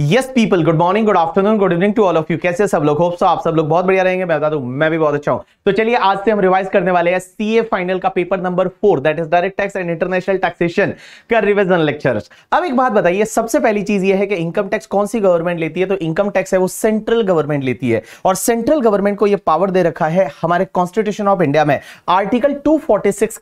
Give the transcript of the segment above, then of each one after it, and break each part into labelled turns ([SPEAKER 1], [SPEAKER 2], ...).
[SPEAKER 1] Yes people good morning good afternoon good evening to all of you कैसे सब लोग hope so आप सब लोग बहुत बढ़िया रहेंगे मैं बता दूं मैं भी बहुत अच्छा हूं तो चलिए आज से हम रिवाइज करने वाले हैं सीए फाइनल का paper number four that is direct tax and international taxation का रिविजन लेक्चर अब एक बात बताइए सबसे पहली चीज यह है कि इनकम टैक्स कौन सी गवर्नमेंट लेती है तो इनकम टैक्स है वो सेंट्रल गवर्नमेंट लेती है और सेंट्रल गवर्नमेंट को यह पावर दे रखा है हमारे कॉन्स्टिट्यूशन ऑफ इंडिया में आर्टिकल टू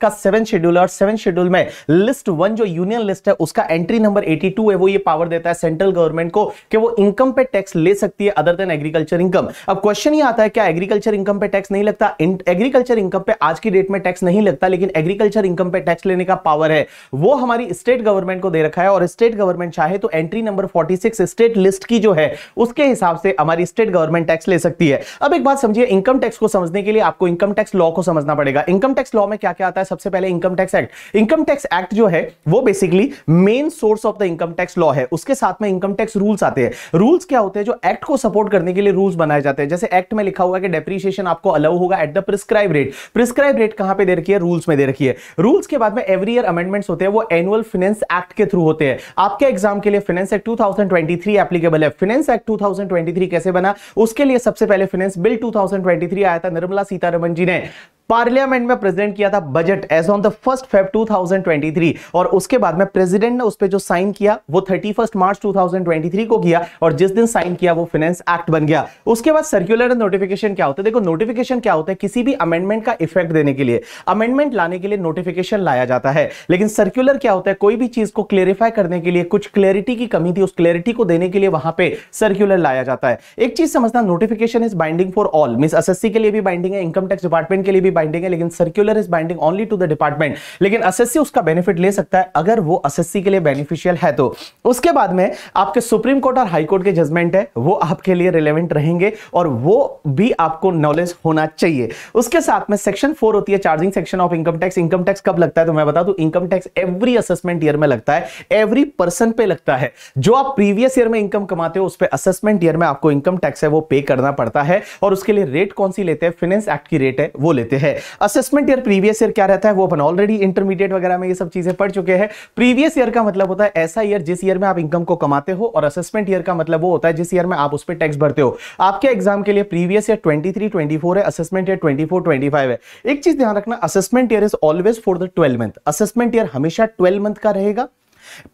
[SPEAKER 1] का सेवन शेड्यूल और सेवन शेड्यूल में लिस्ट वन जो यूनियन लिस्ट है उसका एंट्री नंबर एटी है वो ये पावर देता है सेंट्रल गवर्नमेंट को कि वो इनकम पे टैक्स ले सकती है अदर देन एग्रीकल्चर इनकम अब क्वेश्चन ये आता है क्या एग्रीकल्चर इनकम पे टैक्स नहीं लगता एग्रीकल्चर इनकम पे आज की डेट में टैक्स नहीं लगता लेकिन एग्रीकल्चर इनकम पे टैक्स लेने का पावर है वो हमारी स्टेट गवर्नमेंट को दे रखा है और स्टेट गवर्नमेंट चाहे तो entry number forty state list की जो है उसके हिसाब से हमारी स्टेट गवर्नमेंट टैक्स ले सकती है अब एक बात समझिए इनकम टैक्स को समझने के लिए आपको इनकम टैक्स लॉ को समझना पड़ेगा इनकम टैक्स लॉ में क्या क्या आता है सबसे पहले income tax act income tax act जो है वो basically main source of the income tax law है उसके साथ में इनकम टैक्स रूल्स आते हैं रूल्स क्या होते हैं जो एक्ट को सपोर्ट करने के लिए रूल्स बनाए जाते हैं जैसे एक्ट में लिखा हुआ है कि डेप्रिशिएशन आपको अलाउ होगा at the prescribe rate prescribe rate कहां पे दे रखी है रूल्स में दे रखी है रूल्स के बाद में एवरी ईयर अमेंडमेंट्स होते हैं वो एनुअल फिनेंस एक्ट के थ्रू होते हैं आपके एग्जाम के लिए फिनेंस एक्ट टू एप्लीकेबल है फिनेंस एक्ट टू कैसे बना उसके लिए सबसे पहले फिनेंस बिल टू आया था निर्मला सीतारमन जी ने पार्लियामेंट में प्रेजेंट किया था budget as on the first Feb 2023 और उसके बाद में प्रेसिडेंट ने उस पर जो साइन किया वो 31 मार्च 2023 को किया और जिस दिन साइन किया वो फाइनेंस एक्ट बन गया उसके बाद सर्कुलर नोटिफिकेशन क्या होता है देखो नोटिफिकेशन क्या होता है किसी भी अमेंडमेंट का इफेक्ट देने के लिए अमेंडमेंट लाने के लिए नोटिफिकेशन लाया जाता है लेकिन सर्कुलर क्या होता है कोई भी चीज को क्लेरिफाई करने के लिए कुछ क्लियरिटी की कमी थी उस क्लियरिटी को देने के लिए वहां पर सर्क्यूलर लाया जाता है एक चीज समझना notification is binding for all mean S के लिए भी बाइंडिंग है इनकम टैक्स डिपार्टमेंट के लिए भी बाइंडिंग है लेकिन circular is binding only to the department लेकिन असेसी उसका बेनिफिट ले सकता है अगर वो असेसी के लिए बेनिफिशियल है तो उसके बाद में आपके सुप्रीम कोर्ट और हाईकोर्ट के जजमेंट है वो आपके लिए रिलेवेंट रहेंगे और वो भी आपको नॉलेज होना चाहिए उसके साथ में सेक्शन फोर होती है charging section of income tax income tax कब लगता है तो मैं बता दू इनकम टैक्स एवरी असेसमेंट ईयर में लगता है एवरी पर्सन पे लगता है जो आप प्रीवियस ईयर में इनकम कमाते हो उस पर असेसमेंट ईयर में आपको इनकम टैक्स है वो पे करना पड़ता है और उसके लिए रेट कौन सी लेते हैं फिनेंस एक्ट की रेट है वो लेते हैं है असेसमेंट ईयर प्रीवियस ईयर क्या रहता है वो अपन ऑलरेडी इंटरमीडिएट वगैरह में ये सब चीजें पढ़ चुके हैं प्रीवियस ईयर का मतलब होता है ऐसा ईयर जिस ईयर में आप इनकम को कमाते हो और असेसमेंट ईयर का मतलब वो होता है जिस ईयर में आप उस पर टैक्स भरते हो आपके एग्जाम के लिए previous year twenty three twenty four है assessment year twenty four twenty five है एक चीज ध्यान रखना assessment year is always for the twelve month assessment year हमेशा ट्वेल्व मंथ का रहेगा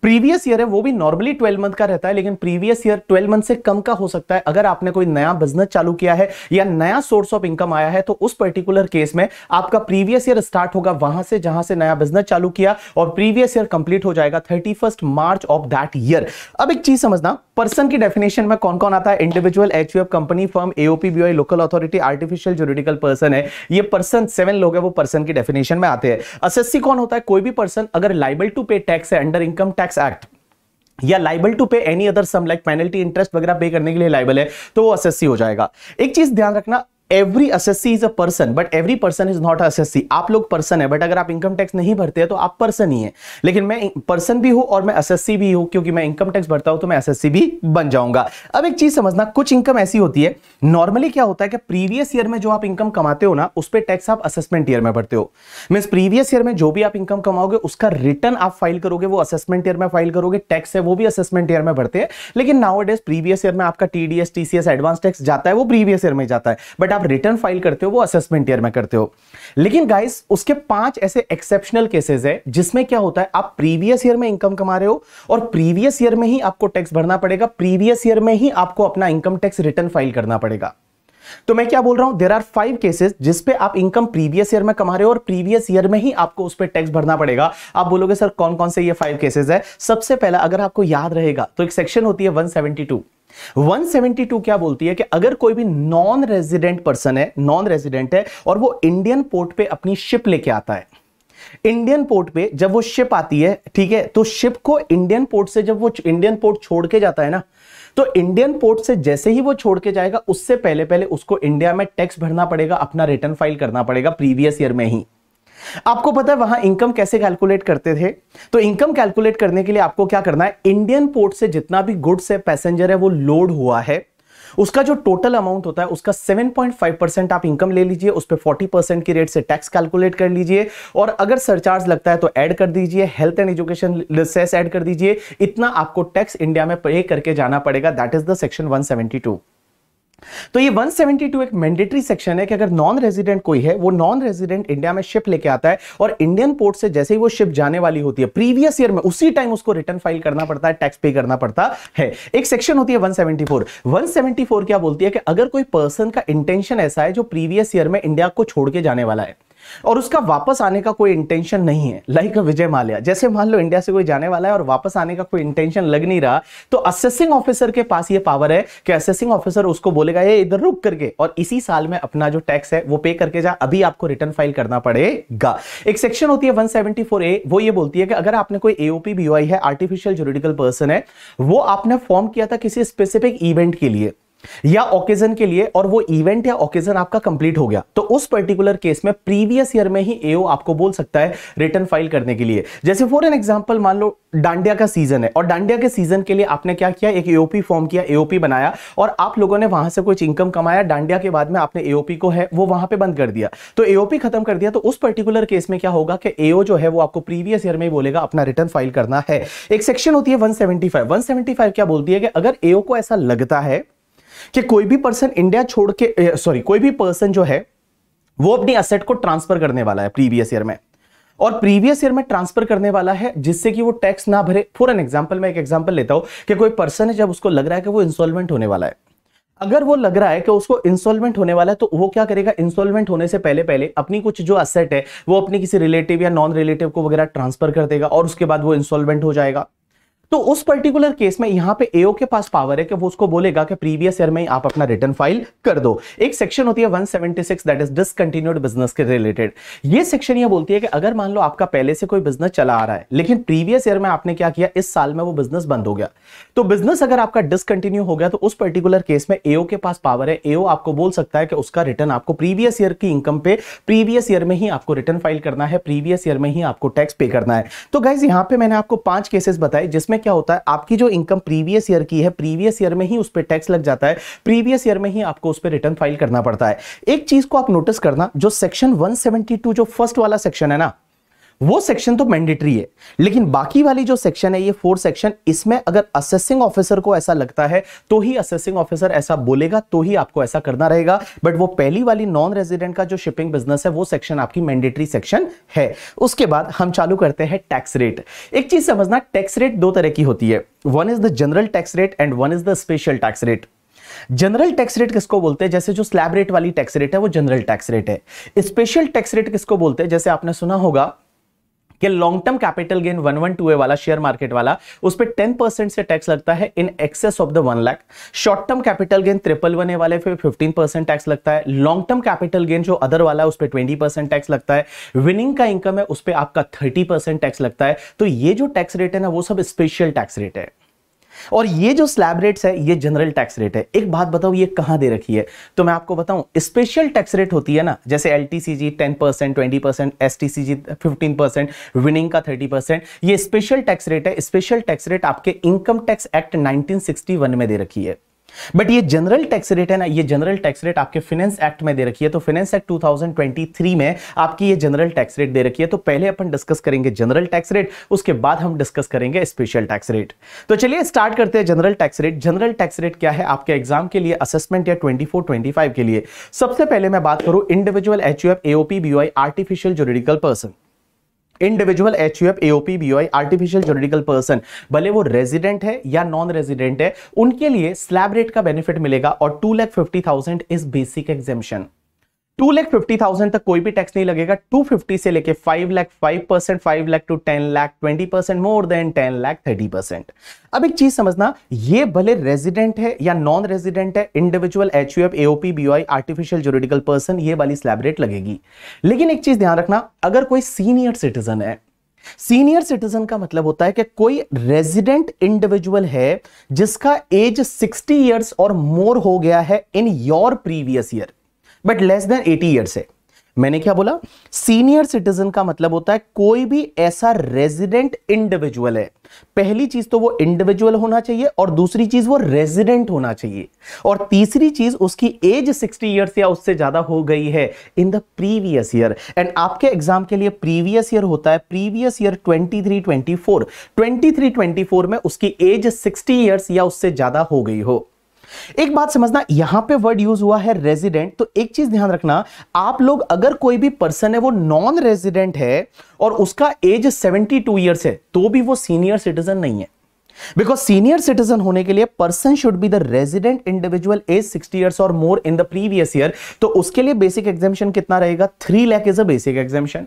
[SPEAKER 1] प्रीवियस ईयर है वो भी नॉर्मली ट्वेल्व मंथ का रहता है लेकिन प्रीवियस ईयर ट्वेल्व मंथ से कम का हो सकता है अगर आपने कोई नया बिजनेस चालू किया है या नया सोर्स ऑफ इनकम आया है तो उस पर्टिकुलर केस में आपका प्रीवियस ईयर स्टार्ट होगा वहां से जहां से नया बिजनेस चालू किया और प्रीवियस ईयर कंप्लीट हो जाएगा thirty March of that year अब एक चीज समझना पर्सन की डेफिनेशन में कौन कौन आता है individual H company firm AOP BO local authority artificial juridical person है ये पर्सन सेवन लोग है वो पर्सन की डेफिनेशन में आते हैं असेस्सी कौन होता है कोई भी पर्सन अगर लाइबल टू पे टैक्स है अंडर इनकम टैक्स एक्ट या liable to pay any other sum like penalty interest वगैरह पे करने के लिए लाइबल है तो वो असेसी हो जाएगा एक चीज ध्यान रखना every assessee is a person but every person is not assessee आप लोग पर्सन है बट अगर आप इनकम टैक्स नहीं भरते हैं तो आप पर्सन ही है लेकिन मैं पर्सन भी हूं और मैं एसएससी भी हूं क्योंकि मैं इनकम टैक्स भरता हूं तो मैं एसएससी भी बन जाऊंगा अब एक चीज समझना कुछ इनकम ऐसी होती है नॉर्मली क्या होता है कि प्रीवियस ईयर में जो आप इनकम कमाते हो ना उस पर टैक्स आप असेसमेंट ईयर में भरते हो मीन प्रीवियस ईयर में जो भी आप इनकम कमाओगे उसका रिटर्न आप फाइल करोगे वो असेसमेंट ईयर में फाइल करोगे टैक्स है वो भी असेसमेंट ईयर में भरते हैं लेकिन नाउ डेज प्रीवियस ईयर में आपका टीडीएस टीसीएस एडवांस टैक्स जाता है वो प्रीवियस ईयर में जाता है बट आप रिटर्न फाइल करते हो वो असेसमेंट ईयर में करते हो लेकिन गाइस उसके पांच ऐसे एक्सेप्शनल केसेस है जिसमें क्या होता है आप प्रीवियस ईयर में इनकम कमा रहे हो और प्रीवियस ईयर में ही आपको टैक्स भरना पड़ेगा प्रीवियस ईयर में ही आपको अपना इनकम टैक्स रिटर्न फाइल करना पड़ेगा तो मैं क्या बोल रहा हूं देर आर फाइव केसेस जिसपे आप इनकम प्रीवियस ईयर में कमा रहे हो और प्रीवियस ईयर में ही आपको उस पर टैक्स भरना पड़ेगा आप बोलोगे सर कौन कौन से ये फाइव केसेस है सबसे पहला अगर आपको याद रहेगा तो एक सेक्शन होती है 172 172 क्या बोलती है कि अगर कोई भी नॉन रेजिडेंट पर्सन है नॉन रेजिडेंट है और वो इंडियन पोर्ट पे अपनी शिप लेके आता है इंडियन पोर्ट पे जब वो शिप आती है ठीक है तो शिप को इंडियन पोर्ट से जब वो इंडियन पोर्ट छोड़ के जाता है ना तो इंडियन पोर्ट से जैसे ही वो छोड़ के जाएगा उससे पहले पहले उसको इंडिया में टैक्स भरना पड़ेगा अपना रिटर्न फाइल करना पड़ेगा प्रीवियस ईयर में ही आपको पता है वहां इनकम कैसे कैलकुलेट करते थे तो इनकम कैलकुलेट करने के लिए आपको क्या करना है इंडियन पोर्ट से जितना भी गुड्स है पैसेंजर है वो लोड हुआ है उसका जो टोटल अमाउंट होता है उसका 7.5 परसेंट आप इनकम ले लीजिए उस पर फोर्टी परसेंट की रेट से टैक्स कैलकुलेट कर लीजिए और अगर सरचार्ज लगता है तो ऐड कर दीजिए हेल्थ एंड एजुकेशन ऐड कर दीजिए इतना आपको टैक्स इंडिया में पे करके जाना पड़ेगा दैट इज द सेक्शन 172 तो ये 172 एक मैंडेटरी सेक्शन है कि अगर नॉन रेजिडेंट कोई है वो नॉन रेजिडेंट इंडिया में शिप लेके आता है और इंडियन पोर्ट से जैसे ही वो शिप जाने वाली होती है प्रीवियस ईयर में उसी टाइम उसको रिटर्न फाइल करना पड़ता है टैक्स पे करना पड़ता है एक सेक्शन होती है 174 174 क्या बोलती है कि अगर कोई पर्सन का इंटेंशन ऐसा है जो प्रीवियस ईयर में इंडिया को छोड़ के जाने वाला है और उसका वापस आने का कोई इंटेंशन नहीं है लाइक विजय माल्या जैसे मान लो इंडिया से कोई जाने वाला है और वापस आने का कोई इंटेंशन लग नहीं रहा तो असेसिंग ऑफिसर के पास ये पावर है कि असेसिंग ऑफिसर उसको बोलेगा ये इधर रुक करके और इसी साल में अपना जो टैक्स है वो पे करके जा अभी आपको रिटर्न फाइल करना पड़ेगा एक सेक्शन होती है वन ए वो ये बोलती है कि अगर आपने कोई एओपी बीओआई है आर्टिफिशियल जुरिडिकल पर्सन है वो आपने फॉर्म किया था किसी स्पेसिफिक इवेंट के लिए या ओकेजन के लिए और वो इवेंट या ओकेजन आपका कंप्लीट हो गया तो उस पर्टिकुलर केस में प्रीवियस ईयर में ही एओ आपको बोल सकता है रिटर्न फाइल करने के लिए जैसे फॉर एन एग्जांपल मान लो डांडिया का सीजन है और डांडिया के सीजन के लिए आपने क्या किया एक एओपी फॉर्म किया एओपी बनाया और आप लोगों ने वहां से कुछ इनकम कमाया डांडिया के बाद में आपने एओपी को है वो वहां पर बंद कर दिया तो एओपी खत्म कर दिया तो उस पर्टिकुलर केस में क्या होगा कि एओ जो है वो आपको प्रीवियस ईयर में ही बोलेगा अपना रिटर्न फाइल करना है एक सेक्शन होती है वन सेवेंटी क्या बोलती है कि अगर एओ को ऐसा लगता है कि कोई भी पर्सन इंडिया छोड़ के सॉरी कोई भी पर्सन जो है वो अपनी असेट को ट्रांसफर करने वाला है प्रीवियस ईयर में और प्रीवियस ईयर में ट्रांसफर करने वाला है जिससे कि वो टैक्स ना भरे फॉर एन एग्जाम्पल मैं एक एग्जाम्पल लेता हूं कि कोई पर्सन है जब उसको लग रहा है कि वो इंस्टॉलमेंट होने वाला है अगर वो लग रहा है कि उसको इंस्टॉलमेंट होने वाला है तो वो क्या करेगा इंस्टॉलमेंट होने से पहले पहले अपनी कुछ जो असेट है वो अपनी किसी रिलेटिव या नॉन रिलेटिव को वगैरह ट्रांसफर कर देगा और उसके बाद वो इंस्टॉलमेंट हो जाएगा तो उस पर्टिकुलर केस में यहां पे एओ के पास पावर है कि वो उसको बोलेगा कि प्रीवियस ईयर में आप अपना रिटर्न फाइल कर दो एक सेक्शन होती है 176 seventy that is discontinued business के रिलेटेड ये सेक्शन ये बोलती है कि अगर मान लो आपका पहले से कोई बिजनेस चला आ रहा है लेकिन प्रीवियस ईयर में आपने क्या किया इस साल में वो बिजनेस बंद हो गया तो बिजनेस अगर आपका डिसकंटिन्यू हो गया तो उस पर्टिकुलर केस में एओ के पास पावर है एओ आपको बोल सकता है कि उसका रिटर्न आपको प्रीवियस ईयर की इनकम पे प्रीवियस ईयर में ही आपको रिटर्न फाइल करना है प्रीवियस ईयर में ही आपको टैक्स पे करना है तो गाइज यहां पर मैंने आपको पांच केसेस बताए जिसमें क्या होता है आपकी जो इनकम प्रीवियस ईयर की है प्रीवियस ईयर में ही उस पर टैक्स लग जाता है प्रीवियस ईयर में ही आपको उस पर रिटर्न फाइल करना पड़ता है एक चीज को आप नोटिस करना जो सेक्शन 172 जो फर्स्ट वाला सेक्शन है ना वो सेक्शन तो मैंडेटरी है लेकिन बाकी वाली जो सेक्शन है ये फोर सेक्शन इसमें अगर असेसिंग ऑफिसर को ऐसा लगता है तो ही असेसिंग ऑफिसर ऐसा बोलेगा तो ही आपको ऐसा करना रहेगा बट वो पहली वाली नॉन रेजिडेंट का जो शिपिंग बिजनेस है वो सेक्शन आपकी मैंडेटरी सेक्शन है उसके बाद हम चालू करते हैं टैक्स रेट एक चीज समझना टैक्स रेट दो तरह की होती है one is the general tax rate and one is the special tax rate general tax rate किसको बोलते हैं जैसे जो स्लैब रेट वाली टैक्स रेट है वो जनरल टैक्स रेट है स्पेशल टैक्स रेट किसको बोलते हैं जैसे आपने सुना होगा कि long term capital gain one one two A वाला शेयर मार्केट वाला उस पर टेन परसेंट से टैक्स लगता है in excess of the one lakh short term capital gain triple one A वाले पे फिफ्टीन परसेंट टैक्स लगता है लॉन्ग टर्म कैपिटल गेन जो अदर वाला है उस पर ट्वेंटी परसेंट टैक्स लगता है विनिंग का इनकम है उस पर आपका थर्टी परसेंट टैक्स लगता है तो ये जो टैक्स रेट है ना वो सब स्पेशल टैक्स रेट है और ये जो स्लैब रेट्स है ये जनरल टैक्स रेट है एक बात बताओ ये कहाँ दे रखी है तो मैं आपको बताऊँ स्पेशल टैक्स रेट होती है ना जैसे L T C G ten percent twenty percent S T C G fifteen percent winning का थर्टी परसेंट ये स्पेशल टैक्स रेट है स्पेशल टैक्स रेट आपके income tax act nineteen sixty one में दे रखी है बट ये जनरल टैक्स रेट है ना ये जनरल टैक्स रेट आपके फिनेंस एक्ट में दे रखी है तो फिनेंस एक्ट 2023 में आपकी ये जनरल टैक्स रेट दे रखी है तो पहले अपन डिस्कस करेंगे जनरल टैक्स रेट उसके बाद हम डिस्कस करेंगे स्पेशल टैक्स रेट तो चलिए स्टार्ट करते हैं general tax rate general tax rate क्या है आपके एग्जाम के लिए असेसमेंट या ट्वेंटी फोर के लिए सबसे पहले मैं बात करूं individual H U F AOP B artificial juridical person individual H U F AOP I artificial juridical person भले वो रेजिडेंट है या नॉन रेजिडेंट है उनके लिए स्लैब रेट का बेनिफिट मिलेगा और two lakh fifty thousand is basic exemption two lakh fifty thousand तक कोई भी टैक्स नहीं लगेगा टू फिफ्टी से लेके five lakh five percent five lakh to ten lakh twenty percent more than ten lakh thirty percent अब एक चीज समझना ये भले रेजिडेंट है या नॉन रेजिडेंट है individual H U F AOP I artificial juridical person ये वाली स्लैबरेट लगेगी लेकिन एक चीज ध्यान रखना अगर कोई सीनियर सिटीजन है सीनियर सिटीजन का मतलब होता है कि कोई रेजिडेंट इंडिविजुअल है जिसका एज 60 इयर्स और मोर हो गया है in your previous year but less than eighty year से मैंने क्या बोला सीनियर सिटीजन का मतलब होता है कोई भी ऐसा रेजिडेंट इंडिविजुअल है पहली चीज तो वो इंडिविजुअल होना चाहिए और दूसरी चीज वो रेजिडेंट होना चाहिए और तीसरी चीज उसकी एज 60 इयर्स या उससे ज्यादा हो गई है in the previous year and आपके एग्जाम के लिए प्रीवियस ईयर होता है प्रीवियस ईयर 23 24 23 24 में उसकी एज 60 इयर्स या उससे ज्यादा हो गई हो एक बात समझना यहां पे वर्ड यूज हुआ है रेजिडेंट तो एक चीज ध्यान रखना आप लोग अगर कोई भी पर्सन है वो नॉन रेजिडेंट है और उसका एज 72 ईयर्स है तो भी वो सीनियर सिटीजन नहीं है बिकॉज सीनियर सिटीजन होने के लिए person should be the resident individual age sixty और more in the previous year तो उसके लिए बेसिक एग्जामिशन कितना रहेगा three lakh is a basic exemption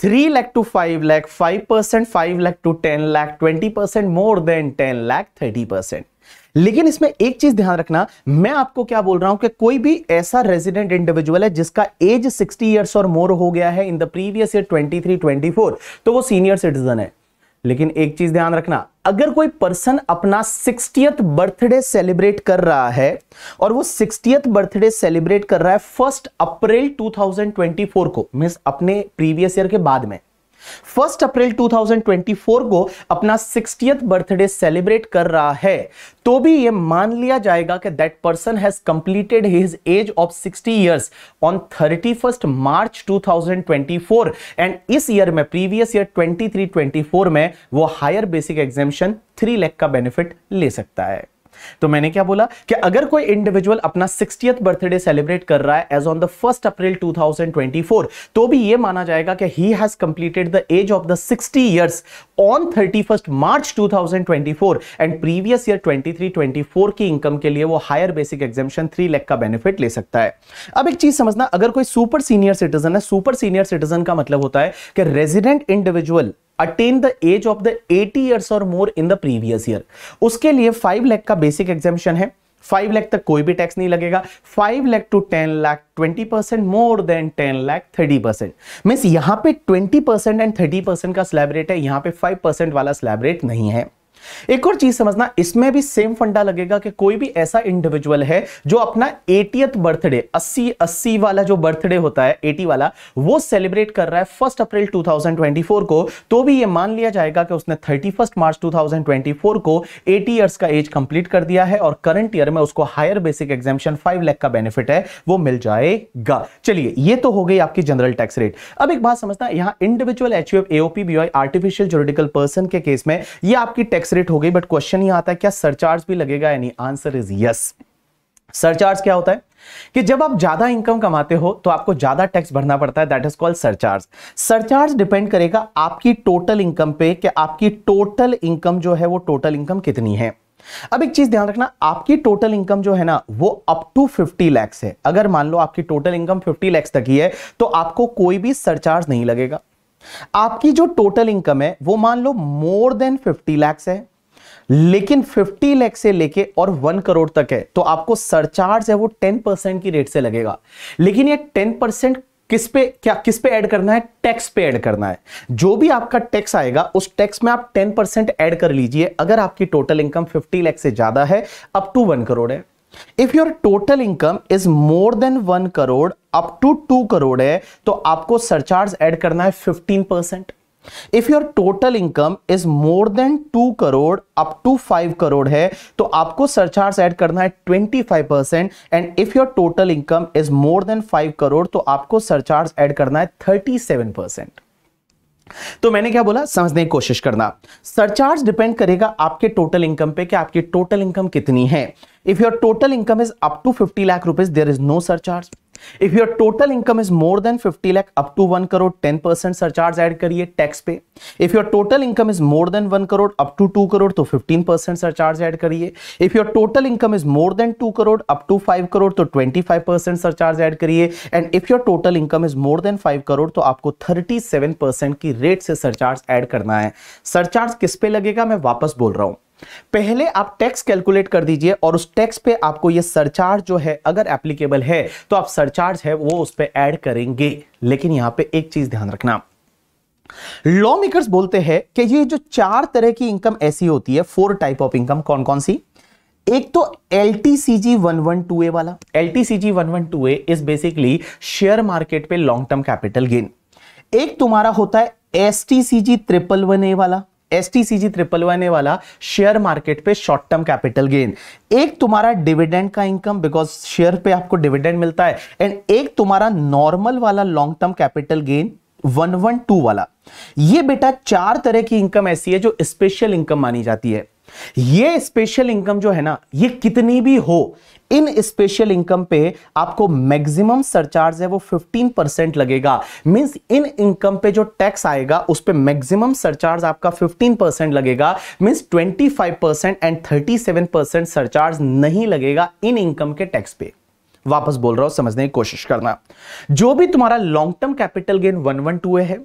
[SPEAKER 1] three lakh to five lakh five percent five lakh to ten lakh twenty percent more than ten lakh thirty percent लेकिन इसमें एक चीज ध्यान रखना मैं आपको क्या बोल रहा हूं कि कोई भी ऐसा रेजिडेंट इंडिविजुअल है जिसका एज 60 इयर्स और मोर हो गया है इन द प्रीवियस ईयर 23 24 तो वो सीनियर सिटीजन है लेकिन एक चीज ध्यान रखना अगर कोई पर्सन अपना सिक्सटियथ बर्थडे सेलिब्रेट कर रहा है और वो सिक्सटियथ बर्थडे सेलिब्रेट कर रहा है फर्स्ट अप्रैल 2024 को मीन अपने प्रीवियस ईयर के बाद में फर्स्ट अप्रैल 2024 को अपना सिक्सटियथ बर्थडे सेलिब्रेट कर रहा है तो भी ये मान लिया जाएगा कि that person has completed his age of 60 years on 31 March 2024 and इस ईयर में प्रीवियस ईयर 23 24 में वो higher basic exemption three lakh का बेनिफिट ले सकता है तो मैंने क्या बोला कि अगर कोई इंडिविजुअल अपना सिक्सटीथ बर्थडे सेलिब्रेट कर रहा है age on the first April 2024 तो भी ये माना जाएगा कि he has completed the age of the sixty years on 31 March 2024 and previous year 23 24 की इनकम के लिए वो हायर बेसिक एग्जामेशन थ्री लेख का बेनिफिट ले सकता है अब एक चीज समझना अगर कोई सुपर सीनियर सिटीजन है सुपर सीनियर सिटीजन का मतलब होता है कि resident individual attain the age of the 80 years और more in the previous year उसके लिए 5 लाख का बेसिक एग्जामेशन है 5 लाख तक कोई भी टैक्स नहीं लगेगा 5 lakh to 10 lakh 20 percent more than 10 lakh 30 percent means यहाँ पे 20 परसेंट एंड 30 परसेंट का स्लैबरेट है यहाँ पे 5 परसेंट वाला स्लैबरेट नहीं है एक और चीज समझना इसमें भी सेम फंडा लगेगा कि कोई भी ऐसा इंडिविजुअल है जो अपना एटीएथ बर्थडे 80 80 वाला जो बर्थडे होता है 80 वाला वो सेलिब्रेट कर रहा है फर्स्ट अप्रैल 2024 को तो भी ये मान लिया जाएगा कि उसने 31 मार्च 2024 को 80 इयर्स का एज कंप्लीट कर दिया है और करंट ईयर में उसको higher basic exemption five lakh का बेनिफिट है वो मिल जाएगा चलिए ये तो हो गई आपकी जनरल टैक्स रेट अब एक बात समझना यहां individual HUF AOP artificial juridical person के केस में ये आपकी टैक्स रेट हो गई बट क्वेश्चन ये आता है क्या सरचार्ज भी लगेगा यानी आंसर इज यस सरचार्ज क्या होता है कि जब आप ज्यादा इनकम कमाते हो तो आपको ज्यादा टैक्स भरना पड़ता है that is called surcharge surcharge depend करेगा आपकी टोटल इनकम पे कि आपकी टोटल इनकम जो है वो टोटल इनकम कितनी है अब एक चीज ध्यान रखना आपकी टोटल इनकम जो है ना वो अप टू 50 लैक्स है अगर मान लो आपकी टोटल इनकम 50 लैक्स तक ही है तो आपको कोई भी सरचार्ज नहीं लगेगा आपकी जो टोटल इनकम है वो मान लो मोर देन 50 लैक्स है लेकिन 50 लाख से लेके और 1 करोड़ तक है तो आपको सरचार्ज है वो 10 परसेंट की रेट से लगेगा लेकिन ये 10 परसेंट किस पे क्या किस पे ऐड करना है टैक्स पे ऐड करना है जो भी आपका टैक्स आएगा उस टैक्स में आप 10 परसेंट एड कर लीजिए अगर आपकी टोटल इनकम 50 लाख से ज्यादा है अप टू 1 करोड़ है if your total income is more than one crore up to two crore है तो आपको सरचार्ज ऐड करना है fifteen percent if your total income is more than two crore up to five crore है तो आपको सरचार्ज ऐड करना है twenty five percent and if your total income is more than five crore तो आपको सरचार्ज ऐड करना है थर्टी सेवन परसेंट तो मैंने क्या बोला समझने की कोशिश करना सरचार्ज डिपेंड करेगा आपके टोटल इनकम पे कि आपकी टोटल इनकम कितनी है if your total income is up to 50 lakh rupees there is no surcharge if your total income is more than 50 lakh up to 1 crore 10 percent surcharge add करिए टैक्स पे if your total income is more than 1 crore up to 2 crore तो 15 percent surcharge add करिए if your total income is more than 2 crore up to 5 crore तो 25 percent surcharge add करिए and if your total income is more than 5 crore तो आपको 37 percent की rate से surcharge add करना है सरचार्ज किस पे लगेगा मैं वापस बोल रहा हूं पहले आप टैक्स कैलकुलेट कर दीजिए और उस टैक्स पे आपको ये सरचार्ज जो है अगर एप्लीकेबल है तो आप सरचार्ज है वो उस पर एड करेंगे लेकिन यहां पे एक चीज ध्यान रखना लॉ मेकर्स बोलते हैं कि ये जो चार तरह की इनकम ऐसी होती है फोर टाइप ऑफ इनकम कौन कौन सी एक तो L T C G one one two A वाला L T C G one one two A is basically share market पे लॉन्ग टर्म कैपिटल गेन एक तुम्हारा होता है S T C G triple one A वाला S T C G triple one A वाला share market पे short term capital gain एक तुम्हारा डिविडेंड का इनकम बिकॉज शेयर पे आपको डिविडेंड मिलता है एंड एक तुम्हारा नॉर्मल वाला long term capital gain one one two वाला ये बेटा चार तरह की इनकम ऐसी है जो स्पेशल इनकम मानी जाती है ये स्पेशल इनकम जो है ना ये कितनी भी हो इन स्पेशल इनकम पे आपको मैक्सिमम सरचार्ज है वो 15 परसेंट लगेगा मीन्स इन इनकम पे जो टैक्स आएगा उस पर मैक्सिमम सरचार्ज आपका 15 परसेंट लगेगा means 25 percent and 37 percent surcharge नहीं लगेगा इन इनकम के टैक्स पे वापस बोल रहा हूं समझने की कोशिश करना जो भी तुम्हारा long term capital gain one one two है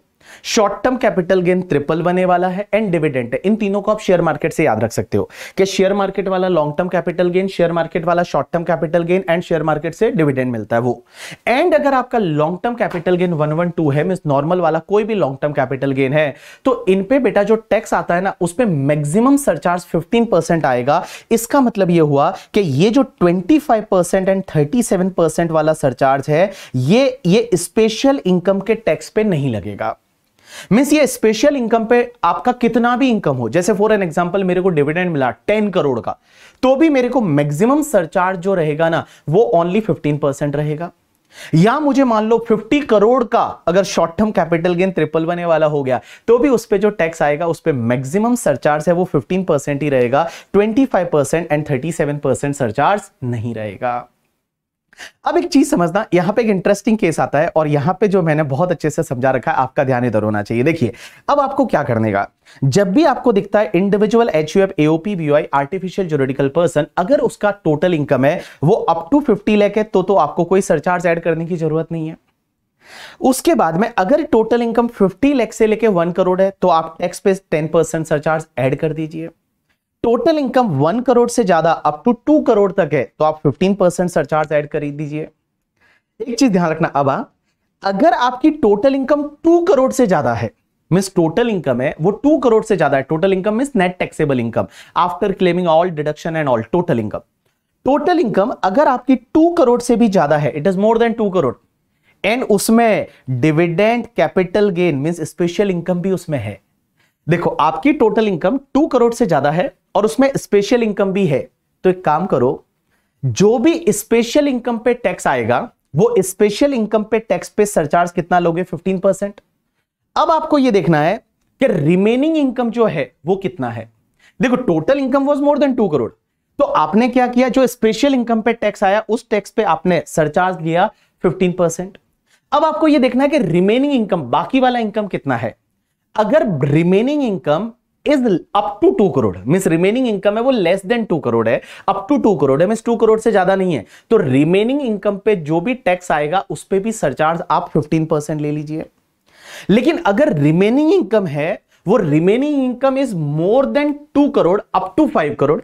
[SPEAKER 1] short term capital gain triple बने वाला है एंड डिविडेंड इन तीनों को आप शेयर मार्केट से याद रख सकते हो कि शेयर मार्केट वाला long term capital gain share market वाला short term capital gain and share market से डिविडेंड मिलता है वो एंड अगर आपका long term capital gain one one two है मीन नॉर्मल वाला कोई भी लॉन्ग टर्म कैपिटल गेन है तो इनपे बेटा जो टैक्स आता है ना उस पर मैक्सिमम सरचार्ज फिफ्टीन परसेंट आएगा इसका मतलब यह हुआ कि ये जो twenty five percent and thirty seven percent वाला सरचार्ज है ये ये स्पेशल इनकम के टैक्स पे नहीं लगेगा मीन्स ये स्पेशल इनकम पे आपका कितना भी इनकम हो जैसे फॉर एन एग्जाम्पल मेरे को डिविडेंड मिला टेन करोड़ का तो भी मेरे को मैक्सिमम सरचार्ज जो रहेगा ना वो ओनली फिफ्टीन परसेंट रहेगा या मुझे मान लो 50 करोड़ का अगर short term capital gain triple बने वाला हो गया तो भी उस पर जो टैक्स आएगा उस पर मैक्सिमम सरचार्ज है वो 15 परसेंट ही रहेगा 25 परसेंट एंड 37 परसेंट सरचार्ज नहीं रहेगा अब एक चीज समझना यहाँ पे एक इंटरेस्टिंग केस आता है और यहाँ पे जो मैंने बहुत अच्छे से समझा रखा है आपका ध्यान इधर होना चाहिए देखिए अब आपको क्या करने का जब भी आपको दिखता है individual H U F AOP I artificial juridical person अगर उसका टोटल इनकम है वो अप टू फिफ्टी लैख है तो, तो आपको कोई सरचार्ज एड करने की जरूरत नहीं है उसके बाद में अगर टोटल इनकम फिफ्टी लाख से लेके वन करोड़ है तो आप टैक्स पे टेन परसेंट सरचार्ज एड कर दीजिए टोटल इनकम वन करोड़ से ज्यादा अप टू टू करोड़ तक है तो आप फिफ्टीन परसेंट सरचार्ज एड कर दीजिए एक चीज ध्यान रखना अब हाँ, अगर आपकी टोटल इनकम टू करोड़ से ज्यादा है मिस टोटल इनकम है वो टू करोड़ से ज्यादा है total income means net taxable income after claiming all deduction and all total income total income अगर आपकी टू करोड़ से भी ज्यादा है it is more than two crore and उसमें dividend capital gain mean special income भी उसमें है देखो आपकी टोटल इनकम टू करोड़ से ज्यादा है और उसमें स्पेशल इनकम भी है तो एक काम करो जो भी स्पेशल इनकम पे टैक्स आएगा वो स्पेशल इनकम पे टैक्स पे सरचार्ज कितना लोगे 15 परसेंट अब आपको ये देखना है कि रिमेनिंग इनकम जो है वो कितना है देखो total income was more than two crore तो आपने क्या किया जो स्पेशल इनकम पे टैक्स आया उस टैक्स पे आपने सरचार्ज लिया 15 अब आपको ये देखना है कि रिमेनिंग इनकम बाकी वाला इनकम कितना है अगर remaining income is up to two crore mean remaining income है वो लेस देन टू करोड़ है अप टू टू करोड़ है मीन टू करोड़ से ज्यादा नहीं है तो रिमेनिंग इनकम पे जो भी टैक्स आएगा उस पर भी सरचार्ज आप फिफ्टीन परसेंट ले लीजिए लेकिन अगर रिमेनिंग इनकम है वो remaining income is more than two crore up to five crore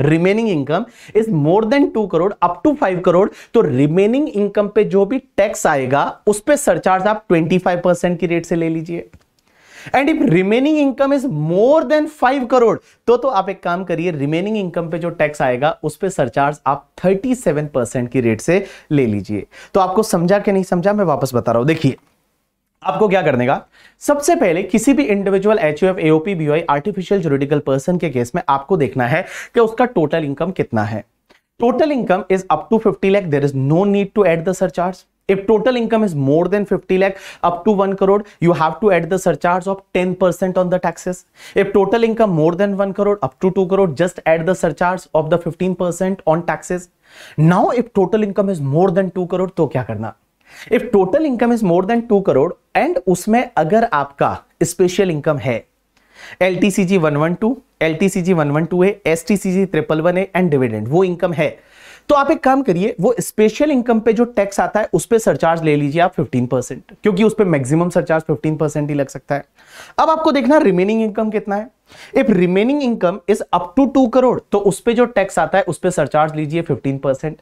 [SPEAKER 1] remaining income is more than two crore up to five crore तो रिमेनिंग इनकम पे जो भी टैक्स आएगा उस पर सरचार्ज आप ट्वेंटी फाइव परसेंट की रेट से ले लीजिए and if remaining income is more than five crore तो तो आप एक काम करिए रिमेनिंग इनकम पे जो टैक्स आएगा उस पर सरचार्ज आप थर्टी सेवन परसेंट की रेट से ले लीजिए तो आपको समझा क्या नहीं समझा मैं वापस बता रहा हूं देखिए आपको क्या करने का सबसे पहले किसी भी individual H U F AOP BOI artificial juridical person के केस में आपको देखना है कि उसका टोटल इनकम कितना है total income is up to 50 lakh there is no need to add the surcharge If total income is more than 50 lakh up to 1 crore, you have to add the surcharge of 10% on the taxes. If total income more than 1 crore up to 2 crore, just add the surcharge of the 15% on taxes. Now, if total income is more than 2 crore, तो क्या करना If total income is more than 2 crore and उसमें अगर आपका special income है LTCG 112, LTCG G one one two L T C G है S T है and dividend वो इनकम है तो आप एक काम करिए वो स्पेशल इनकम पे जो टैक्स आता है उस पर सरचार्ज ले लीजिए आप 15 परसेंट क्योंकि उस पर मैक्सिमम सरचार्ज 15 परसेंट ही लग सकता है अब आपको देखना रिमेनिंग इनकम कितना है if remaining income is up to two crore तो उस पर जो टैक्स आता है उस पर सरचार्ज लीजिए fifteen percent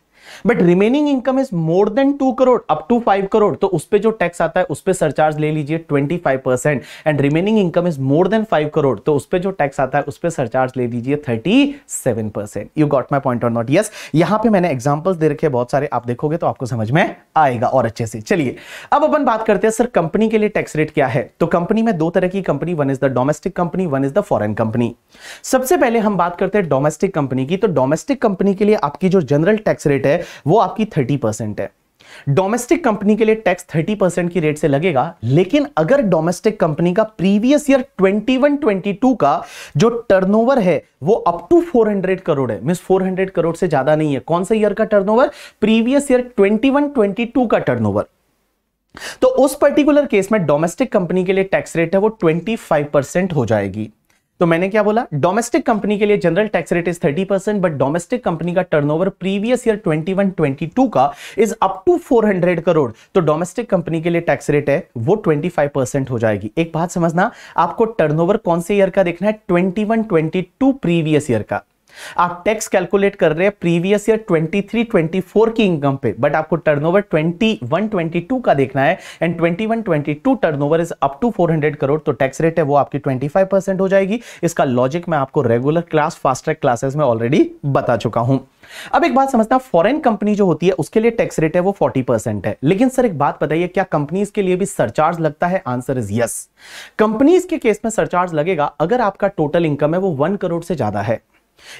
[SPEAKER 1] but remaining income is more than two crore up to five crore तो उस पर जो टैक्स आता है उस पर सरचार्ज ले लीजिए twenty five percent and remaining income is more than five crore तो उस पर जो टैक्स आता है उस पर सरचार्ज ले लीजिए thirty seven percent you got my point on not yes यहां पर मैंने एग्जाम्पल्स दे रखे बहुत सारे आप देखोगे तो आपको समझ में आएगा और अच्छे से चलिए अब अपन बात करते हैं सर कंपनी के लिए टैक्स रेट क्या है तो कंपनी में दो तरह की company one is the domestic company one is the foreign foreign company सबसे पहले हम बात करते हैं डोमेस्टिक कंपनी की तो डोमेस्टिक कंपनी के लिए आपकी जो जनरल टैक्स रेट है वो आपकी थर्टी परसेंट है डोमेस्टिक कंपनी के लिए टैक्स 30 परसेंट की रेट से लगेगा लेकिन अगर डोमेस्टिक कंपनी का प्रीवियस ईयर 21-22 का जो टर्नओवर है वो अप टू 400 करोड़ है मिस 400 करोड़ से ज्यादा नहीं है कौन सा ईयर का टर्नओवर प्रीवियस ईयर 21-22 का टर्नओवर तो उस पर्टिकुलर केस में डोमेस्टिक कंपनी के लिए टैक्स रेट है वो 25 परसेंट हो जाएगी तो मैंने क्या बोला डोमेस्टिक कंपनी के लिए general tax rate is 30 percent but domestic company का टर्नओवर प्रीवियस ईयर 21 22 का इज अप टू 400 करोड़ तो डोमेस्टिक कंपनी के लिए टैक्स रेट है वो 25 परसेंट हो जाएगी एक बात समझना आपको टर्नओवर कौन से ईयर का देखना है ट्वेंटी टू प्रीवियस ईयर का आप टैक्स कैलकुलेट कर रहे हैं प्रीवियस ईयर 23 24 की इनकम पे बट आपको टर्नओवर 21 22 का देखना है and 21 22 turnover is up to 400 crore तो टैक्स रेट है वो आपकी 25 परसेंट हो जाएगी इसका लॉजिक मैं आपको regular class fast track classes में ऑलरेडी बता चुका हूं अब एक बात समझना फॉरेन कंपनी जो होती है उसके लिए टैक्स रेट है वो 40 परसेंट है लेकिन सर एक बात बताइए क्या कंपनीज के लिए भी सरचार्ज लगता है आंसर इज यस कंपनीज के केस में सरचार्ज लगेगा अगर आपका टोटल इनकम है वो वन करोड़ से ज्यादा है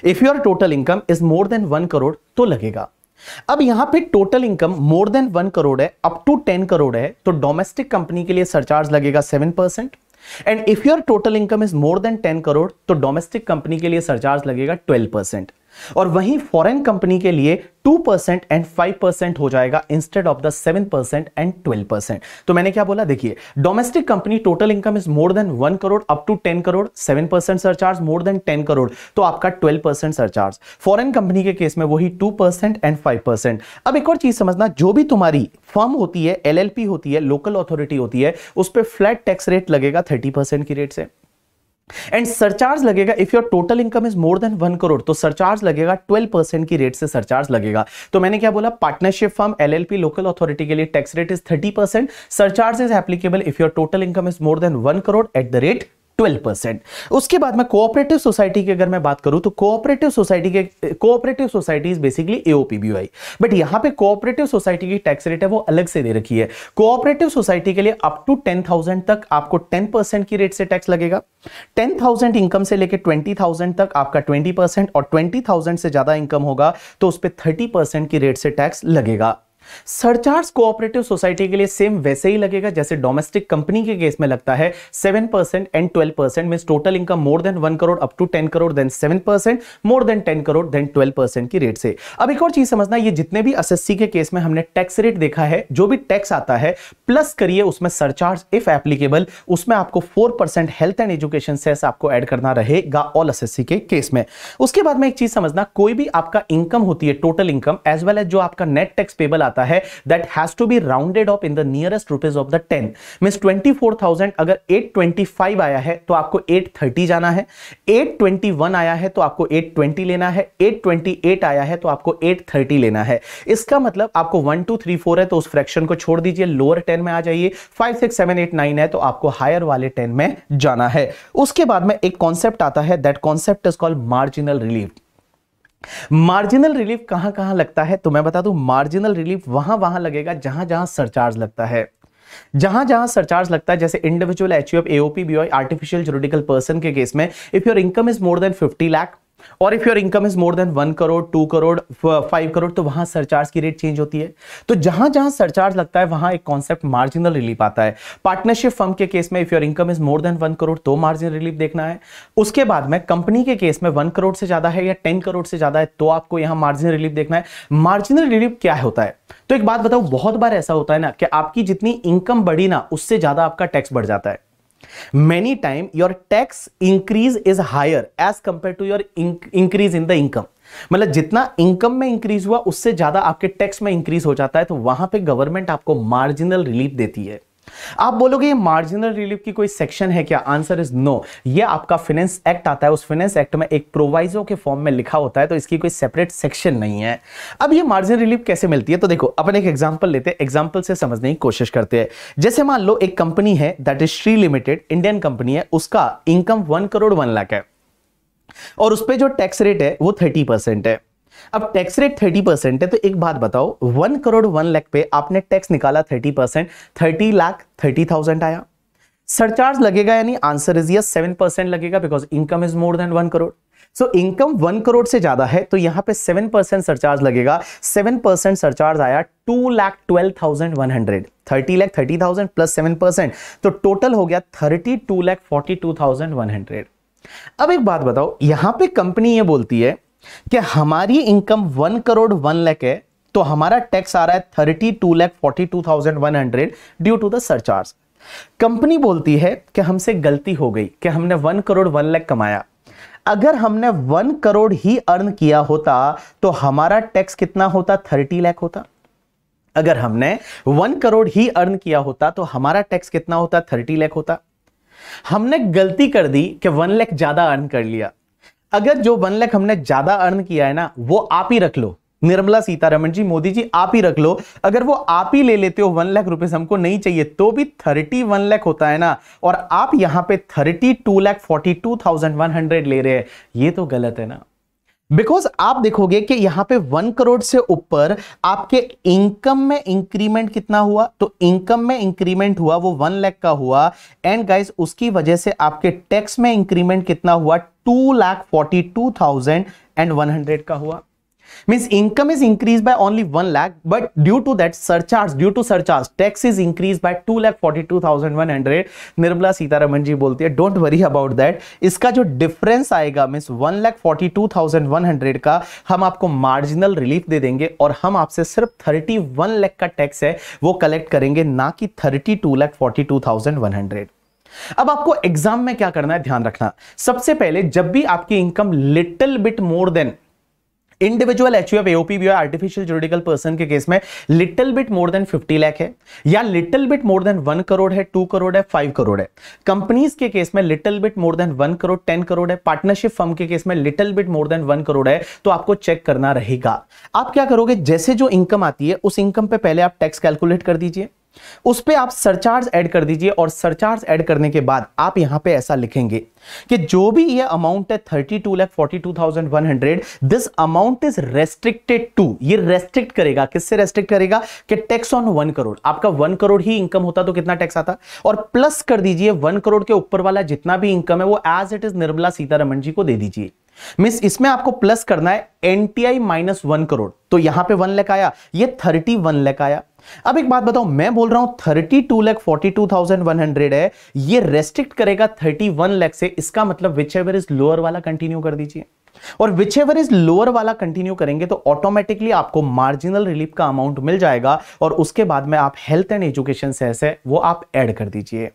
[SPEAKER 1] if your total income is more than one crore तो लगेगा अब यहां पे total income more than one crore है अप टू टेन करोड़ है तो डोमेस्टिक कंपनी के लिए सरचार्ज लगेगा seven percent and if your total income is more than ten crore तो डोमेस्टिक कंपनी के लिए सरचार्ज लगेगा ट्वेल्व परसेंट और वहीं फॉरेन कंपनी के लिए 2% एंड 5% हो जाएगा इंस्टेड ऑफ द 7% एंड 12%। तो मैंने क्या बोला देखिए domestic company total income is more than 1 crore up to 10 crore 7% surcharge more than 10 crore तो आपका 12% सरचार्ज फॉरन कंपनी के केस में वही 2% एंड 5%। अब एक और चीज समझना जो भी तुम्हारी फर्म होती है एल होती है लोकल अथॉरिटी होती है उस पर फ्लैट टैक्स रेट लगेगा थर्टी की रेट से एंड सरचार्ज लगेगा if your total income is more than one crore तो सरचार्ज लगेगा ट्वेल्व परसेंट की रेट से सरचार्ज लगेगा तो मैंने क्या बोला partnership firm LLP local authority के लिए tax rate is thirty percent surcharge is applicable if your total income is more than one crore at the rate twelve percent उसके बाद में कोऑपरेटिव सोसाइटी की अगर मैं बात करूं तो कोऑपरेटिव सोसाइटी के cooperative society is basically AOP BI but यहां पे कोऑपरेटिव सोसाइटी की टैक्स रेट है वो अलग से दे रखी है कोऑपरेटिव सोसाइटी के लिए अप टू टेन थाउजेंड तक आपको टेन परसेंट की रेट से टैक्स लगेगा टेन थाउजेंड इनकम से लेकर ट्वेंटी थाउजेंड तक आपका ट्वेंटी परसेंट और ट्वेंटी थाउजेंड से ज्यादा इनकम होगा तो उस पर थर्टी परसेंट की रेट से टैक्स लगेगा सरचार्ज कोऑपरेटिव सोसाइटी के लिए सेम वैसे ही लगेगा जैसे डोमेस्टिक कंपनी के केस में लगता है seven percent and twelve percent mean total income more than one crore up to ten crore then seven percent more than ten crore then twelve percent की रेट से अब एक और चीज समझना ये जितने भी एस के केस में हमने टैक्स रेट देखा है जो भी टैक्स आता है प्लस करिए उसमें सरचार्ज इफ एप्लीकेबल उसमें आपको four health and education cess आपको एड करना रहेगा ऑल एस के केस में उसके बाद में एक चीज समझना कोई भी आपका इनकम होती है total income as well as जो आपका नेट टैक्स पेबल आता आता है that has to be rounded off in the nearest rupees of the ten mean twenty four thousand अगर एट ट्वेंटी फाइव आया है तो आपको एट थर्टी जाना है एट ट्वेंटी वन आया है तो आपको एट ट्वेंटी लेना है एट ट्वेंटी एट आया है तो आपको एट थर्टी लेना है इसका मतलब आपको वन टू थ्री फोर है तो उस फ्रैक्शन को छोड़ दीजिए लोअर टेन में आ जाइए five six seven eight nine है तो आपको हायर वाले टेन में जाना है उसके बाद में एक कॉन्सेप्ट आता है that concept is called marginal relief marginal relief कहां कहां लगता है तो मैं बता दूं मार्जिनल रिलीफ वहां वहां लगेगा जहां जहां सरचार्ज लगता है जहां जहां सरचार्ज लगता है जैसे individual H AOP BO artificial juridical person के केस में if your income is more than 50 lakh और if your income is more than one crore two crore five crore तो वहां सरचार्ज की रेट चेंज होती है तो जहां जहां सरचार्ज लगता है वहां एक कॉन्सेप्ट मार्जिनल रिलीफ आता है पार्टनरशिप फर्म के केस में if your income is more than one crore तो मार्जिन रिलीफ देखना है उसके बाद में कंपनी के केस में वन करोड़ से ज्यादा है या टेन करोड़ से ज्यादा है तो आपको यहां मार्जिनल रिलीफ देखना है मार्जिनल रिलीफ क्या होता है तो एक बात बताओ बहुत बार ऐसा होता है ना कि आपकी जितनी इनकम बढ़ी ना उससे ज्यादा आपका टैक्स बढ़ जाता है many time your tax increase is higher as compared to your increase in the income मतलब जितना इनकम में इंक्रीज हुआ उससे ज्यादा आपके टैक्स में इंक्रीज हो जाता है तो वहां पे गवर्नमेंट आपको मार्जिनल रिलीफ देती है आप बोलोगे मार्जिनल रिलीफ की कोई सेक्शन है क्या आंसर इज नो ये आपका फिनेंस एक्ट आता है उस फिनेंस एक्ट में एक प्रोवाइजो के फॉर्म में लिखा होता है तो इसकी कोई सेपरेट सेक्शन नहीं है अब ये मार्जिन रिलीफ कैसे मिलती है तो देखो अपन एक एग्जांपल लेते हैं एग्जांपल से समझने की कोशिश करते हैं जैसे मान लो एक कंपनी है that is Shri Limited Indian company है उसका income one crore one lakh है और उस पर जो टैक्स रेट है वो थर्टी है अब टैक्स रेट थर्टी परसेंट है तो एक बात बताओ वन करोड़ वन लाख पे आपने टैक्स निकाला thirty percent thirty lakh thirty thousand आया सरचार्ज लगेगा यानी answer is yes seven percent लगेगा because income is more than one crore so income one crore से ज्यादा है तो यहां पे सेवन परसेंट सरचार्ज लगेगा सेवन परसेंट सरचार्ज आया two lakh twelve thousand one hundred thirty lakh thirty thousand plus seven percent तो टोटल हो गया thirty two lakh forty two thousand one hundred अब एक बात बताओ यहां पे कंपनी ये बोलती है कि हमारी income one crore one lakh है तो हमारा टैक्स आ रहा है thirty two lakh forty two thousand one hundred due to the surcharge company बोलती है कि हमसे गलती हो गई कि हमने वन करोड़ वन लैख कमाया अगर हमने वन करोड़ ही अर्न किया होता तो हमारा टैक्स कितना होता थर्टी लैख होता अगर हमने वन करोड़ ही अर्न किया होता तो हमारा टैक्स कितना होता थर्टी लैख होता हमने गलती कर दी कि वन लैख ज्यादा अर्न कर लिया अगर जो वन लाख हमने ज्यादा अर्न किया है ना वो आप ही रख लो निर्मला सीतारमन जी मोदी जी आप ही रख लो अगर वो आप ही ले लेते हो वन लाख रुपए हमको नहीं चाहिए तो भी थर्टी वन लाख होता है ना और आप यहां पे thirty two lakh forty two thousand one hundred ले रहे हैं ये तो गलत है ना बिकॉज आप देखोगे कि यहां पे वन करोड़ से ऊपर आपके इनकम में इंक्रीमेंट कितना हुआ तो इनकम में इंक्रीमेंट हुआ वो वन लैख का हुआ एंड गाइस उसकी वजह से आपके टैक्स में इंक्रीमेंट कितना हुआ two lakh forty two thousand and one hundred का हुआ means income is increased by only 1 lakh but due to that surcharge due to surcharge tax is increased by 2 lakh 42100 nirmala sitaraman ji bolti hai don't worry about that iska jo difference aayega means 1 lakh 42100 ka hum aapko marginal relief de denge aur hum aapse sirf 31 lakh ka tax hai wo collect karenge na ki 32 lakh 42100 अब आपको exam में क्या करना है ध्यान रखना सबसे पहले जब भी आपकी income little bit more than individual H U F AOP भी आर्टिफिशियल जुडिकल पर्सन के केस में little bit more than 50 lakh है या little bit more than one crore है टू करोड़ है फाइव करोड़ है कंपनीज के केस में little bit more than one crore ten crore है पार्टनरशिप फर्म के केस में little bit more than one crore है तो आपको चेक करना रहेगा आप क्या करोगे जैसे जो इनकम आती है उस इनकम पे पहले आप टैक्स कैलकुलेट कर दीजिए उस पर आप सरचार्ज ऐड कर दीजिए और सरचार्ज ऐड करने के बाद आप यहां पे ऐसा लिखेंगे कि जो भी ये अमाउंट है thirty two lakh forty two thousand one hundred this amount is restricted to ये रेस्ट्रिक्ट करेगा किससे रेस्ट्रिक्ट करेगा कि टैक्स ऑन वन करोड़ आपका वन करोड़ ही इनकम होता तो कितना टैक्स आता और प्लस कर दीजिए वन करोड़ के ऊपर वाला जितना भी इनकम है वो as it is Nirmala Sitharaman ji को दे दीजिए मिस इसमें आपको प्लस करना है एनटीआई माइनस वन करोड़ तो यहां पे वन लेक आया ये थर्टी वन लेक आया अब एक बात बताओ मैं बोल रहा हूं thirty two lakh forty two thousand one hundred है ये रेस्ट्रिक्ट करेगा थर्टी वन लैख से इसका मतलब विच एवर इज लोअर वाला कंटिन्यू कर दीजिए और विच एवर इज लोअर वाला कंटिन्यू करेंगे तो ऑटोमेटिकली आपको मार्जिनल रिलीफ का अमाउंट मिल जाएगा और उसके बाद में आप हेल्थ एंड एजुकेशन से वो आप एड कर दीजिए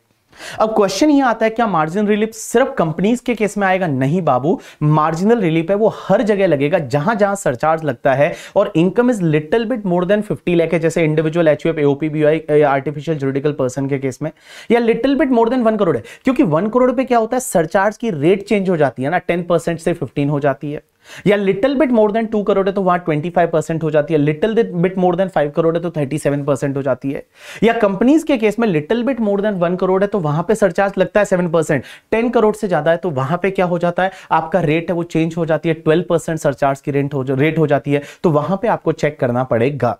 [SPEAKER 1] अब क्वेश्चन ये आता है क्या मार्जिन रिलीफ सिर्फ कंपनीज के केस में आएगा नहीं बाबू मार्जिनल रिलीफ है वो हर जगह लगेगा जहां जहां सरचार्ज लगता है और income is little bit more than 50 lakh है जैसे individual HUF AOP BI artificial judicial person के केस में या little bit more than one crore है क्योंकि वन करोड़ पे क्या होता है सरचार्ज की रेट चेंज हो जाती है ना टेन से फिफ्टीन हो जाती है या little bit more than two crore है तो वहां ट्वेंटी फाइव परसेंट हो जाती है little bit more than five crore है तो थर्टी सेवन परसेंट हो जाती है या कंपनीज के केस में little bit more than one crore है तो वहां पे सरचार्ज लगता है सेवन परसेंट टेन करोड़ से ज्यादा है तो वहां पे क्या हो जाता है आपका रेट है वो चेंज हो जाती है ट्वेल्व परसेंट सरचार्ज की रेट हो रेट हो जाती है तो वहां पर आपको चेक करना पड़ेगा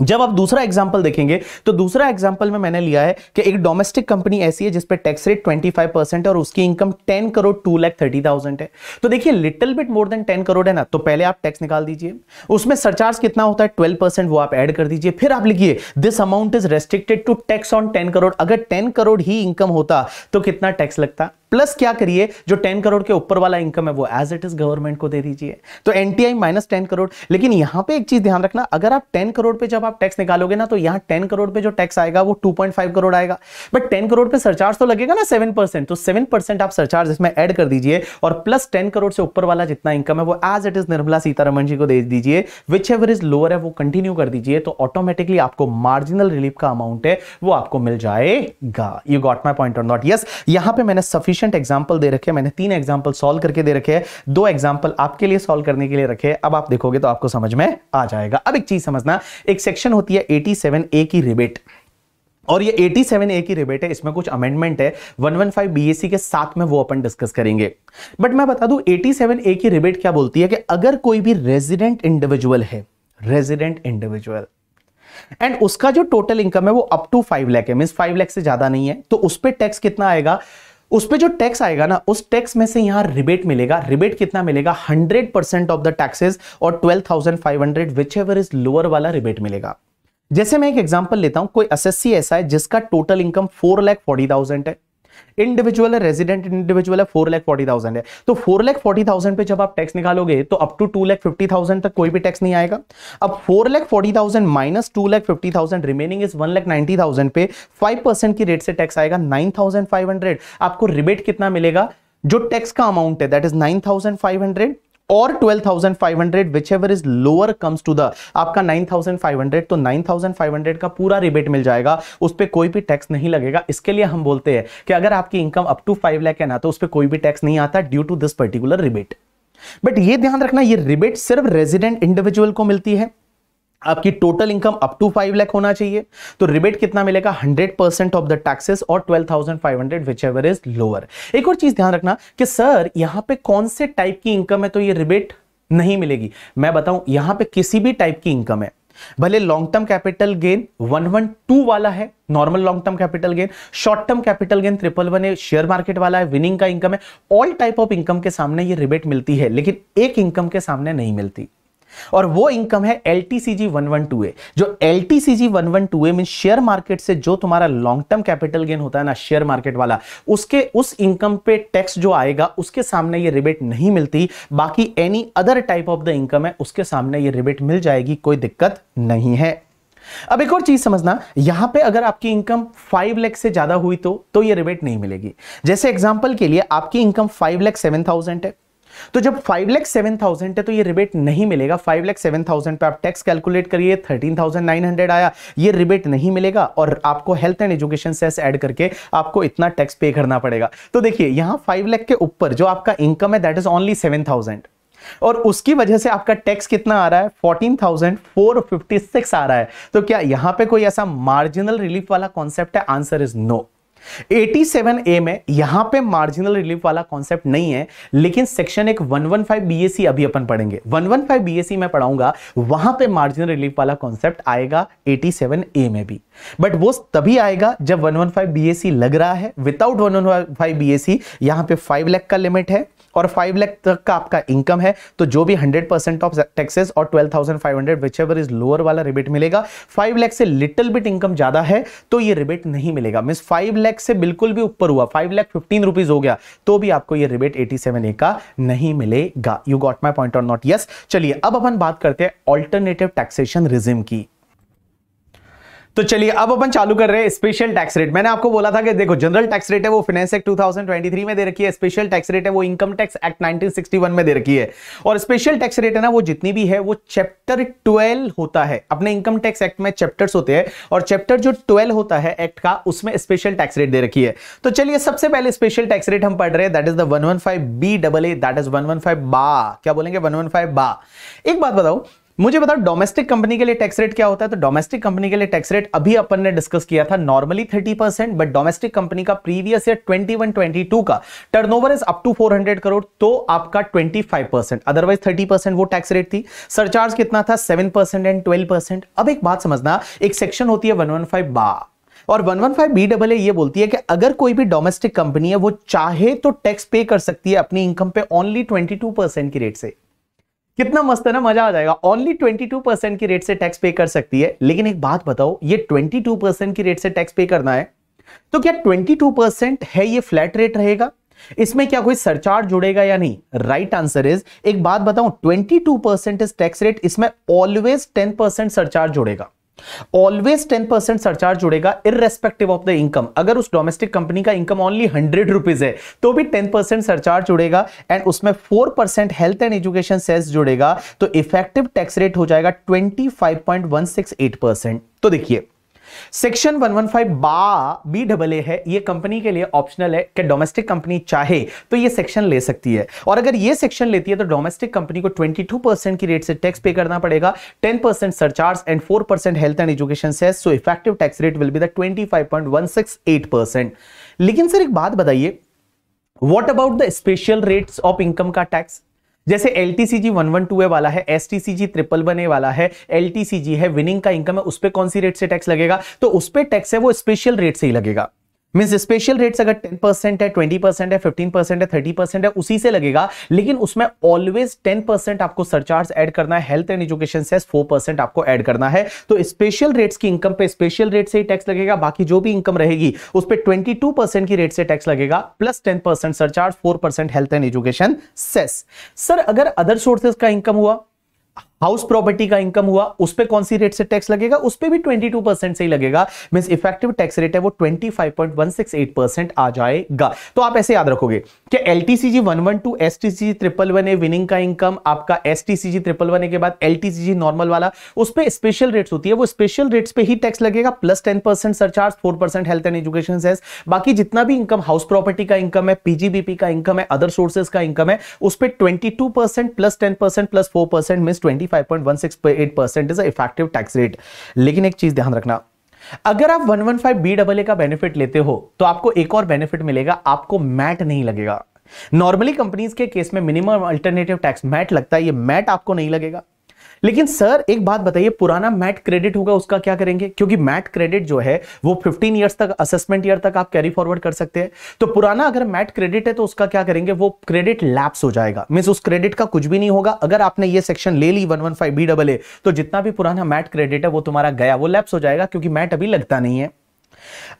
[SPEAKER 1] जब आप दूसरा एग्जाम्पल देखेंगे तो दूसरा एग्जाम्पल में मैंने लिया है कि एक डोमेस्टिक कंपनी ऐसी है पर टैक्स रेट 25 परसेंट और उसकी income 10 crore two lakh thirty thousand है तो देखिए little bit more than 10 crore है ना तो पहले आप टैक्स निकाल दीजिए उसमें सरचार्ज कितना होता है 12 परसेंट वो आप ऐड कर दीजिए फिर आप लिखिए this amount is restricted to tax on ten crore अगर टेन करोड़ ही इनकम होता तो कितना टैक्स लगता प्लस क्या करिए जो टेन करोड़ के ऊपर वाला इनकम है वो एज इट इज गवर्नमेंट को दे दीजिए तो एनटीआई माइनस टेन करोड़ लेकिन यहां पे एक चीज ध्यान रखना अगर आप टेन करोड़ पे जब आप टैक्स निकालोगे ना तो यहां टेन करोड़ पे जो टैक्स आएगा वो टू पॉइंट फाइव करोड़ आएगा बट टेन करोड़ पे सरचार्ज तो लगेगा ना सेवन परसेंट तो सेवन परसेंट आप सरचार्ज इसमें एड कर दीजिए और प्लस टेन करोड़ से ऊपर वाला जितना इनकम है वो as it is Nirmala Sitharaman ji को दे दीजिए विच एवर इज लोअर है वो कंटिन्यू कर दीजिए तो ऑटोमेटिकली आपको मार्जिनल रिलीफ का अमाउंट है वो आपको मिल जाएगा you got my point on not yes यहां पर मैंने सफिशियंट कांस्टेंट एग्जाम्पल दे रखे मैंने तीन एग्जाम्पल सॉल्व करके दे रखे हैं दो एग्जाम्पल आपके लिए सॉल्व करने के लिए रखे अब आप देखोगे तो आपको समझ में आ जाएगा अब एक चीज समझना एक सेक्शन होती है एटी ए की रिबेट और ये 87 ए की रिबेट है इसमें कुछ अमेंडमेंट है 115 बीएससी के साथ में वो अपन डिस्कस करेंगे बट मैं बता दूं 87 ए की रिबेट क्या बोलती है कि अगर कोई भी रेजिडेंट इंडिविजुअल है रेजिडेंट इंडिविजुअल एंड उसका जो टोटल इनकम है वो अप टू 5 लाख है मीन 5 लाख से ज्यादा नहीं है तो उस पर टैक्स कितना आएगा उस पर जो टैक्स आएगा ना उस टैक्स में से यहां रिबेट मिलेगा रिबेट कितना मिलेगा hundred percent of the taxes और twelve thousand five hundred whichever is lower वाला रिबेट मिलेगा जैसे मैं एक एग्जाम्पल लेता हूं कोई एसएससी ऐसा है जिसका total income four lakh forty thousand है इंडिविजुअल है रेजिडेंट इंडिविजुअल है फोर लैख फोर्टी थाउजेंड है तो फोर लैख फोर्टी थाउजेंड पे जब आप टैक्स निकालोगे तो up to two lakh fifty thousand तक कोई भी टैक्स नहीं आएगा अब four lakh forty thousand minus two lakh fifty thousand remaining is one lakh ninety thousand पे फाइव परसेंट की रेट से टैक्स आएगा नाइन थाउजेंड फाइव हंड्रेड आपको रिबेट कितना मिलेगा जो टैक्स का अमाउंट है that is nine thousand five hundred और 12,500 whichever is lower comes to the आपका 9,500 तो 9,500 का पूरा रिबेट मिल जाएगा उस पर कोई भी टैक्स नहीं लगेगा इसके लिए हम बोलते हैं कि अगर आपकी income up to five lakh है ना तो उस पर कोई भी टैक्स नहीं आता due to this particular rebate but ये ध्यान रखना ये रिबेट सिर्फ रेजिडेंट इंडिविजुअल को मिलती है आपकी total income up to five lakh होना चाहिए तो रिबेट कितना मिलेगा hundred percent of the taxes और twelve thousand five hundred whichever is lower एक और चीज ध्यान रखना कि सर यहां पे कौन से टाइप की इनकम है तो ये रिबेट नहीं मिलेगी मैं बताऊं यहां पे किसी भी टाइप की इनकम है भले लॉन्ग टर्म कैपिटल गेन 112 वाला है normal long term capital gain short term capital gain triple one है शेयर मार्केट वाला है विनिंग का इनकम है ऑल टाइप ऑफ इनकम के सामने ये रिबेट मिलती है लेकिन एक इनकम के सामने नहीं मिलती और वो इनकम है L T C G one one two A जो L T C G one one two A mean share market से जो तुम्हारा लॉन्ग टर्म कैपिटल गेन होता है ना शेयर मार्केट वाला उसके उस इनकम पे टैक्स जो आएगा उसके सामने ये रिबेट नहीं मिलती बाकी any other type of the income है उसके सामने ये रिबेट मिल जाएगी कोई दिक्कत नहीं है अब एक और चीज समझना यहां पे अगर आपकी इनकम 5 लाख से ज्यादा हुई तो तो ये रिबेट नहीं मिलेगी जैसे एग्जांपल के लिए आपकी इनकम 5 लाख 7000 है तो जब फाइव लैख सेवन थाउजेंड है तो ये रिबेट नहीं मिलेगा फाइव लैख सेवन थाउजेंड पर आप टैक्स कैलकुलेट करिए थर्टीन थाउजेंड नाइन हंड्रेड आया ये रिबेट नहीं मिलेगा और आपको health and education cess add करके आपको इतना टैक्स पे करना पड़ेगा तो देखिए यहाँ फाइव लैख के ऊपर जो आपका इनकम है that is only seven thousand और उसकी वजह से आपका टैक्स कितना आ रहा है 14,456 आ रहा है तो क्या यहां पे कोई ऐसा मार्जिनल रिलीफ वाला कॉन्सेप्ट है आंसर इज नो 87 ए में यहां पे मार्जिनल रिलीफ वाला कॉन्सेप्ट नहीं है लेकिन सेक्शन एक 115 बीएससी अभी अपन पढ़ेंगे 115 बीएससी में पढ़ाऊंगा वहां पे मार्जिनल रिलीफ वाला कॉन्सेप्ट आएगा 87 ए में भी बट वो तभी आएगा जब 115 बीएससी लग रहा है विदाउट 115 बीएससी यहां पे 5 लाख का लिमिट है और फाइव लाख तक का आपका इनकम है तो जो भी हंड्रेड परसेंट ऑफ टैक्सेस और twelve thousand five hundred whichever is lower वाला रिबेट मिलेगा फाइव लाख से लिटिल बिट इनकम ज्यादा है तो ये रिबेट नहीं मिलेगा मीन फाइव लाख से बिल्कुल भी ऊपर हुआ फाइव लाख फिफ्टीन रुपीज हो गया तो भी आपको ये रिबेट एटी सेवन ए का नहीं मिलेगा यू गॉट माई पॉइंट और नॉट यस चलिए अब अपन बात करते हैं ऑल्टरनेटिव टैक्सेशन रिजिम की तो चलिए अब अपन चालू कर रहे हैं स्पेशल टैक्स रेट मैंने आपको बोला था कि देखो जनरल टैक्स रेट है वो फाइनेंस एक्ट 2023 में दे रखी है स्पेशल टैक्स रेट है वो इनकम टैक्स एक्ट 1961 में दे रखी है और स्पेशल टैक्स रेट है ना वो जितनी भी है वो चैप्टर 12 होता है अपने इनकम टैक्स एक्ट में चैप्टर्स होते हैं और चैप्टर जो ट्वेल्व होता है एक्ट का उसमें स्पेशल टैक्स रेट दे रखी है तो चलिए सबसे पहले स्पेशल टैक्स रेट हम पढ़ रहे हैं that is the one one five B double A that is one one five बा क्या बोलेंगे वन वन फाइव बा एक बात बताओ मुझे बताओ डोमेस्टिक कंपनी के लिए टैक्स रेट क्या होता है तो डोमेस्टिक कंपनी के लिए टैक्स रेट अभी अपन ने डिस्कस किया था normally 30 percent but domestic company का प्रीवियस ईयर 21 22 का turnover is up to 400 crore तो आपका 25 परसेंट अदरवाइज 30 परसेंट वो टैक्स रेट थी सरचार्ज कितना था seven percent and twelve percent अब एक बात समझना एक सेक्शन होती है वन वन और 115 बी डबल ये बोलती है कि अगर कोई भी डोमेस्टिक कंपनी है वो चाहे तो टैक्स पे कर सकती है अपनी इनकम पे ओनली 22 परसेंट की रेट से कितना मस्त है ना मजा आ जाएगा ओनली 22 परसेंट की रेट से टैक्स पे कर सकती है लेकिन एक बात बताओ ये 22 परसेंट की रेट से टैक्स पे करना है तो क्या 22 परसेंट है ये फ्लैट रेट रहेगा इसमें क्या कोई सरचार्ज जुड़ेगा या नहीं राइट आंसर इज एक बात बताऊं 22 परसेंट इज टैक्स रेट इसमें ऑलवेज 10 परसेंट सरचार्ज जुड़ेगा ऑलवेज टेन परसेंट सरचार्ज जुड़ेगा इरेस्पेक्टिव ऑफ द इनकम अगर उस डोमेस्टिक कंपनी का इनकम ओनली हंड्रेड रुपीज है तो भी टेन परसेंट सरचार्ज जुड़ेगा एंड उसमें four percent health and education सेल्स जुड़ेगा तो इफेक्टिव टैक्स रेट हो जाएगा twenty five point one six eight percent तो देखिए सेक्शन 115 बा बी डबल ए है ये कंपनी के लिए ऑप्शनल है कि डोमेस्टिक कंपनी चाहे तो ये सेक्शन ले सकती है और अगर ये सेक्शन लेती है तो डोमेस्टिक कंपनी को 22 परसेंट की रेट से टैक्स पे करना पड़ेगा 10 percent surcharge and 4 percent health and education से so effective tax rate will be the twenty लेकिन सर एक बात बताइए what about the special rates of income का टैक्स जैसे L T C G one one two A वाला है S T C G triple one A वाला है एल टी सी जी है विनिंग का इनकम है उस पर कौन सी रेट से टैक्स लगेगा तो उस पर टैक्स है वो स्पेशल रेट से ही लगेगा मीन स्पेशल रेट्स अगर 10 परसेंट है 20 परसेंट है 15 परसेंट है 30 परसेंट है उसी से लगेगा लेकिन उसमें ऑलवेज 10 परसेंट आपको सरचार्ज ऐड करना है health and education cess 4 percent आपको ऐड करना है तो स्पेशल रेट्स की इनकम पे स्पेशल रेट से ही टैक्स लगेगा बाकी जो भी इनकम रहेगी उस पर ट्वेंटी की रेट से टैक्स लगेगा plus ten percent surcharge four health and education cess sir अगर अदर सोर्सेज का इनकम हुआ हाउस प्रॉपर्टी का इनकम हुआ उस पर कौन सी रेट से टैक्स लगेगा उस पर भी 22 परसेंट से ही लगेगा मीन इफेक्टिव टैक्स रेट है वो 25.168 परसेंट आ जाएगा तो आप ऐसे याद रखोगे कि L T C G one one two S T C G triple one A winning का इनकम आपका S T C G triple one A के बाद L T C G normal वाला उस पर स्पेशल रेट्स होती है वो स्पेशल रेट्स पे ही टैक्स लगेगा plus ten percent surcharge four percent health and education cess बाकी जितना भी इनकम हाउस प्रॉपर्टी का इनकम है पीजीबीपी का इनकम है अदर सोर्सेज का इनकम है उस पर twenty two percent plus ten percent plus four percent mean twenty 5.168 percent is effective tax rate लेकिन एक चीज ध्यान रखना अगर आप 115 बी डबल का बेनिफिट लेते हो तो आपको एक और बेनिफिट मिलेगा आपको मैट नहीं लगेगा नॉर्मली कंपनीज के केस में मिनिमम अल्टरनेटिव टैक्स मैट लगता है ये मैट आपको नहीं लगेगा लेकिन सर एक बात बताइए पुराना मैट क्रेडिट होगा उसका क्या करेंगे क्योंकि मैट क्रेडिट जो है वो 15 इयर्स तक असेसमेंट ईयर तक आप कैरी फॉरवर्ड कर सकते हैं तो पुराना अगर मैट क्रेडिट है तो उसका क्या करेंगे वो क्रेडिट लैप्स हो जाएगा मीन उस क्रेडिट का कुछ भी नहीं होगा अगर आपने ये सेक्शन ले ली one one five B double A तो जितना भी पुराना मैट क्रेडिट है वो तुम्हारा गया वो लैप्स हो जाएगा क्योंकि मैट अभी लगता नहीं है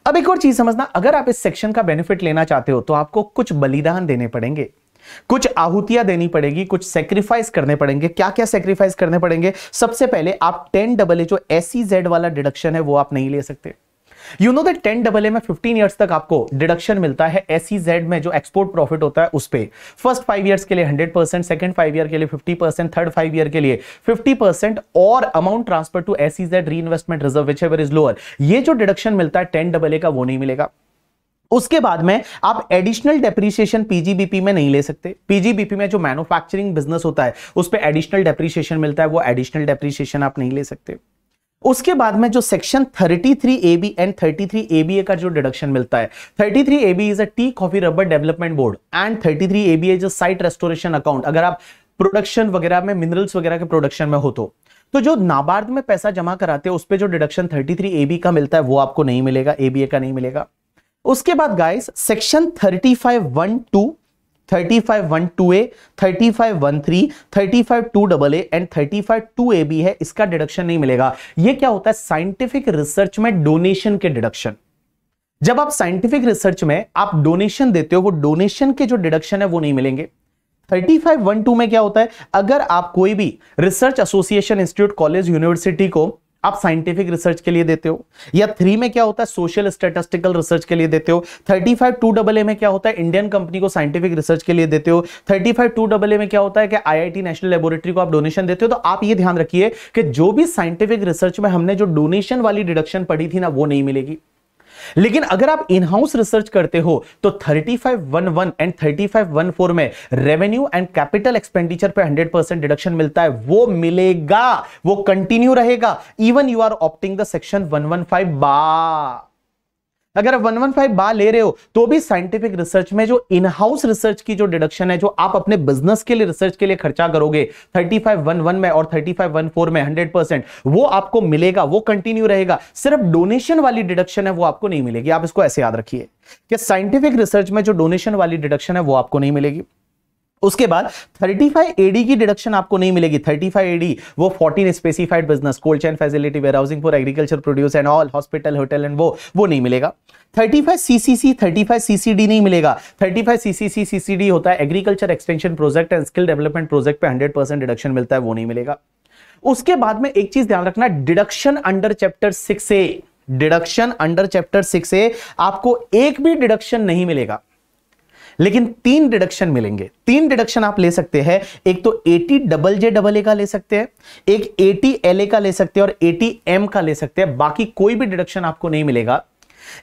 [SPEAKER 1] अब एक और चीज समझना अगर आप इस सेक्शन का बेनिफिट लेना चाहते हो तो आपको कुछ बलिदान देने पड़ेंगे कुछ आहुतियां देनी पड़ेगी कुछ सेक्रीफाइस करने पड़ेंगे क्या क्या सेक्रीफाइस करने पड़ेंगे सबसे पहले आप टेन डबल ए जो एस जेड e वाला डिडक्शन है वो आप नहीं ले सकते you know that ten double A में फिफ्टीन ईयर्स तक आपको डिडक्शन मिलता है एस जेड e में जो एक्सपोर्ट प्रॉफिट होता है उस पर फर्स्ट फाइव ईयर्स के लिए hundred percent second five year के लिए fifty percent third five year के लिए फिफ्टी परसेंट और amount transfer to S Z reinvestment reserve whichever is lower ये जो डिडक्शन मिलता है टेन डबल ए का वो नहीं मिलेगा उसके बाद में आप एडिशनल डेप्रिसिएशन पीजीबीपी में नहीं ले सकते पीजीबीपी में जो मैन्युफैक्चरिंग बिजनेस होता है उस पर एडिशनल डेप्रिसिएशन मिलता है वो एडिशनल डेप्रिसिएशन आप नहीं ले सकते उसके बाद में जो सेक्शन 33 एबी एंड 33 एबीए का जो डिडक्शन मिलता है 33 AB is a tea coffee rubber development board and 33 AB is a site restoration account अगर आप प्रोडक्शन वगैरह में मिनरल्स वगैरह के प्रोडक्शन में हो तो तो जो नाबार्ड में पैसा जमा कराते हैं उस पर जो डिडक्शन 33 एबी का मिलता है वो आपको नहीं मिलेगा एबीए का नहीं मिलेगा उसके बाद guys section thirty five one two thirty five one two A thirty five one three thirty five two double A and thirty five two A भी है इसका डिडक्शन नहीं मिलेगा ये क्या होता है साइंटिफिक रिसर्च में डोनेशन के डिडक्शन जब आप साइंटिफिक रिसर्च में आप डोनेशन देते हो वो डोनेशन के जो डिडक्शन है वो नहीं मिलेंगे 3512 में क्या होता है अगर आप कोई भी research association institute college university को आप साइंटिफिक रिसर्च के लिए देते हो या थ्री में क्या होता है सोशल स्टेटिस्टिकल रिसर्च के लिए देते हो thirty five two double A में क्या होता है इंडियन कंपनी को साइंटिफिक रिसर्च के लिए देते हो thirty five two double A में क्या होता है कि आईआईटी नेशनल लेबोरेटरी को आप डोनेशन देते हो तो आप ये ध्यान रखिए कि जो भी साइंटिफिक रिसर्च में हमने जो डोनेशन वाली डिडक्शन पड़ी थी ना वो नहीं मिलेगी लेकिन अगर आप इनहाउस रिसर्च करते हो तो 3511 एंड 3514 में रेवेन्यू एंड कैपिटल एक्सपेंडिचर पे 100 परसेंट डिडक्शन मिलता है वो मिलेगा वो कंटिन्यू रहेगा even you are opting the section 115 बा अगर आप फाइव बा ले रहे हो तो भी साइंटिफिक रिसर्च में जो इन हाउस रिसर्च की जो डिडक्शन है जो आप अपने बिजनेस के लिए रिसर्च के लिए खर्चा करोगे थर्टी फाइव वन वन में और थर्टी फाइव वन फोर में हंड्रेड परसेंट वो आपको मिलेगा वो कंटिन्यू रहेगा सिर्फ डोनेशन वाली डिडक्शन है वो आपको नहीं मिलेगी आप इसको ऐसे याद रखिए कि साइंटिफिक रिसर्च में जो डोनेशन वाली डिडक्शन है वो आपको नहीं मिलेगी उसके बाद 35 एडी की डिडक्शन आपको नहीं मिलेगी 35 एडी वो 14 specified business cold chain facility warehousing for agriculture produce and all hospital hotel and वो वो नहीं मिलेगा 35 CCC 35 CCD नहीं मिलेगा 35 CCC CCD होता है agriculture extension project and skill development project पे 100 परसेंट डिडक्शन मिलता है वो नहीं मिलेगा उसके बाद में एक चीज ध्यान रखना deduction under chapter six A deduction under chapter six A आपको एक भी डिडक्शन नहीं मिलेगा लेकिन तीन डिडक्शन मिलेंगे तीन डिडक्शन आप ले सकते हैं एक तो eighty double J double A का ले सकते हैं एक एटी एल ए का ले सकते हैं और एटी एम का ले सकते हैं बाकी कोई भी डिडक्शन आपको नहीं मिलेगा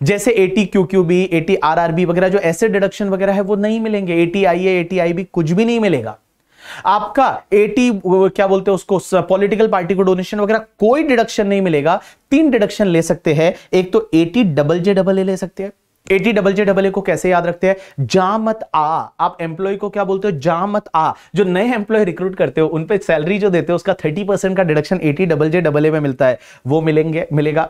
[SPEAKER 1] जैसे eighty Q Q B eighty R R B वगैरह जो ऐसे डिडक्शन वगैरह है वो नहीं मिलेंगे eighty I A eighty I B कुछ भी नहीं मिलेगा आपका एटी क्या बोलते हैं उसको पॉलिटिकल पार्टी को डोनेशन वगैरह कोई डिडक्शन नहीं मिलेगा तीन डिडक्शन ले सकते हैं एक तो eighty double J double A ले सकते हैं eighty double J double A को कैसे याद रखते हैं जा मत आ आप एम्प्लॉय को क्या बोलते हो जा मत आ जो नए एम्प्लॉय रिक्रूट करते हो उन पे सैलरी जो देते हो उसका थर्टी परसेंट का deduction eighty double J double A में मिलता है वो मिलेंगे मिलेगा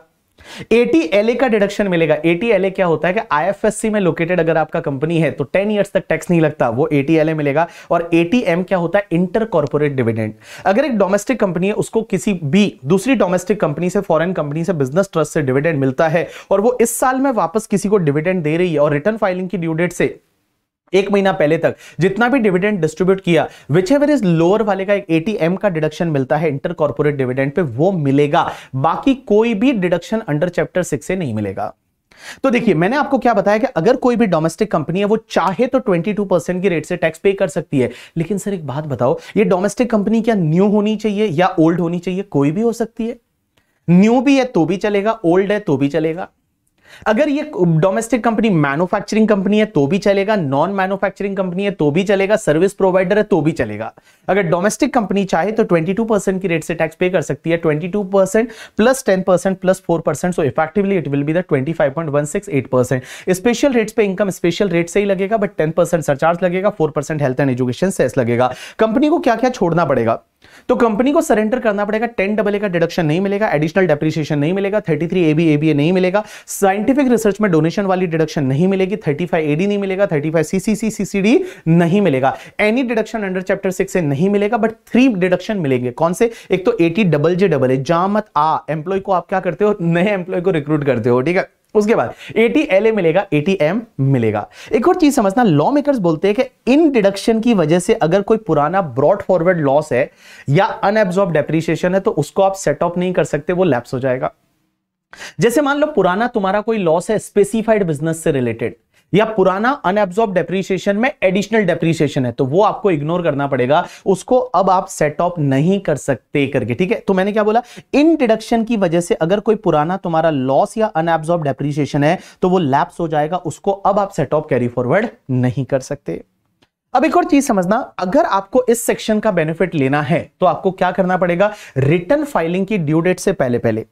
[SPEAKER 1] एटीएलए का डिडक्शन मिलेगा एटीएलए क्या होता है कि आईएफएससी में लोकेटेड अगर आपका कंपनी है तो 10 इयर्स तक टैक्स नहीं लगता वो एटीएलए मिलेगा और एटीएम क्या होता है इंटर कॉर्पोरेट डिविडेंड अगर एक डोमेस्टिक कंपनी है उसको किसी भी दूसरी डोमेस्टिक कंपनी से फॉरन कंपनी से बिजनेस ट्रस्ट से डिविडेंड मिलता है और वो इस साल में वापस किसी को डिविडेंड दे रही है और रिटर्न फाइलिंग की ड्यू डेट से एक महीना पहले तक जितना भी डिविडेंड डिस्ट्रीब्यूट किया विच एवर इज लोअर वाले का एक एटीएम का डिडक्शन मिलता है इंटर कॉर्पोरेट डिविडेंड पे वो मिलेगा बाकी कोई भी डिडक्शन अंडर चैप्टर सिक्स से नहीं मिलेगा तो देखिए मैंने आपको क्या बताया कि अगर कोई भी डोमेस्टिक कंपनी है वो चाहे तो 22 परसेंट की रेट से टैक्स पे कर सकती है लेकिन सर एक बात बताओ ये डोमेस्टिक कंपनी क्या न्यू होनी चाहिए या ओल्ड होनी चाहिए कोई भी हो सकती है न्यू भी है तो भी चलेगा ओल्ड है तो भी चलेगा अगर ये डोमेस्टिक कंपनी मैन्युफैक्चरिंग कंपनी है तो भी चलेगा नॉन मैन्युफैक्चरिंग कंपनी है तो भी चलेगा सर्विस प्रोवाइडर है तो भी चलेगा अगर डोमेस्टिक कंपनी चाहे तो 22% की रेट से टैक्स पे कर सकती है 22% plus 10% plus 4% so effectively it will be the 25.168% special rates पे इनकम स्पेशल रेट से ही लगेगा बट टेन सरचार्ज लगेगा four health and education cess लगेगा कंपनी को क्या क्या छोड़ना पड़ेगा तो कंपनी को सरेंडर करना पड़ेगा टेन डबल ए का डिडक्शन नहीं मिलेगा एडिशनल डेप्रिशिएशन नहीं मिलेगा थर्टी थ्री एबी ए नहीं मिलेगा साइंटिफिक रिसर्च में डोनेशन वाली डिडक्शन नहीं मिलेगी थर्टी फाइव एडी नहीं मिलेगा थर्टी फाइव सी सीसीडी नहीं मिलेगा any deduction under chapter six से नहीं मिलेगा बट थ्री डिडक्शन मिलेंगे कौन से एक तो eighty double J double A जामत आ एम्प्लॉय को आप क्या करते हो नए एम्प्लॉय को रिक्रूट करते हो ठीक है उसके बाद एटीएलए मिलेगा एटीएम मिलेगा एक और चीज समझना लॉ मेकर्स बोलते हैं कि इन डिडक्शन की वजह से अगर कोई पुराना ब्रॉड फॉरवर्ड लॉस है या अनएब्जॉर्ब डेप्रीशिएशन है तो उसको आप सेट ऑफ नहीं कर सकते वो लैप्स हो जाएगा जैसे मान लो पुराना तुम्हारा कोई लॉस है स्पेसिफाइड बिजनेस से रिलेटेड या पुराना अनएब्सॉर्ब डेप्रीसिएशन में एडिशनल डेप्रीसिएशन है तो वो आपको इग्नोर करना पड़ेगा उसको अब आप सेट ऑफ नहीं कर सकते करके ठीक है तो मैंने क्या बोला इन डिडक्शन की वजह से अगर कोई पुराना तुम्हारा लॉस या अनएब्सॉर्ब डेप्रीसिएशन है तो वो लैप्स हो जाएगा उसको अब आप सेट ऑफ कैरी फॉरवर्ड नहीं कर सकते अब एक और चीज समझना अगर आपको इस सेक्शन का बेनिफिट लेना है तो आपको क्या करना पड़ेगा रिटर्न फाइलिंग की ड्यू डेट से पहले पहले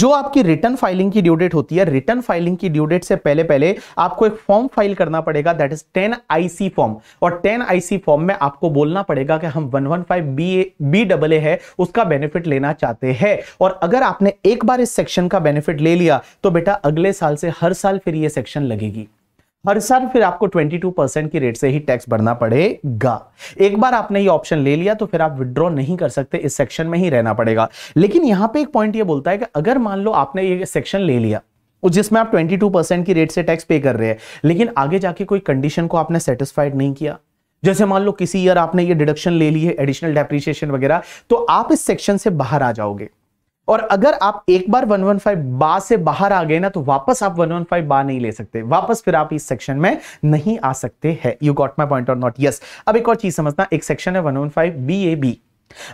[SPEAKER 1] जो आपकी रिटर्न फाइलिंग की ड्यू डेट होती है रिटर्न फाइलिंग की ड्यू डेट से पहले पहले आपको एक फॉर्म फाइल करना पड़ेगा that is ten IC form और टेन आईसी फॉर्म में आपको बोलना पड़ेगा कि हम one one five B B double A है उसका बेनिफिट लेना चाहते हैं और अगर आपने एक बार इस सेक्शन का बेनिफिट ले लिया तो बेटा अगले साल से हर साल फिर ये सेक्शन लगेगी हर साल फिर आपको 22 परसेंट की रेट से ही टैक्स भरना पड़ेगा एक बार आपने ये ऑप्शन ले लिया तो फिर आप विड्रॉ नहीं कर सकते इस सेक्शन में ही रहना पड़ेगा लेकिन यहां पे एक पॉइंट ये बोलता है कि अगर मान लो आपने ये सेक्शन ले लिया जिसमें आप 22 परसेंट की रेट से टैक्स पे कर रहे हैं लेकिन आगे जाके कोई कंडीशन को आपने सेटिस्फाइड नहीं किया जैसे मान लो किसी ईयर आपने ये डिडक्शन ले ली है एडिशनल डेप्रिशिएशन वगैरह तो आप इस सेक्शन से बाहर आ जाओगे और अगर आप एक बार 115 बा से बाहर आ गए ना तो वापस आप 115 बा नहीं ले सकते वापस फिर आप इस सेक्शन में नहीं आ सकते हैं यू गॉट माई पॉइंट और नॉट यस अब एक और चीज समझना एक सेक्शन है 115 B A B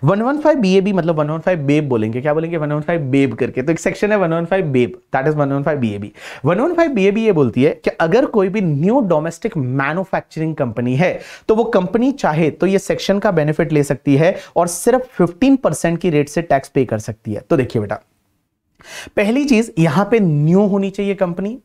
[SPEAKER 1] one one five B A B मतलब वन वन फाइव बेब बोलेंगे क्या बोलेंगे वन वन फाइव बेब करके तो एक सेक्शन है वन वन फाइव बेब that is one one five B A B one one five B A B ये बोलती है कि अगर कोई भी न्यू डोमेस्टिक मैन्युफैक्चरिंग कंपनी है तो वो कंपनी चाहे तो ये सेक्शन का बेनिफिट ले सकती है और सिर्फ फिफ्टीन परसेंट की रेट से टैक्स पे कर सकती है तो देखिए बेटा पहली चीज यहां पे न्यू होनी चाहिए कंपनी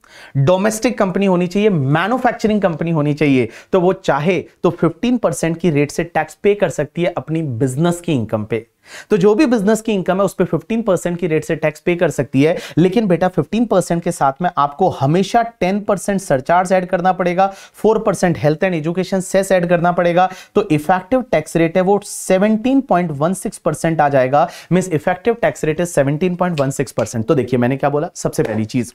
[SPEAKER 1] डोमेस्टिक कंपनी होनी चाहिए मैन्युफैक्चरिंग कंपनी होनी चाहिए तो वो चाहे तो 15 परसेंट की रेट से टैक्स पे कर सकती है अपनी बिजनेस की इनकम पे तो जो भी बिजनेस की इनकम है उस पर फिफ्टीन परसेंट की रेट से टैक्स पे कर सकती है लेकिन बेटा फिफ्टीन परसेंट के साथ में आपको हमेशा टेन परसेंट सरचार्ज ऐड करना पड़ेगा four percent health and education cess add करना पड़ेगा तो इफेक्टिव टैक्स रेट है वो seventeen point one six percent आ जाएगा मीन इफेक्टिव टैक्स रेट है seventeen point one six percent तो देखिए मैंने क्या बोला सबसे पहली चीज़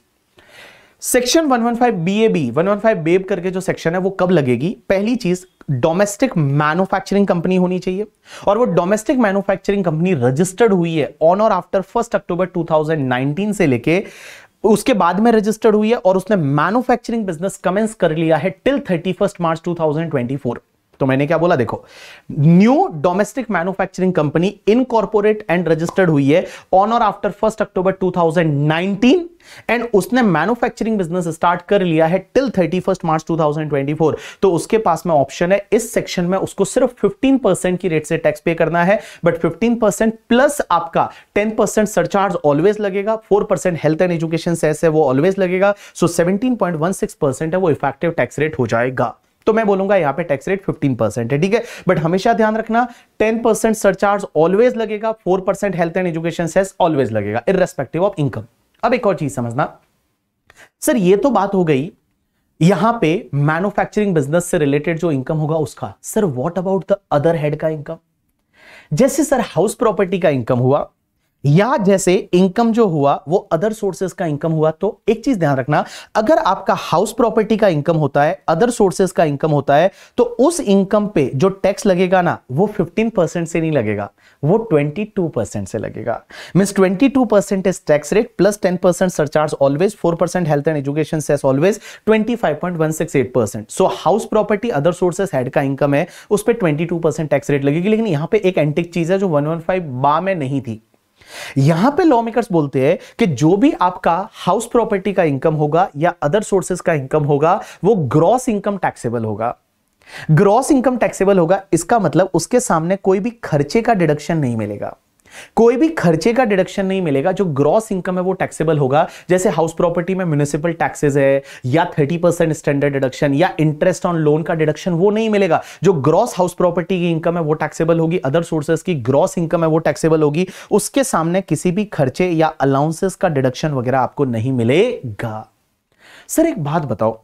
[SPEAKER 1] सेक्शन 115 वन फाइव बेब करके जो सेक्शन है वो कब लगेगी पहली चीज डोमेस्टिक मैन्युफैक्चरिंग कंपनी होनी चाहिए और वो डोमेस्टिक मैन्युफैक्चरिंग कंपनी रजिस्टर्ड हुई है on or after first October 2019 से लेके उसके बाद में रजिस्टर्ड हुई है और उसने मैन्युफैक्चरिंग बिजनेस कमेंस कर लिया है टिल थर्टी मार्च टू तो मैंने क्या बोला देखो new domestic manufacturing company incorporate and registered हुई है on or after first October 2019 and उसने मैन्युफैक्चरिंग बिजनेस स्टार्ट कर लिया है टिल 31 मार्च 2024 तो उसके पास में ऑप्शन है इस सेक्शन में उसको सिर्फ 15 परसेंट की रेट से टैक्स पे करना है बट 15 प्लस आपका 10 परसेंट सरचार्ज ऑलवेज लगेगा 4 हेल्थ एंड एजुकेशन सेस है वो ऑलवेज लगेगा सो so 17.16 है वो इफेक्टिव टैक्स रेट हो जाएगा तो मैं बोलूंगा यहाँ पे टैक्स रेट फिफ्टीन परसेंट है ठीक है बट हमेशा ध्यान रखना टेन परसेंट सरचार्ज ऑलवेज लगेगा four percent health and education cess always लगेगा इरेस्पेक्टिव ऑफ इनकम अब एक और चीज समझना सर ये तो बात हो गई यहां पे मैन्युफैक्चरिंग बिजनेस से रिलेटेड जो इनकम होगा उसका sir what about the other head का इनकम जैसे सर हाउस प्रॉपर्टी का इनकम हुआ या जैसे इनकम जो हुआ वो अदर सोर्सेज का इनकम हुआ तो एक चीज ध्यान रखना अगर आपका हाउस प्रॉपर्टी का इनकम होता है अदर सोर्सेज का इनकम होता है तो उस इनकम पे जो टैक्स लगेगा ना वो 15 परसेंट से नहीं लगेगा वो 22 परसेंट से लगेगा means 22 percent is tax rate plus 10 percent surcharge always 4 percent health and education cess always twenty percent so house property other sources head का इनकम है उस पर ट्वेंटी टैक्स रेट लगेगी लेकिन यहाँ पे एक एंटिक चीज है जो वन बा में नहीं थी यहां पे लॉ मेकर्स बोलते हैं कि जो भी आपका हाउस प्रॉपर्टी का इनकम होगा या अदर सोर्सेस का इनकम होगा वो ग्रॉस इनकम टैक्सेबल होगा ग्रॉस इनकम टैक्सेबल होगा इसका मतलब उसके सामने कोई भी खर्चे का डिडक्शन नहीं मिलेगा कोई भी खर्चे का डिडक्शन नहीं मिलेगा जो ग्रॉस इनकम है वो टैक्सेबल होगा जैसे हाउस प्रॉपर्टी में म्यूनिसिपल टैक्सेस है या थर्टी परसेंट स्टैंडर्ड डिडक्शन या इंटरेस्ट ऑन लोन का डिडक्शन वो नहीं मिलेगा जो ग्रॉस हाउस प्रॉपर्टी की इनकम है वो टैक्सेबल होगी अदर सोर्सेस की ग्रॉस इनकम है वो टैक्सेबल होगी उसके सामने किसी भी खर्चे या अलाउंसेस का डिडक्शन वगैरह आपको नहीं मिलेगा सर एक बात बताओ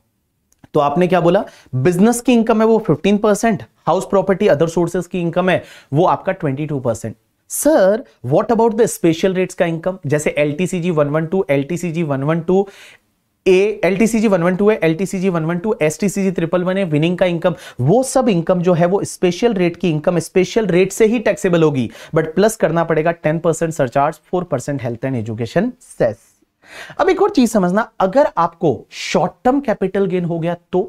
[SPEAKER 1] तो आपने क्या बोला बिजनेस की इनकम है वो 15 percent house property other sources की इनकम है वो आपका 22 percent sir what about the special rates का इनकम जैसे L T C G one one two L T C G one one two A L T C G one one two है L T C G one one two S T C G triple one है winning का income वो सब income जो है वो special rate की income special rate से ही टैक्सेबल होगी बट प्लस करना पड़ेगा ten percent surcharge four percent health and education cess अब एक और चीज समझना अगर आपको शॉर्ट टर्म कैपिटल गेन हो गया तो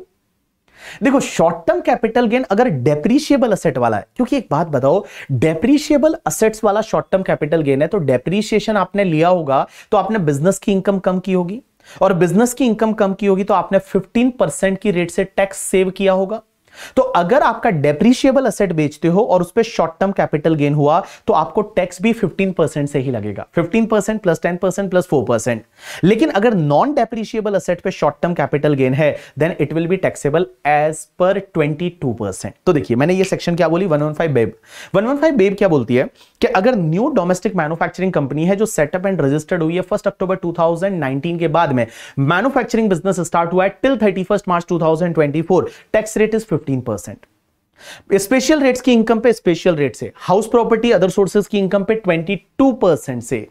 [SPEAKER 1] देखो शॉर्ट टर्म कैपिटल गेन अगर डेप्रिशिएबल असेट वाला है क्योंकि एक बात बताओ डेप्रिशिएबल असेट्स वाला शॉर्ट टर्म कैपिटल गेन है तो डेप्रीशिएशन आपने लिया होगा तो आपने बिजनेस की इनकम कम की होगी और बिजनेस की इनकम कम की होगी तो आपने 15 परसेंट की रेट से टैक्स सेव किया होगा तो अगर आपका डेप्रिशिएबल असेट बेचते हो और उस पर शॉर्ट टर्म कैपिटल गेन हुआ तो आपको टैक्स भी 15% से ही लगेगा 15% प्लस 10% प्लस 4% लेकिन अगर नॉन डेप्रिशिएबल असेट पे शॉर्ट टर्म कैपिटल गेन है then it will be taxable as per 22%। तो देखिए मैंने ये सेक्शन क्या बोली 115 बेब 115 बेब क्या बोलती है कि अगर न्यू डोमेस्टिक मैन्युफैक्चरिंग कंपनी है जो सेटअप एंड रजिस्टर्ड हुई है फर्स्ट अक्टूबर 2019 के बाद में मैन्युफैक्चरिंग बिजनेस स्टार्ट हुआ है till 31 March 2024 tax rate is 15 fifteen percent special rates की इनकम पे स्पेशल रेट से हाउस प्रॉपर्टी अदर सोर्सेस की इनकम पे ट्वेंटी टू परसेंट से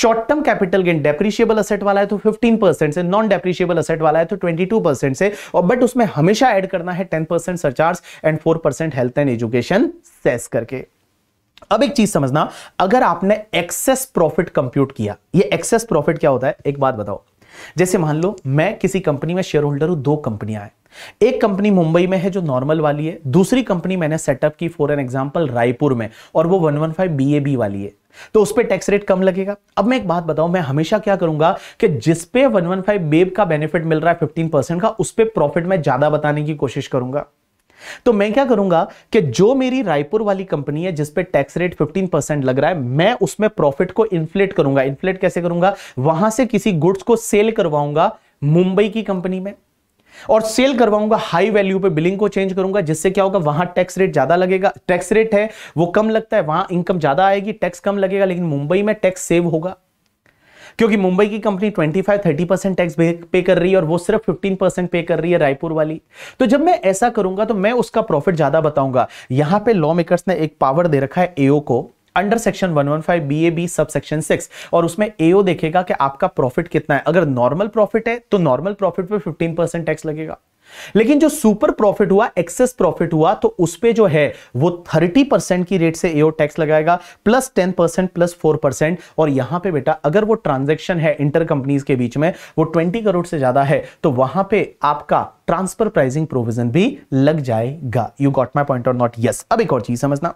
[SPEAKER 1] short term capital gain depreciable asset वाला है तो 15 परसेंट से नॉन डेप्रिशिएबल असेट वाला है तो 22 परसेंट से और बट उसमें हमेशा ऐड करना है 10 percent surcharge and 4 percent health and education cess करके अब एक चीज समझना अगर आपने एक्सेस प्रॉफिट कंप्यूट किया ये एक्सेस प्रॉफिट क्या होता है एक बात बताओ जैसे मान लो मैं किसी कंपनी में शेयर होल्डर हूं दो कंपनियां हैं एक कंपनी मुंबई में है जो नॉर्मल वाली है दूसरी कंपनी मैंने सेटअप की फॉर एन एग्जाम्पल रायपुर में और वो 115 वन वाली है तो उस पर टैक्स रेट कम लगेगा अब मैं एक बात बताऊं मैं हमेशा क्या करूंगा कि जिस पे 115 बेब का बेनिफिट मिल रहा है 15 परसेंट का उस पर प्रॉफिट मैं ज्यादा बताने की कोशिश करूंगा तो मैं क्या करूंगा कि जो मेरी रायपुर वाली कंपनी है जिसपे टैक्स रेट 15 परसेंट लग रहा है मैं उसमें प्रॉफिट को इन्फ्लेट करूंगा इन्फ्लेट कैसे करूंगा वहां से किसी गुड्स को सेल करवाऊंगा मुंबई की कंपनी में और सेल करवाऊंगा हाई वैल्यू पे बिलिंग को चेंज करूंगा जिससे क्या होगा वहां टैक्स रेट ज्यादा लगेगा टैक्स रेट है वो कम लगता है वहां इनकम ज्यादा आएगी टैक्स कम लगेगा लेकिन मुंबई में टैक्स सेव होगा क्योंकि मुंबई की कंपनी 25-30 परसेंट टैक्स पे कर रही है और वो सिर्फ 15 परसेंट पे कर रही है रायपुर वाली तो जब मैं ऐसा करूंगा तो मैं उसका प्रॉफिट ज्यादा बताऊंगा यहां पे लॉ मेकर्स ने एक पावर दे रखा है एओ को under section 115 B sub section six और उसमें एओ देखेगा कि आपका प्रॉफिट कितना है अगर नॉर्मल प्रॉफिट है तो नॉर्मल प्रॉफिट पे 15 परसेंट टैक्स लगेगा लेकिन जो सुपर प्रॉफिट हुआ एक्सेस प्रॉफिट हुआ तो उस पर जो है वो थर्टी परसेंट की रेट से एओ टैक्स लगाएगा plus ten percent plus four percent और यहां पे बेटा अगर वो ट्रांजेक्शन है इंटर कंपनीज के बीच में वो ट्वेंटी करोड़ से ज्यादा है तो वहां पे आपका ट्रांसफर प्राइसिंग प्रोविजन भी लग जाएगा यू गॉट माई पॉइंट और नॉट यस अब एक और चीज समझना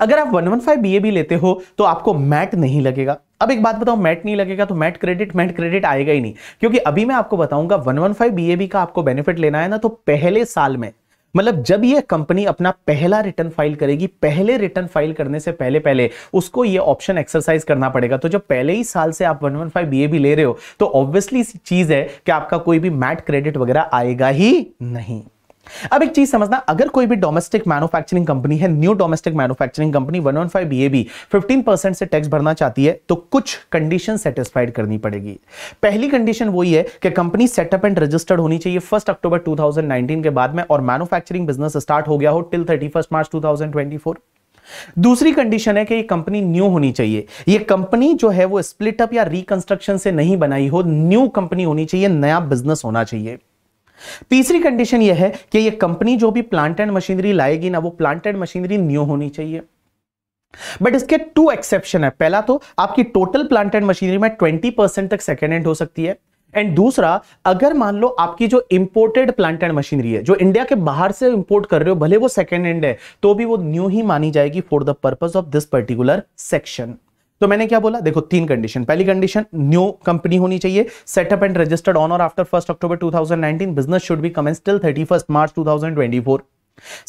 [SPEAKER 1] अगर आप 115 वन भी लेते हो तो आपको मैट नहीं लगेगा अब एक बात बताओ मैट नहीं लगेगा तो मैट क्रेडिट मैट क्रेडिट आएगा ही नहीं क्योंकि अभी मैं आपको बताऊंगा 115 बीएबी का आपको बेनिफिट लेना है ना तो पहले साल में मतलब जब ये कंपनी अपना पहला रिटर्न फाइल करेगी पहले रिटर्न फाइल करने से पहले पहले उसको ये ऑप्शन एक्सरसाइज करना पड़ेगा तो जब पहले ही साल से आप वन वन फाइव बी ले रहे हो तो ऑब्वियसली चीज है कि आपका कोई भी मैट क्रेडिट वगैरह आएगा ही नहीं अब एक चीज समझना अगर कोई भी डोमेस्टिक मैन्युफैक्चरिंग कंपनी है new domestic manufacturing company 115 BAB 15% से टैक्स भरना चाहती है तो कुछ कंडीशन सेटिस्फाइड करनी पड़ेगी पहली कंडीशन वही है कि कंपनी सेटअप एंड रजिस्टर्ड होनी चाहिए फर्स्ट अक्टूबर 2019 के बाद में और मैनुफैक्चरिंग बिजनेस स्टार्ट हो गया हो टिल थर्टी मार्च टू दूसरी कंडीशन है कि ये कंपनी न्यू होनी चाहिए ये कंपनी जो है वो स्प्लिट अप या रिकंस्ट्रक्शन से नहीं बनाई हो न्यू कंपनी होनी चाहिए नया बिजनेस होना चाहिए तीसरी कंडीशन यह है कि यह कंपनी जो भी प्लांट एंड मशीनरी लाएगी ना वो प्लांट एंड मशीनरी न्यू होनी चाहिए बट इसके टू एक्सेप्शन है पहला तो आपकी टोटल प्लांट एंड मशीनरी में ट्वेंटी परसेंट तक सेकेंड हैंड हो सकती है एंड दूसरा अगर मान लो आपकी जो इंपोर्टेड प्लांट एंड मशीनरी है जो इंडिया के बाहर से इंपोर्ट कर रहे हो भले वो सेकेंड हैंड है तो भी वो न्यू ही मानी जाएगी for the purpose of this particular section तो मैंने क्या बोला देखो तीन कंडीशन पहली कंडीशन न्यू कंपनी होनी चाहिए setup and registered on or after first October 2019 business should be commence till 31 March four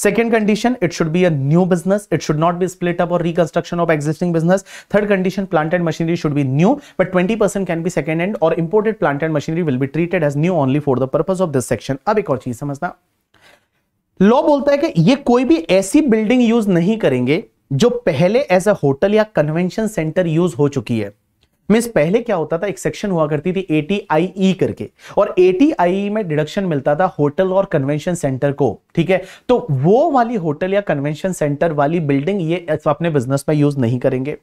[SPEAKER 1] second condition it should be a new business it should not be split up or reconstruction of existing business third condition plant and machinery should be new but twenty percent can be second hand or imported plant and machinery will be treated as new only for the purpose of this section अब एक और चीज समझना law बोलता है कि ये कोई भी ऐसी बिल्डिंग यूज नहीं करेंगे जो पहले एज अ होटल या कन्वेंशन सेंटर यूज हो चुकी है मीन पहले क्या होता था एक सेक्शन हुआ करती थी ए टी आई ई करके और ए टी आई ई में डिडक्शन मिलता था होटल और कन्वेंशन सेंटर को ठीक है तो वो वाली होटल या कन्वेंशन सेंटर वाली बिल्डिंग ये अपने बिजनेस में यूज नहीं करेंगे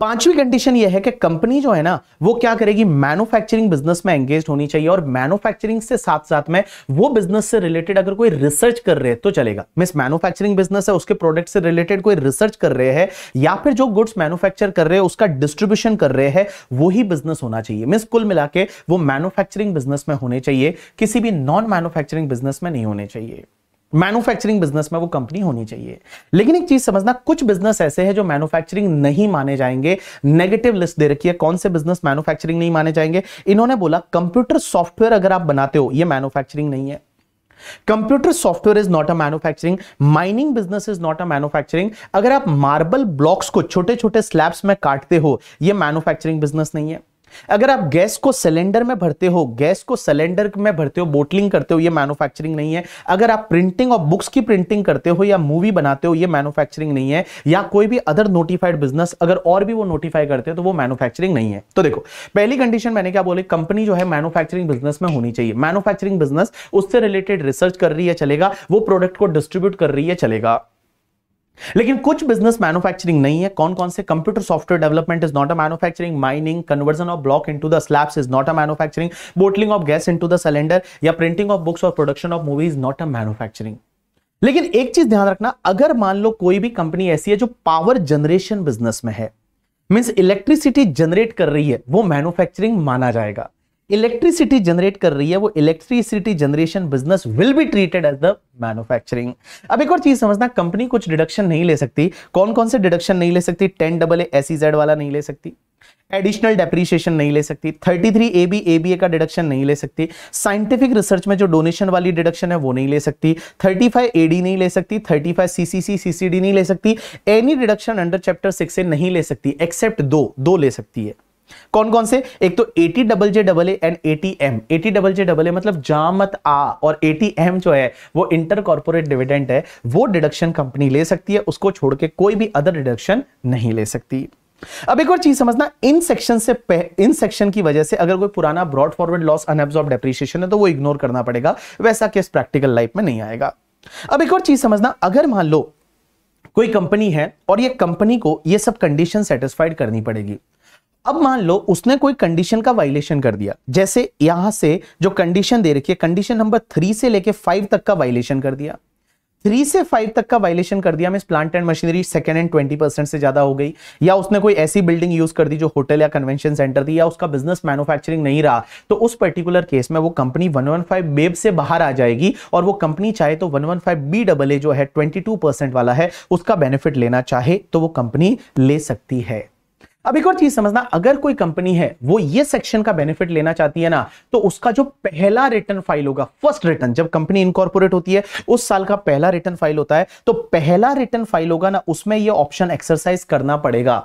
[SPEAKER 1] पांचवी कंडीशन यह है कि कंपनी जो है ना वो क्या करेगी मैन्युफैक्चरिंग बिजनेस में एंगेज होनी चाहिए और मैन्युफैक्चरिंग से साथ साथ में वो बिजनेस से रिलेटेड अगर कोई रिसर्च कर रहे हैं तो चलेगा मिस मैन्युफैक्चरिंग बिजनेस है उसके प्रोडक्ट से रिलेटेड कोई रिसर्च कर रहे हैं या फिर जो गुड्स मैन्युफैक्चर कर रहे हैं उसका डिस्ट्रीब्यूशन कर रहे हैं वही बिजनेस होना चाहिए मिस कुल मिला के वो मैन्युफैक्चरिंग बिजनेस में होने चाहिए किसी भी नॉन मैन्युफैक्चरिंग बिजनेस में नहीं होने चाहिए मैन्युफैक्चरिंग बिजनेस में वो कंपनी होनी चाहिए लेकिन एक चीज समझना कुछ बिजनेस ऐसे हैं जो मैन्युफैक्चरिंग नहीं माने जाएंगे नेगेटिव लिस्ट दे रखी है कौन से बिजनेस मैन्युफैक्चरिंग नहीं माने जाएंगे इन्होंने बोला कंप्यूटर सॉफ्टवेयर अगर आप बनाते हो ये मैन्युफैक्चरिंग नहीं है computer software is not a manufacturing mining business is not a manufacturing अगर आप मार्बल ब्लॉक्स को छोटे छोटे स्लैब्स में काटते हो यह मैन्युफैक्चरिंग बिजनेस नहीं है अगर आप गैस को सिलेंडर में भरते हो गैस को सिलेंडर में भरते हो बोटलिंग करते हो ये मैन्युफैक्चरिंग नहीं है अगर आप प्रिंटिंग और बुक्स की प्रिंटिंग करते हो या मूवी बनाते हो ये मैन्युफैक्चरिंग नहीं है या कोई भी अदर नोटिफाइड बिजनेस अगर और भी वो नोटिफाई करते हो तो वो मैन्युफैक्चरिंग नहीं है तो देखो पहली कंडीशन मैंने क्या बोली कंपनी जो है मैन्युफैक्चरिंग बिजनेस में होनी चाहिए मैन्युफैक्चरिंग बिजनेस उससे रिलेटेड रिसर्च कर रही है चलेगा वो प्रोडक्ट को डिस्ट्रीब्यूट कर रही है चलेगा लेकिन कुछ बिजनेस मैन्युफैक्चरिंग नहीं है कौन कौन से computer software development is not a manufacturing mining conversion of block into the slabs is not a manufacturing bottling of gas into the cylinder या printing of books or production of movie is not a manufacturing लेकिन एक चीज ध्यान रखना अगर मान लो कोई भी कंपनी ऐसी है जो पावर जनरेशन बिजनेस में है मीन्स इलेक्ट्रिसिटी जनरेट कर रही है वो मैन्युफैक्चरिंग माना जाएगा इलेक्ट्रिसिटी जनरेट कर रही है वो electricity generation business will be treated as the manufacturing अब एक और चीज समझना कंपनी कुछ डिडक्शन नहीं ले सकती कौन कौन से डिडक्शन नहीं ले सकती टेन डबल एस e वाला नहीं ले सकती एडिशनल डेप्रीशिएशन नहीं ले सकती 33 three A B A B A का डिडक्शन नहीं ले सकती साइंटिफिक रिसर्च में जो डोनेशन वाली डिडक्शन है वो नहीं ले सकती 35 फाइव ए डी नहीं ले सकती 35 फाइव सी सी सी सी सी डी नहीं ले सकती any deduction under chapter six से नहीं ले सकती एक्सेप्ट दो दो ले सकती है कौन कौन से एक तो A T double J double A and A T M T double J double A मतलब जामत आ और ए टी एम जो है वो इंटर कॉर्पोरेट डिविडेंट है वो डिडक्शन कंपनी ले सकती है उसको छोड़ के कोई भी अदर डिडक्शन नहीं ले सकती अब एक और चीज समझना इन सेक्शन से इन सेक्शन की वजह से अगर कोई पुराना brought forward loss unabsorbed depreciation है तो वो इग्नोर करना पड़ेगा वैसा केस प्रैक्टिकल लाइफ में नहीं आएगा अब एक और चीज समझना अगर मान लो कोई कंपनी है और ये कंपनी को ये सब कंडीशन सेटिस्फाइड करनी पड़ेगी अब मान लो उसने कोई कंडीशन का वायलेशन कर दिया जैसे यहां से जो कंडीशन दे रखी है कंडीशन नंबर थ्री से लेके फाइव तक का वायलेशन कर दिया थ्री से फाइव तक का वायलेशन कर दिया mean plant and machinery second hand twenty percent से ज्यादा हो गई या उसने कोई ऐसी बिल्डिंग यूज कर दी जो होटल या कन्वेंशन सेंटर थी या उसका बिजनेस मैन्युफैक्चरिंग नहीं रहा तो उस पर्टिकुलर केस में वो कंपनी 115 बेब से बाहर आ जाएगी और वो कंपनी चाहे तो फाइव बी डबल ए जो है टू परसेंट वाला है उसका बेनिफिट लेना चाहे तो वो कंपनी ले सकती है अब एक और चीज समझना अगर कोई कंपनी है वो ये सेक्शन का बेनिफिट लेना चाहती है ना तो उसका जो पहला रिटर्न फाइल होगा फर्स्ट रिटर्न जब कंपनी इनकॉर्पोरेट होती है उस साल का पहला रिटर्न फाइल होता है तो पहला रिटर्न फाइल होगा ना उसमें यह ऑप्शन एक्सरसाइज करना पड़ेगा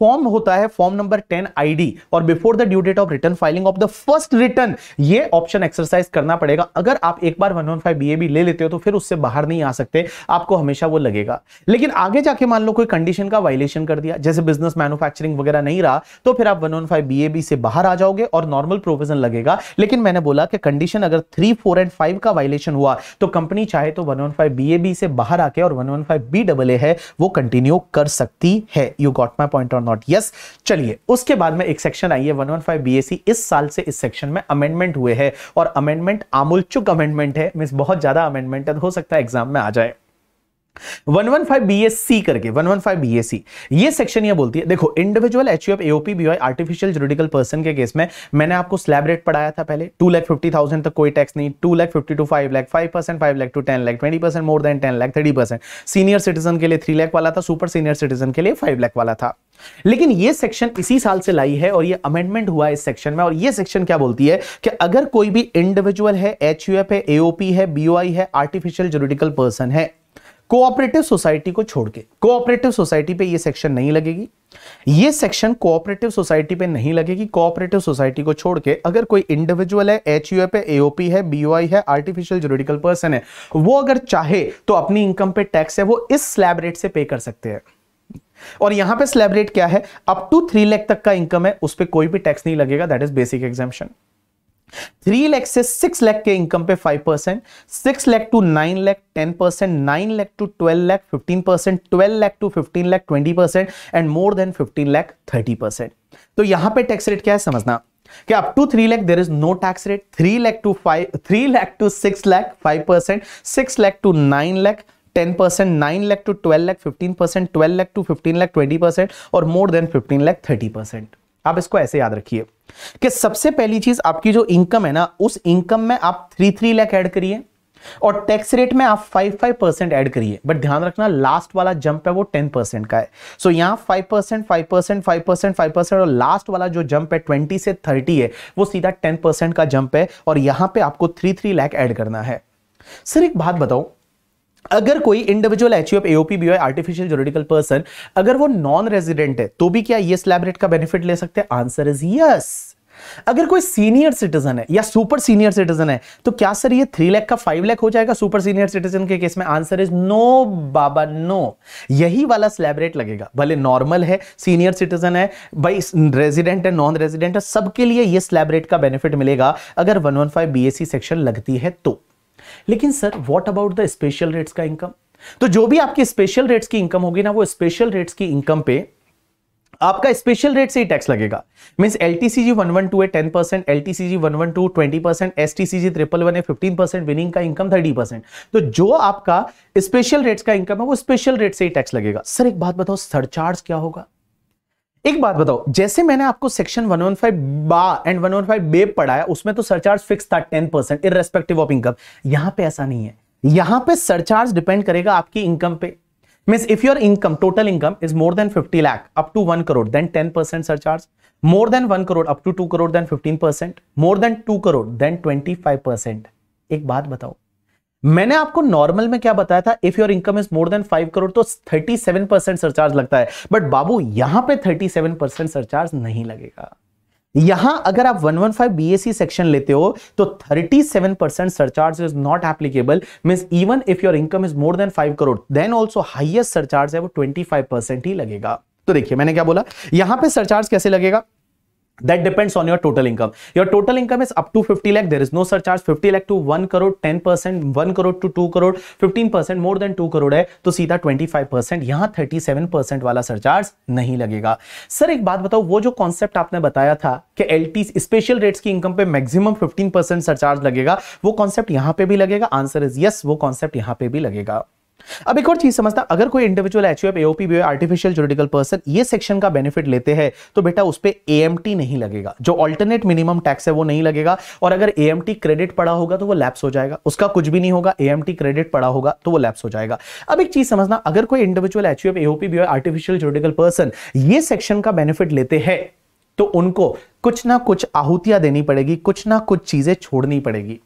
[SPEAKER 1] फॉर्म होता है form number ten ID or before the due date of return filing of the first return ये ऑप्शन एक्सरसाइज करना पड़ेगा अगर आप एक बार वन वन फाइव बी ले लेते हो तो फिर उससे बाहर नहीं आ सकते आपको हमेशा वो लगेगा लेकिन आगे जाके मान लो कोई कंडीशन का वायलेशन कर दिया जैसे बिजनेस मैन्युफैक्चरिंग वगैरह नहीं रहा तो फिर आप वन वन से बाहर आ जाओगे और नॉर्मल प्रोविजन लगेगा लेकिन मैंने बोला कि कंडीशन अगर थ्री फोर एंड फाइव का वायलेशन हुआ तो कंपनी चाहे तो वन वन से बाहर आके और वन बी डबल ए है वो कंटिन्यू कर सकती है you got my point on not yes चलिए उसके बाद में एक सेक्शन आई है 115 बीएसी इस साल से इस सेक्शन में अमेंडमेंट हुए हैं और अमेंडमेंट आमूलचुक अमेंडमेंट है मीन बहुत ज्यादा अमेंडमेंट हो सकता है एग्जाम में आ जाए सेक्शन है देखो इंडिविजुअल मैंने आपको पढ़ाया तक कोई टैक्स नहीं two two five senior citizen के लिए थ्री लैख वाला था सुपर सीनियर सिटीजन के लिए फाइव वाला था लेकिन ये सेक्शन इसी साल से लाई है और ये अमेंडमेंट हुआ इस सेक्शन में और ये सेक्शन क्या बोलती है कि अगर कोई भी इंडिविजुअल है एच है एओपी है बीओआई है आर्टिफिशियल जुरिडिकल पर्सन है कोऑपरेटिव सोसाइटी को छोड़ के कोऑपरेटिव सोसाइटी पे ये सेक्शन नहीं लगेगी ये सेक्शन कोऑपरेटिव सोसाइटी पे नहीं लगेगी कोऑपरेटिव सोसाइटी को छोड़ के अगर कोई इंडिविजुअल है एच यू एफ है एओपी है बीओआई है आर्टिफिशियल जुरिडिकल पर्सन है वो अगर चाहे तो अपनी इनकम पे टैक्स है वो इस स्लैब रेट से पे कर सकते हैं और यहां पे स्लैब रेट क्या है अप टू थ्री लैख तक का इनकम है उस पर कोई भी टैक्स नहीं लगेगा that is basic exemption three lakh से सिक्स लैख के इनकम पे five percent six lakh to nine lakh ten percent nine lakh to twelve lakh fifteen percent twelve lakh to fifteen lakh twenty percent and more than fifteen lakh thirty percent तो यहां पे tax rate क्या है समझना कि up to three lakh there is no tax rate three lakh to five three lakh to six lakh five percent six lakh to nine lakh ten percent nine lakh to twelve lakh fifteen percent twelve lakh to fifteen lakh twenty percent और more than fifteen lakh thirty percent आप इसको ऐसे याद रखिए कि सबसे पहली चीज आपकी जो इनकम है ना उस इनकम में आप थ्री थ्री लैख ऐड करिए और टैक्स रेट में आप फाइव फाइव परसेंट ऐड करिए बट ध्यान रखना लास्ट वाला जंप है वो टेन परसेंट का है so so, five percent five percent five percent five percent और लास्ट वाला जो जंप है ट्वेंटी से थर्टी है वो सीधा टेन परसेंट का जंप है और यहां पे आपको थ्री थ्री लैख ऐड करना है सर एक बात बताओ अगर कोई individual H U F AOP B artificial juridical person अगर वो नॉन रेजिडेंट है तो भी क्या ये स्लैब रेट का बेनिफिट ले सकते हैं आंसर इज यस अगर कोई सीनियर सिटीजन है या सुपर सीनियर सिटीजन है तो क्या सर ये थ्री लैख का फाइव लैख हो जाएगा सुपर सीनियर सिटीजन के केस में आंसर इज नो बाबा नो यही वाला स्लैबरेट लगेगा भले नॉर्मल है सीनियर सिटीजन है भाई रेजिडेंट है नॉन रेजिडेंट है सबके लिए ये स्लैबरेट का बेनिफिट मिलेगा अगर one one five B section लगती है तो लेकिन sir what about the special rates का इनकम तो जो भी आपकी स्पेशल रेट्स की इनकम होगी ना वो स्पेशल रेट्स की इनकम पे आपका स्पेशल रेट से ही टैक्स लगेगा mean L T C G one one two है ten percent L T C G one one two twenty percent S T C G triple one है fifteen percent winning का income thirty percent तो जो आपका special rates का income है वो special rate से ही टैक्स लगेगा सर एक बात बताओ सरचार्ज क्या होगा एक बात बताओ जैसे मैंने आपको सेक्शन 115 बा एंड 115 बे पढ़ाया उसमें तो सरचार्ज फिक्स था 10 परसेंट इरेस्पेक्टिव ऑफ इनकम यहां पे ऐसा नहीं है यहां पे सरचार्ज डिपेंड करेगा आपकी इनकम पे mean if your income total income is more than 50 lakh up to 1 crore then 10 percent surcharge more than 1 crore up to 2 crore then 15 percent more than 2 crore then 25 percent एक बात बताओ मैंने आपको नॉर्मल में क्या बताया था if your income is more than five crore तो थर्टी सेवन परसेंट सरचार्ज लगता है बट बाबू यहां पे थर्टी सेवन परसेंट सरचार्ज नहीं लगेगा यहां अगर आप 115 सी सेक्शन लेते हो तो 37 percent surcharge is not applicable mean even if your income is more than five crore then also highest surcharge है वो 25 परसेंट ही लगेगा तो देखिए मैंने क्या बोला यहां पे सरचार्ज कैसे लगेगा that depends on your total income your total income is up to 50 lakh there is no surcharge 50 lakh to 1 crore 10 percent one crore two two crore 15 percent more than 2 crore है तो सीधा 25 परसेंट यहाँ 37 परसेंट वाला सरचार्ज नहीं लगेगा sir एक बात बताओ वो जो कॉन्सेप्ट आपने बताया था कि एल स्पेशल रेट्स की इनकम पे मैक्सिमम 15 परसेंट सरचार्ज लगेगा वो कॉन्सेप्ट यहाँ पे भी लगेगा आंसर इज यस वो कॉन्सेप्ट यहाँ पे भी लगेगा अब एक और चीज समझता अगर कोई individual H U F AOP artificial judicial person ये सेक्शन का बेनिफिट लेते हैं तो बेटा उस पर ए नहीं लगेगा जो ऑल्टरनेट मिनिमम टैक्स है वो नहीं लगेगा और अगर ए क्रेडिट पड़ा होगा तो वो लैप्स हो जाएगा उसका कुछ भी नहीं होगा ए क्रेडिट पड़ा होगा तो वो लैप्स हो जाएगा अब एक चीज समझना अगर कोई individual H U F AOP artificial judicial person ये सेक्शन का बेनिफिट लेते हैं तो उनको कुछ ना कुछ आहुतियां देनी पड़ेगी कुछ ना कुछ चीजें छोड़नी पड़ेगी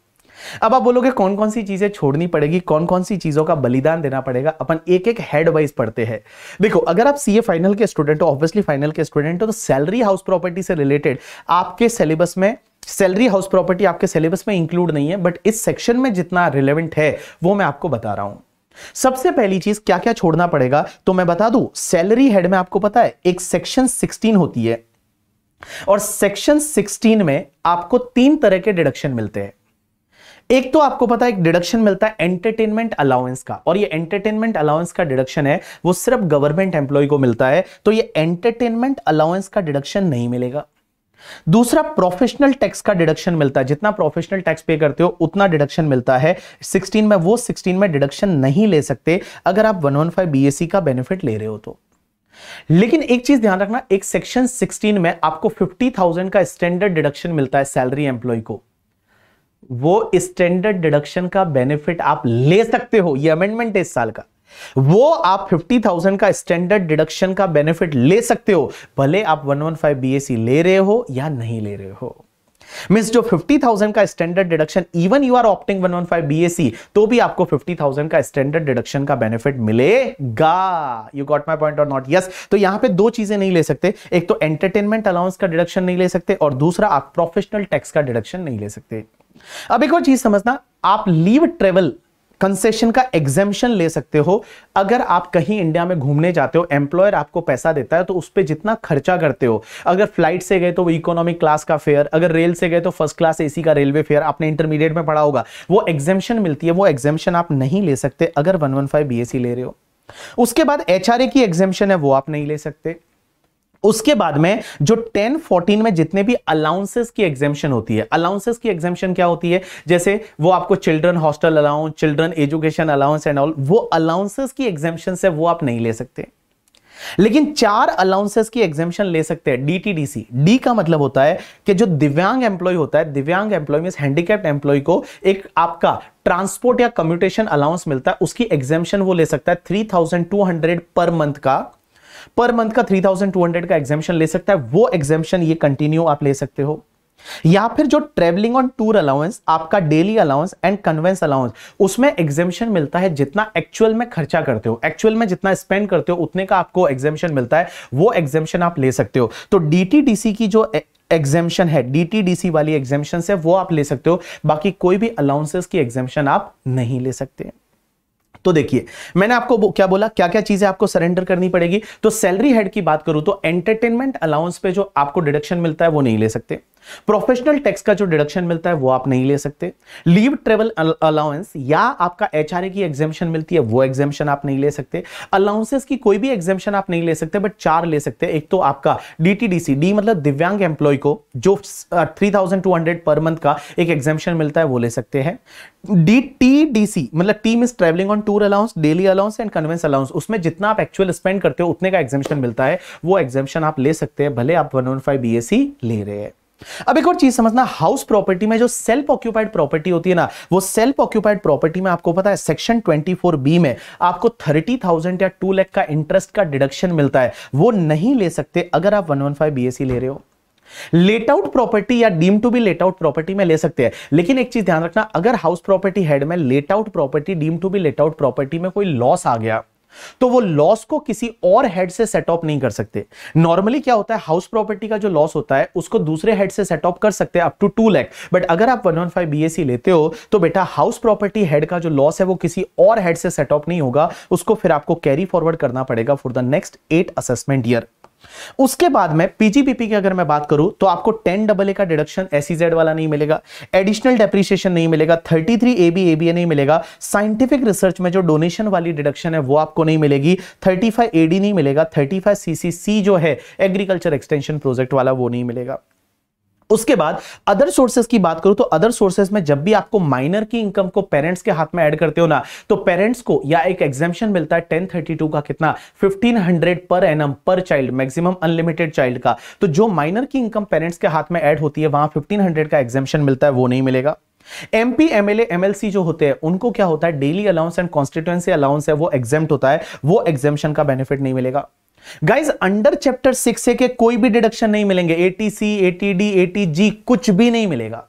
[SPEAKER 1] अब आप बोलोगे कौन कौन सी चीजें छोड़नी पड़ेगी कौन कौन सी चीजों का बलिदान देना पड़ेगा अपन एक एक हेड वाइज पढ़ते हैं देखो अगर आप सीए फाइनल के स्टूडेंट हो ऑब्वियसली फाइनल के स्टूडेंट हो तो सैलरी हाउस प्रॉपर्टी से रिलेटेड आपके सिलेबस में सैलरी हाउस प्रॉपर्टी आपके सिलेबस में इंक्लूड नहीं है बट इस सेक्शन में जितना रिलेवेंट है वो मैं आपको बता रहा हूं सबसे पहली चीज क्या क्या छोड़ना पड़ेगा तो मैं बता दू सैलरी हेड में आपको पता है एक सेक्शन 16 होती है और सेक्शन 16 में आपको तीन तरह के डिडक्शन मिलते हैं एक तो आपको पता है एक डिडक्शन मिलता है एंटरटेनमेंट अलाउंस का और ये एंटरटेनमेंट अलाउंस का डिडक्शन है वो सिर्फ गवर्नमेंट एम्प्लॉय को मिलता है तो ये एंटरटेनमेंट अलाउंस का डिडक्शन नहीं मिलेगा दूसरा प्रोफेशनल टैक्स का डिडक्शन मिलता है जितना प्रोफेशनल टैक्स पे करते हो उतना डिडक्शन मिलता है 16 में वो 16 में डिडक्शन नहीं ले सकते अगर आप 115 बीएससी का बेनिफिट ले रहे हो तो लेकिन एक चीज ध्यान रखना एक सेक्शन 16 में आपको 50,000 का स्टैंडर्ड डिडक्शन मिलता है सैलरी एम्प्लॉय को वो स्टैंडर्ड डिडक्शन का बेनिफिट आप ले सकते हो ये अमेंडमेंट है इस साल का वो आप 50,000 का स्टैंडर्ड डिडक्शन का बेनिफिट ले सकते हो भले आप 115 बीएससी ले रहे हो या नहीं ले रहे हो मिस जो 50,000 का standard deduction even you are opting 115 BSC तो भी आपको 50,000 का स्टैंडर्ड डिडक्शन का बेनिफिट मिलेगा यू गॉट माय पॉइंट और नॉट यस तो यहां पे दो चीजें नहीं ले सकते एक तो एंटरटेनमेंट अलाउंस का डिडक्शन नहीं ले सकते और दूसरा आप प्रोफेशनल टैक्स का डिडक्शन नहीं ले सकते अब एक और चीज समझना आप लीव ट्रेवल कंसेशन का एग्जेम्पन ले सकते हो अगर आप कहीं इंडिया में घूमने जाते हो एम्प्लॉयर आपको पैसा देता है तो उस पर जितना खर्चा करते हो अगर फ्लाइट से गए तो वो इकोनॉमिक क्लास का फेयर अगर रेल से गए तो फर्स्ट क्लास एसी का रेलवे फेयर आपने इंटरमीडिएट में पढ़ा होगा वो एग्जेम्पन मिलती है वो एग्जेम्पन आप नहीं ले सकते अगर वन वन फाइव ले रहे हो उसके बाद एचआरए की एग्जेम्पन है वो आप नहीं ले सकते उसके बाद में जो 10 14 में जितने भी अलाउंसेस की एग्जेम्पन होती है अलाउंसेस की एग्जेम्पन क्या होती है जैसे वो आपको children hostel allowance children education allowance and all वो अलाउंसेस की एग्जेम्पन से वो आप नहीं ले सकते लेकिन चार अलाउंसेस की एग्जेम्पन ले सकते हैं डीटीडीसी डी का मतलब होता है कि जो दिव्यांग एम्प्लॉय होता है दिव्यांग एम्प्लॉय मीन हैंडीकैप्ड एम्प्लॉय को एक आपका ट्रांसपोर्ट या कम्यूटेशन अलाउंस मिलता है उसकी एग्जेम्पन वो ले सकता है 3200 पर मंथ का पर मंथ का 3200 का एग्जामेशन ले सकता है वो एग्जामेशन ये कंटिन्यू आप ले सकते हो या फिर जो ट्रेवलिंग ऑन टूर अलाउंस आपका daily allowance and conveyance allowance उसमें एग्जेम्पन मिलता है जितना एक्चुअल में खर्चा करते हो एक्चुअल में जितना स्पेंड करते हो उतने का आपको एग्जेम्पन मिलता है वो एग्जेम्पन आप ले सकते हो तो डीटीडीसी की जो एग्जेम्पन है डीटीडीसी वाली एग्जेम्पन है वो आप ले सकते हो बाकी कोई भी अलाउंसेस की एग्जेम्पन आप नहीं ले सकते हैं तो देखिए मैंने आपको क्या बोला क्या क्या चीजें आपको सरेंडर करनी पड़ेगी तो सैलरी हेड की बात करूं तो एंटरटेनमेंट अलाउंस पे जो आपको डिडक्शन मिलता है वो नहीं ले सकते प्रोफेशनल टैक्स का जो डिडक्शन मिलता है वो आप नहीं ले सकते लीव ट्रेवल अलाउंस या आपका एचआरए की एग्जामेशन मिलती है वो एग्जामेशन आप नहीं ले सकते अलाउंसेस की कोई भी एग्जामेशन आप नहीं ले सकते बट चार ले सकते एक तो आपका डीटीडीसी डी मतलब दिव्यांग एम्प्लॉय को जो थ्री पर मंथ का एक एग्जामेशन मिलता है वो ले सकते हैं डी टी डी सी मतलब team is travelling on tour allowance daily allowance and conveyance allowance उसमें जितना आप एक्चुअल स्पेंड करते हो उतने का एग्जामेशन मिलता है वो एग्जामेशन आप ले सकते हैं भले आप one one five B S C ले रहे हैं अब एक और चीज समझना हाउस प्रॉपर्टी में जो सेल्फ ऑक्यूपाइड प्रॉपर्टी होती है ना वो सेल्फ ऑक्यूपाइड प्रॉपर्टी में आपको पता है सेक्शन 24 बी में आपको 30,000 या 2 लाख का इंटरेस्ट का डिडक्शन मिलता है वो नहीं ले सकते अगर आप 115 वन ले रहे हो लेट आउट प्रॉपर्टी या deem to be let out property में ले सकते हैं लेकिन एक चीज ध्यान रखना अगर हाउस प्रॉपर्टी हेड में let out property deem to be let out property में कोई लॉस आ गया तो वो लॉस को किसी और हेड से सेट ऑफ नहीं कर सकते नॉर्मली क्या होता है हाउस प्रॉपर्टी का जो लॉस होता है उसको दूसरे हेड से सेट ऑफ कर सकते हैं up to two lakh but अगर आप one one five B S C लेते हो तो बेटा हाउस प्रॉपर्टी हेड का जो लॉस है वो किसी और हेड से सेट ऑफ नहीं होगा उसको फिर आपको कैरी फॉरवर्ड करना पड़ेगा for the next eight assessment year उसके बाद में पीजीपीपी की अगर मैं बात करूं तो आपको टेन डबल ए का डिडक्शन एसीजेड e वाला नहीं मिलेगा एडिशनल डेप्रिसिएशन नहीं मिलेगा thirty three A B A B नहीं मिलेगा साइंटिफिक रिसर्च में जो डोनेशन वाली डिडक्शन है वो आपको नहीं मिलेगी थर्टी फाइव एडी नहीं मिलेगा थर्टी फाइव सीसीसी जो है एग्रीकल्चर एक्सटेंशन प्रोजेक्ट वाला वो नहीं मिलेगा उसके बाद अदर सोर्सेस की बात करूं तो अदर सोर्सेस में जब भी आपको माइनर की इनकम को पेरेंट्स के हाथ में ऐड करते हो ना तो पेरेंट्स को या एक एग्जामेशन मिलता है टेन थर्टी टू का कितना fifteen hundred per annum per child maximum unlimited child का तो जो माइनर की इनकम पेरेंट्स के हाथ में ऐड होती है वहां फिफ्टीन हंड्रेड का एग्जामेशन मिलता है वो नहीं मिलेगा एमपी एमएलए एमएलसी जो होते हैं उनको क्या होता है daily allowance and constituency allowance है वो एग्जेम्प्ट होता है वो एग्जामेशन का बेनिफिट नहीं मिलेगा गाइज अंडर चैप्टर सिक्स के कोई भी डिडक्शन नहीं मिलेंगे एटीसी एटीडी एटीजी कुछ भी नहीं मिलेगा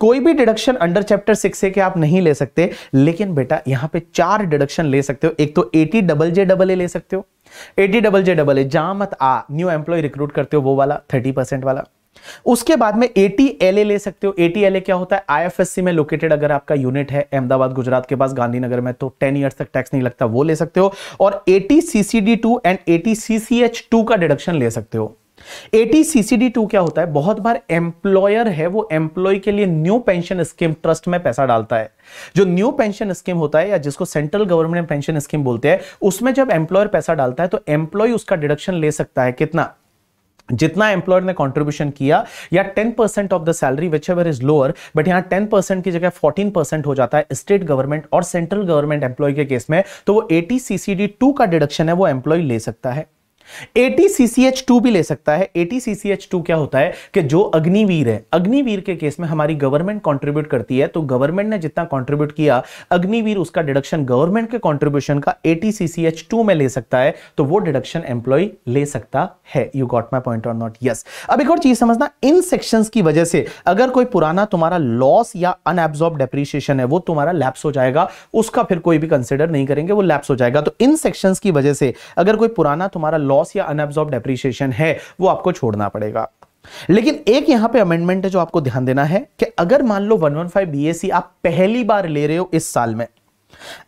[SPEAKER 1] कोई भी डिडक्शन अंडर चैप्टर सिक्स के आप नहीं ले सकते लेकिन बेटा यहां पे चार डिडक्शन ले सकते हो एक तो eighty double J double A ले सकते हो eighty double J double A जहां मत आ न्यू एम्प्लॉय रिक्रूट करते हो वो वाला थर्टी परसेंट वाला उसके बाद में एटीएलए ले सकते हो एटीएलए क्या होता है आईएफएससी में लोकेटेड अगर आपका यूनिट है अहमदाबाद गुजरात के पास गांधीनगर में तो टेन ईयर्स तक टैक्स नहीं लगता वो ले सकते हो और eighty CCD two and eighty CCH two का डिडक्शन ले सकते हो ATCCD2 टू क्या होता है बहुत बार एम्प्लॉयर है वो एम्प्लॉय के लिए न्यू पेंशन स्कीम ट्रस्ट में पैसा डालता है जो न्यू पेंशन स्कीम होता है या जिसको सेंट्रल गवर्नमेंट पेंशन स्कीम बोलते हैं उसमें जब एम्प्लॉयर पैसा डालता है तो एम्प्लॉय उसका डिडक्शन ले सकता है कितना जितना एम्प्लॉयर ने कंट्रीब्यूशन किया या 10 percent of the salary whichever is lower but यहां 10 परसेंट की जगह 14 परसेंट हो जाता है स्टेट गवर्नमेंट और सेंट्रल गवर्नमेंट एम्प्लॉय के केस में तो वो एटी सीसीडी टू का डिडक्शन है वो एम्प्लॉय ले सकता है ATCCH2 भी ले सकता है ATCCH2 क्या होता है कि जो अग्निवीर है अग्निवीर के केस में हमारी गवर्नमेंट कंट्रीब्यूट करती है तो गवर्नमेंट ने जितना कंट्रीब्यूट किया अग्निवीर उसका डिडक्शन गवर्नमेंट के कंट्रीब्यूशन का ATCCH2 में ले सकता है तो वो डिडक्शन एम्प्लॉय ले सकता है यू गॉट माई पॉइंट और नॉट यस अब एक और चीज समझना इन सेक्शन की वजह से अगर कोई पुराना तुम्हारा लॉस या अनएब्सॉर्ब डेप्रीशिएशन है वो तुम्हारा लैप्स हो जाएगा उसका फिर कोई भी कंसिडर नहीं करेंगे वो लैप्स हो जाएगा तो इन सेक्शन की वजह से अगर कोई पुराना तुम्हारा लॉस या अनऑब्जॉर्ब डेप्रिसिएशन है वो आपको छोड़ना पड़ेगा लेकिन एक यहां पे अमेंडमेंट है जो आपको ध्यान देना है कि अगर मान लो 115 बीएससी आप पहली बार ले रहे हो इस साल में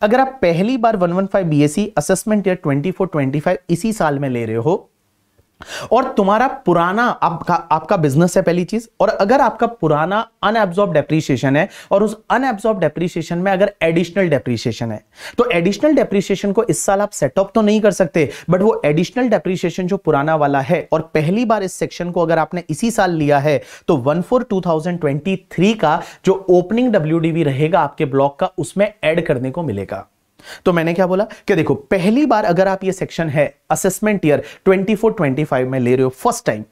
[SPEAKER 1] अगर आप पहली बार 115 बीएससी असेसमेंट ईयर 24 25 इसी साल में ले रहे हो और तुम्हारा पुराना आपका आपका बिजनेस है पहली चीज और अगर आपका पुराना अनएब्जॉर्ब डेप्रीशिएशन है और उस अनएब्जॉर्ब डेप्रीशिएशन में अगर एडिशनल डेप्रीशिएशन है तो एडिशनल डेप्रीशिएशन को इस साल आप सेटअप तो नहीं कर सकते बट वो एडिशनल डेप्रीशिएशन जो पुराना वाला है और पहली बार इस सेक्शन को अगर आपने इसी साल लिया है तो one four two thousand twenty three का जो ओपनिंग डब्ल्यू रहेगा आपके ब्लॉक का उसमें एड करने को मिलेगा तो मैंने क्या बोला कि देखो पहली बार अगर आप ये सेक्शन है असेसमेंट ईयर 24 25 में ले रहे हो फर्स्ट टाइम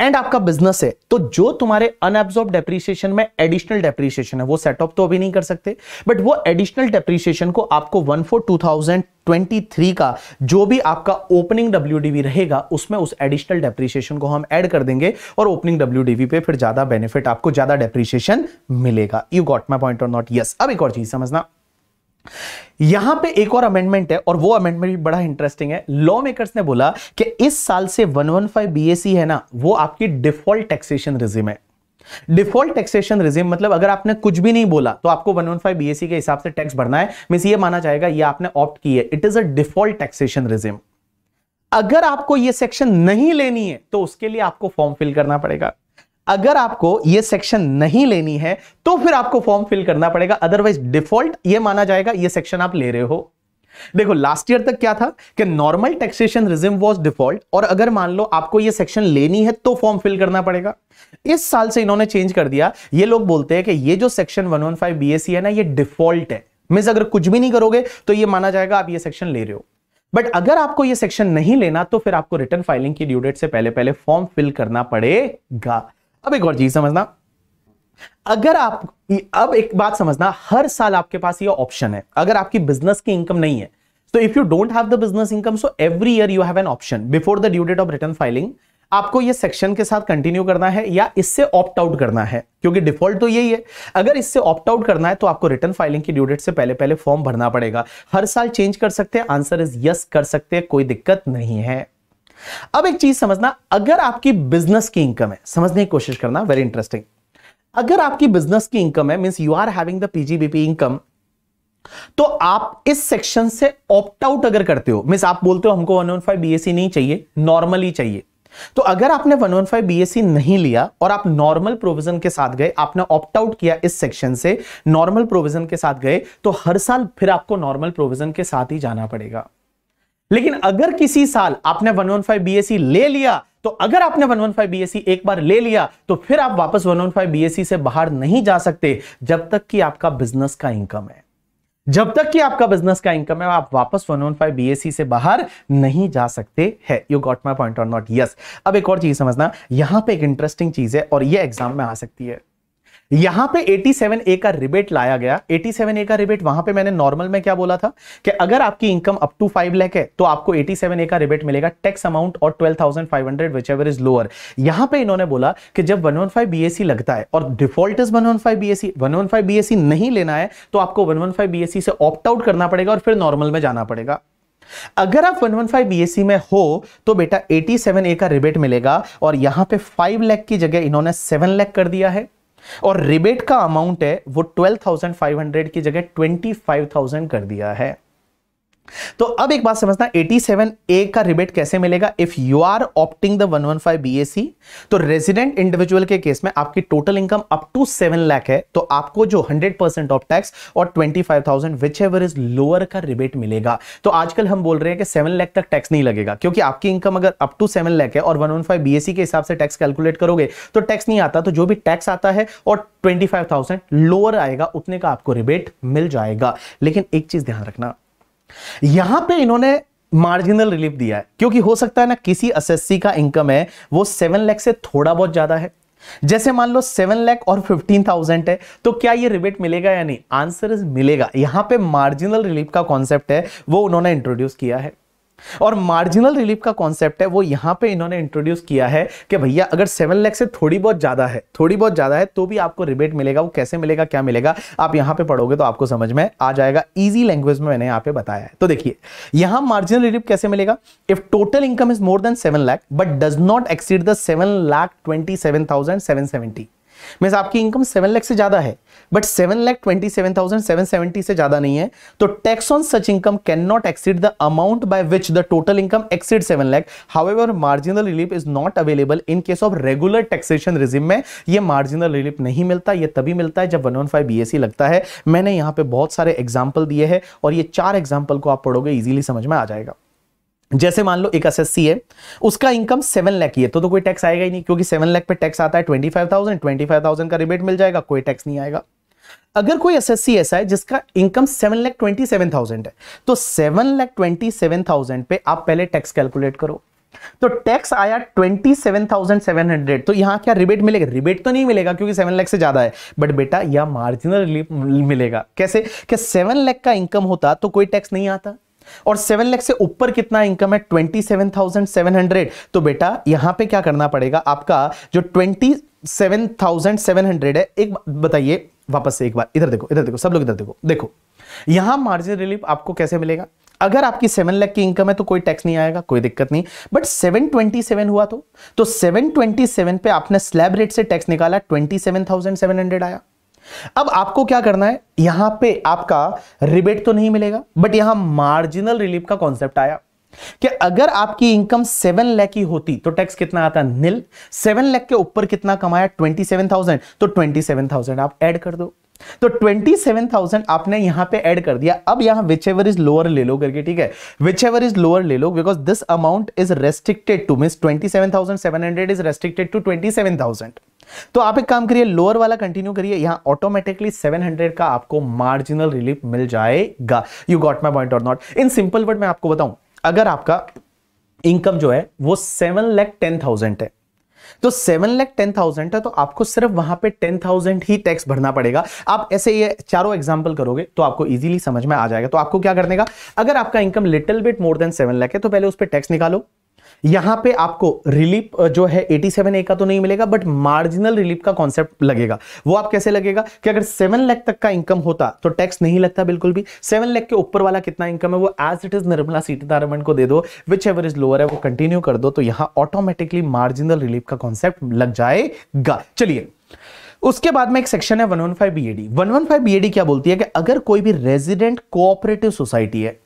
[SPEAKER 1] एंड आपका बिजनेस है तो जो तुम्हारे अनएब्सॉर्ब डेप्रिसिएशन में एडिशनल डेप्रिसिएशन है वो सेट ऑफ तो अभी नहीं कर सकते बट वो एडिशनल डेप्रिसिएशन को आपको one four two thousand three का जो भी आपका ओपनिंग डब्ल्यू रहेगा उसमें उस एडिशनल डेप्रिसिएशन को हम ऐड कर देंगे और ओपनिंग डब्ल्यू पे फिर ज्यादा बेनिफिट आपको ज्यादा डेप्रिसिएशन मिलेगा यू गॉट माई पॉइंट और नॉट यस अब एक और चीज समझना यहां पे एक और अमेंडमेंट है और वो अमेंडमेंट भी बड़ा इंटरेस्टिंग है लॉ मेकर्स ने बोला कि इस साल से 115 बीएसी है ना वो आपकी डिफॉल्ट टैक्सेशन रिजिम है डिफॉल्ट टैक्सेशन रिजिम मतलब अगर आपने कुछ भी नहीं बोला तो आपको 115 बीएसी के हिसाब से टैक्स भरना है मीन ये माना जाएगा ये आपने ऑप्ट की है it is a default taxation regime अगर आपको यह सेक्शन नहीं लेनी है तो उसके लिए आपको फॉर्म फिल करना पड़ेगा अगर आपको ये सेक्शन नहीं लेनी है तो फिर आपको फॉर्म फिल करना पड़ेगा अदरवाइज डिफॉल्ट ये माना जाएगा ये सेक्शन आप ले रहे हो देखो लास्ट ईयर तक क्या था कि normal taxation regime was default और अगर मान लो आपको ये सेक्शन लेनी है तो फॉर्म फिल करना पड़ेगा इस साल से इन्होंने चेंज कर दिया ये लोग बोलते हैं कि ये जो सेक्शन 115 वन है ना ये डिफॉल्ट है मीन अगर कुछ भी नहीं करोगे तो ये माना जाएगा आप ये सेक्शन ले रहे हो बट अगर आपको ये सेक्शन नहीं लेना तो फिर आपको रिटर्न फाइलिंग की ड्यूडेट से पहले पहले फॉर्म फिल करना पड़ेगा अब एक और चीज समझना अगर आप अब एक बात समझना हर साल आपके पास ये ऑप्शन है अगर आपकी बिजनेस की इनकम नहीं है तो if you don't have the business income so every year you have an option before the due date of return filing आपको ये सेक्शन के साथ कंटिन्यू करना है या इससे ऑप्ट आउट करना है क्योंकि डिफॉल्ट तो यही है अगर इससे ऑप्ट आउट करना है तो आपको रिटर्न फाइलिंग की ड्यू डेट से पहले पहले फॉर्म भरना पड़ेगा हर साल चेंज कर सकते हैं आंसर इज यस कर सकते हैं कोई दिक्कत नहीं है अब एक चीज समझना अगर आपकी बिजनेस की इनकम है समझने की कोशिश करना वेरी इंटरेस्टिंग अगर आपकी बिजनेस की इनकम है mean you are having the PGBP income तो आप इस सेक्शन से ऑप्ट आउट अगर करते हो मीन्स आप बोलते हो हमको 115 बीएससी नहीं चाहिए नॉर्मली चाहिए तो अगर आपने 115 बीएससी नहीं लिया और आप नॉर्मल प्रोविजन के साथ गए आपने ऑप्ट आउट किया इस सेक्शन से नॉर्मल प्रोविजन के साथ गए तो हर साल फिर आपको नॉर्मल प्रोविजन के साथ ही जाना पड़ेगा लेकिन अगर किसी साल आपने 115 बीएससी e ले लिया तो अगर आपने 115 बीएससी e एक बार ले लिया तो फिर आप वापस 115 बीएससी e से बाहर नहीं जा सकते जब तक कि आपका बिजनेस का इनकम है जब तक कि आपका बिजनेस का इनकम है आप वापस 115 बीएससी से बाहर नहीं जा सकते हैं you got my point on not yes अब एक और चीज समझना यहां पे एक इंटरेस्टिंग चीज है और यह एग्जाम में आ सकती है यहां पे 87A का रिबेट लाया गया 87A का रिबेट वहां पे मैंने नॉर्मल में क्या बोला था कि अगर आपकी इनकम अप टू 5 लाख है तो आपको 87A का रिबेट मिलेगा टैक्स अमाउंट और 12,500 एवर इज लोअर यहां पे इन्होंने बोला कि जब 115 बीएससी लगता है और डिफॉल्ट इज 115 वन 115 बीएससी नहीं लेना है तो आपको 115 बीएससी से ऑप्ट आउट करना पड़ेगा और फिर नॉर्मल में जाना पड़ेगा अगर आप 115 बीएससी में हो तो बेटा 87A का रिबेट मिलेगा और यहां पे 5 लाख की जगह इन्होंने 7 लाख कर दिया है और रिबेट का अमाउंट है वो ट्वेल्व थाउजेंड फाइव हंड्रेड की जगह ट्वेंटी फाइव थाउजेंड कर दिया है तो अब एक बात समझना 87 ए का रिबेट कैसे मिलेगा if you are opting the 115 BAC तो रेजिडेंट इंडिविजुअल के केस में आपकी total income up to 7 lakh है तो आपको जो 100 of tax or 25,000 whichever is lower का रिबेट मिलेगा तो आजकल हम बोल रहे हैं कि 7 लाख तक टैक्स नहीं लगेगा क्योंकि आपकी इनकम अगर अप टू 7 लाख है और 115 बीएसी के हिसाब से टैक्स कैलकुलेट करोगे तो टैक्स नहीं आता तो जो भी टैक्स आता है और 25,000 लोअर आएगा उतने का आपको रिबेट मिल जाएगा लेकिन एक चीज ध्यान रखना यहां पे इन्होंने मार्जिनल रिलीफ दिया है क्योंकि हो सकता है ना किसी एसएससी का इनकम है वो सेवन लैख से थोड़ा बहुत ज्यादा है जैसे मान लो सेवन लैख और फिफ्टीन थाउजेंड है तो क्या ये रिबेट मिलेगा या नहीं आंसर इज मिलेगा यहां पे मार्जिनल रिलीफ का कॉन्सेप्ट है वो उन्होंने इंट्रोड्यूस किया है और मार्जिनल रिलीफ का कॉन्सेप्ट है वो यहां पे इन्होंने इंट्रोड्यूस किया है कि भैया अगर सेवन लैख से थोड़ी बहुत ज्यादा है थोड़ी बहुत ज्यादा है तो भी आपको रिबेट मिलेगा वो कैसे मिलेगा क्या मिलेगा आप यहां पे पढ़ोगे तो आपको समझ में आ जाएगा इजी लैंग्वेज में मैंने यहां पे बताया है तो देखिए यहां मार्जिनल रिलीफ कैसे मिलेगा if total income is more than seven lakh but does not exceed the seven lakh twenty seven thousand seven seventy mean आपकी इनकम सेवन लैख से ज्यादा है but seven lakh twenty seven thousand seven seventy से ज्यादा नहीं है तो tax on such income can not exceed the amount by which the total income exceed seven lakh however marginal relief is not available in case of regular taxation regime में ये marginal relief नहीं मिलता ये तभी मिलता है जब one one five B लगता है मैंने यहाँ पे बहुत सारे एग्जाम्पल दिए हैं और ये चार एग्जाम्पल को आप पढ़ोगे ईजिली समझ में आ जाएगा जैसे मान लो एक एसएससी है उसका इनकम सेवन लाख ही है तो, तो कोई टैक्स आएगा ही नहीं क्योंकि सेवन लाख पे टैक्स आता है twenty five thousand twenty five thousand का रिबेट मिल जाएगा कोई टैक्स नहीं आएगा अगर कोई एसएससी ऐसा है जिसका income seven lakh twenty seven thousand है तो seven lakh twenty seven thousand पे आप पहले टैक्स कैलकुलेट करो तो टैक्स आया twenty seven thousand seven hundred तो यहां क्या रिबेट मिलेगा रिबेट तो नहीं मिलेगा क्योंकि सेवन लाख से ज्यादा है बट बेटा यह मार्जिनल रिलीफ मिलेगा कैसे सेवन लाख का इनकम होता तो कोई टैक्स नहीं आता और सेवन लैख से ऊपर कितना इनकम है twenty seven thousand seven hundred तो बेटा यहां पे क्या करना पड़ेगा आपका जो twenty seven thousand seven hundred है एक बताइए वापस से एक बार इधर देखो इधर देखो सब लोग इधर देखो देखो यहां मार्जिन रिलीफ आपको कैसे मिलेगा अगर आपकी सेवन लाख की इनकम है तो कोई टैक्स नहीं आएगा कोई दिक्कत नहीं बट सेवन ट्वेंटी सेवन हुआ तो सेवन ट्वेंटी सेवन पे आपने स्लैब रेट से टैक्स निकाला twenty seven seven thousand hundred आया अब आपको क्या करना है यहां पे आपका रिबेट तो नहीं मिलेगा बट यहां मार्जिनल रिलीफ का कॉन्सेप्ट आया कि अगर आपकी इनकम सेवन लैख की होती तो टैक्स कितना आता नील सेवन लैख के ऊपर कितना कमाया ट्वेंटी सेवन थाउजेंड तो ट्वेंटी सेवन थाउजेंड आप ऐड कर दो तो 27,000 आपने यहां पे ऐड कर दिया अब यहां विच एवर इज लोअर ले लो करके ठीक है विच एवर इज लोअर ले लो because this amount is restricted to mean 27,700 is restricted to 27,000 तो आप एक काम करिए लोअर वाला कंटिन्यू करिए यहां ऑटोमेटिकली 700 का आपको मार्जिनल रिलीफ मिल जाएगा यू गॉट माई पॉइंट और नॉट इन सिंपल वर्ड मैं आपको बताऊं अगर आपका इनकम जो है वो सेवन लैख टेन थाउजेंड है तो सेवन लैख टेन थाउजेंड है तो आपको सिर्फ वहां पे टेन थाउजेंड ही टैक्स भरना पड़ेगा आप ऐसे ये चारों एग्जाम्पल करोगे तो आपको इजीली समझ में आ जाएगा तो आपको क्या करने का अगर आपका income little bit more than seven lakh है तो पहले उस पर टैक्स निकालो यहां पे आपको रिलीफ जो है 87 ए का तो नहीं मिलेगा बट मार्जिनल रिलीफ का कॉन्सेप्ट लगेगा वो आप कैसे लगेगा कि अगर सेवन लैख तक का इनकम होता तो टैक्स नहीं लगता बिल्कुल भी सेवन लैख के ऊपर वाला कितना इनकम है वो as it is Nirmala Sitharaman को दे दो विच एवर इज लोअर है वो कंटिन्यू कर दो तो यहां ऑटोमेटिकली मार्जिनल रिलीफ का कॉन्सेप्ट लग जाएगा चलिए उसके बाद में एक सेक्शन है 115 बीएडी 115 बीएडी क्या बोलती है कि अगर कोई भी रेजिडेंट कोऑपरेटिव सोसाइटी है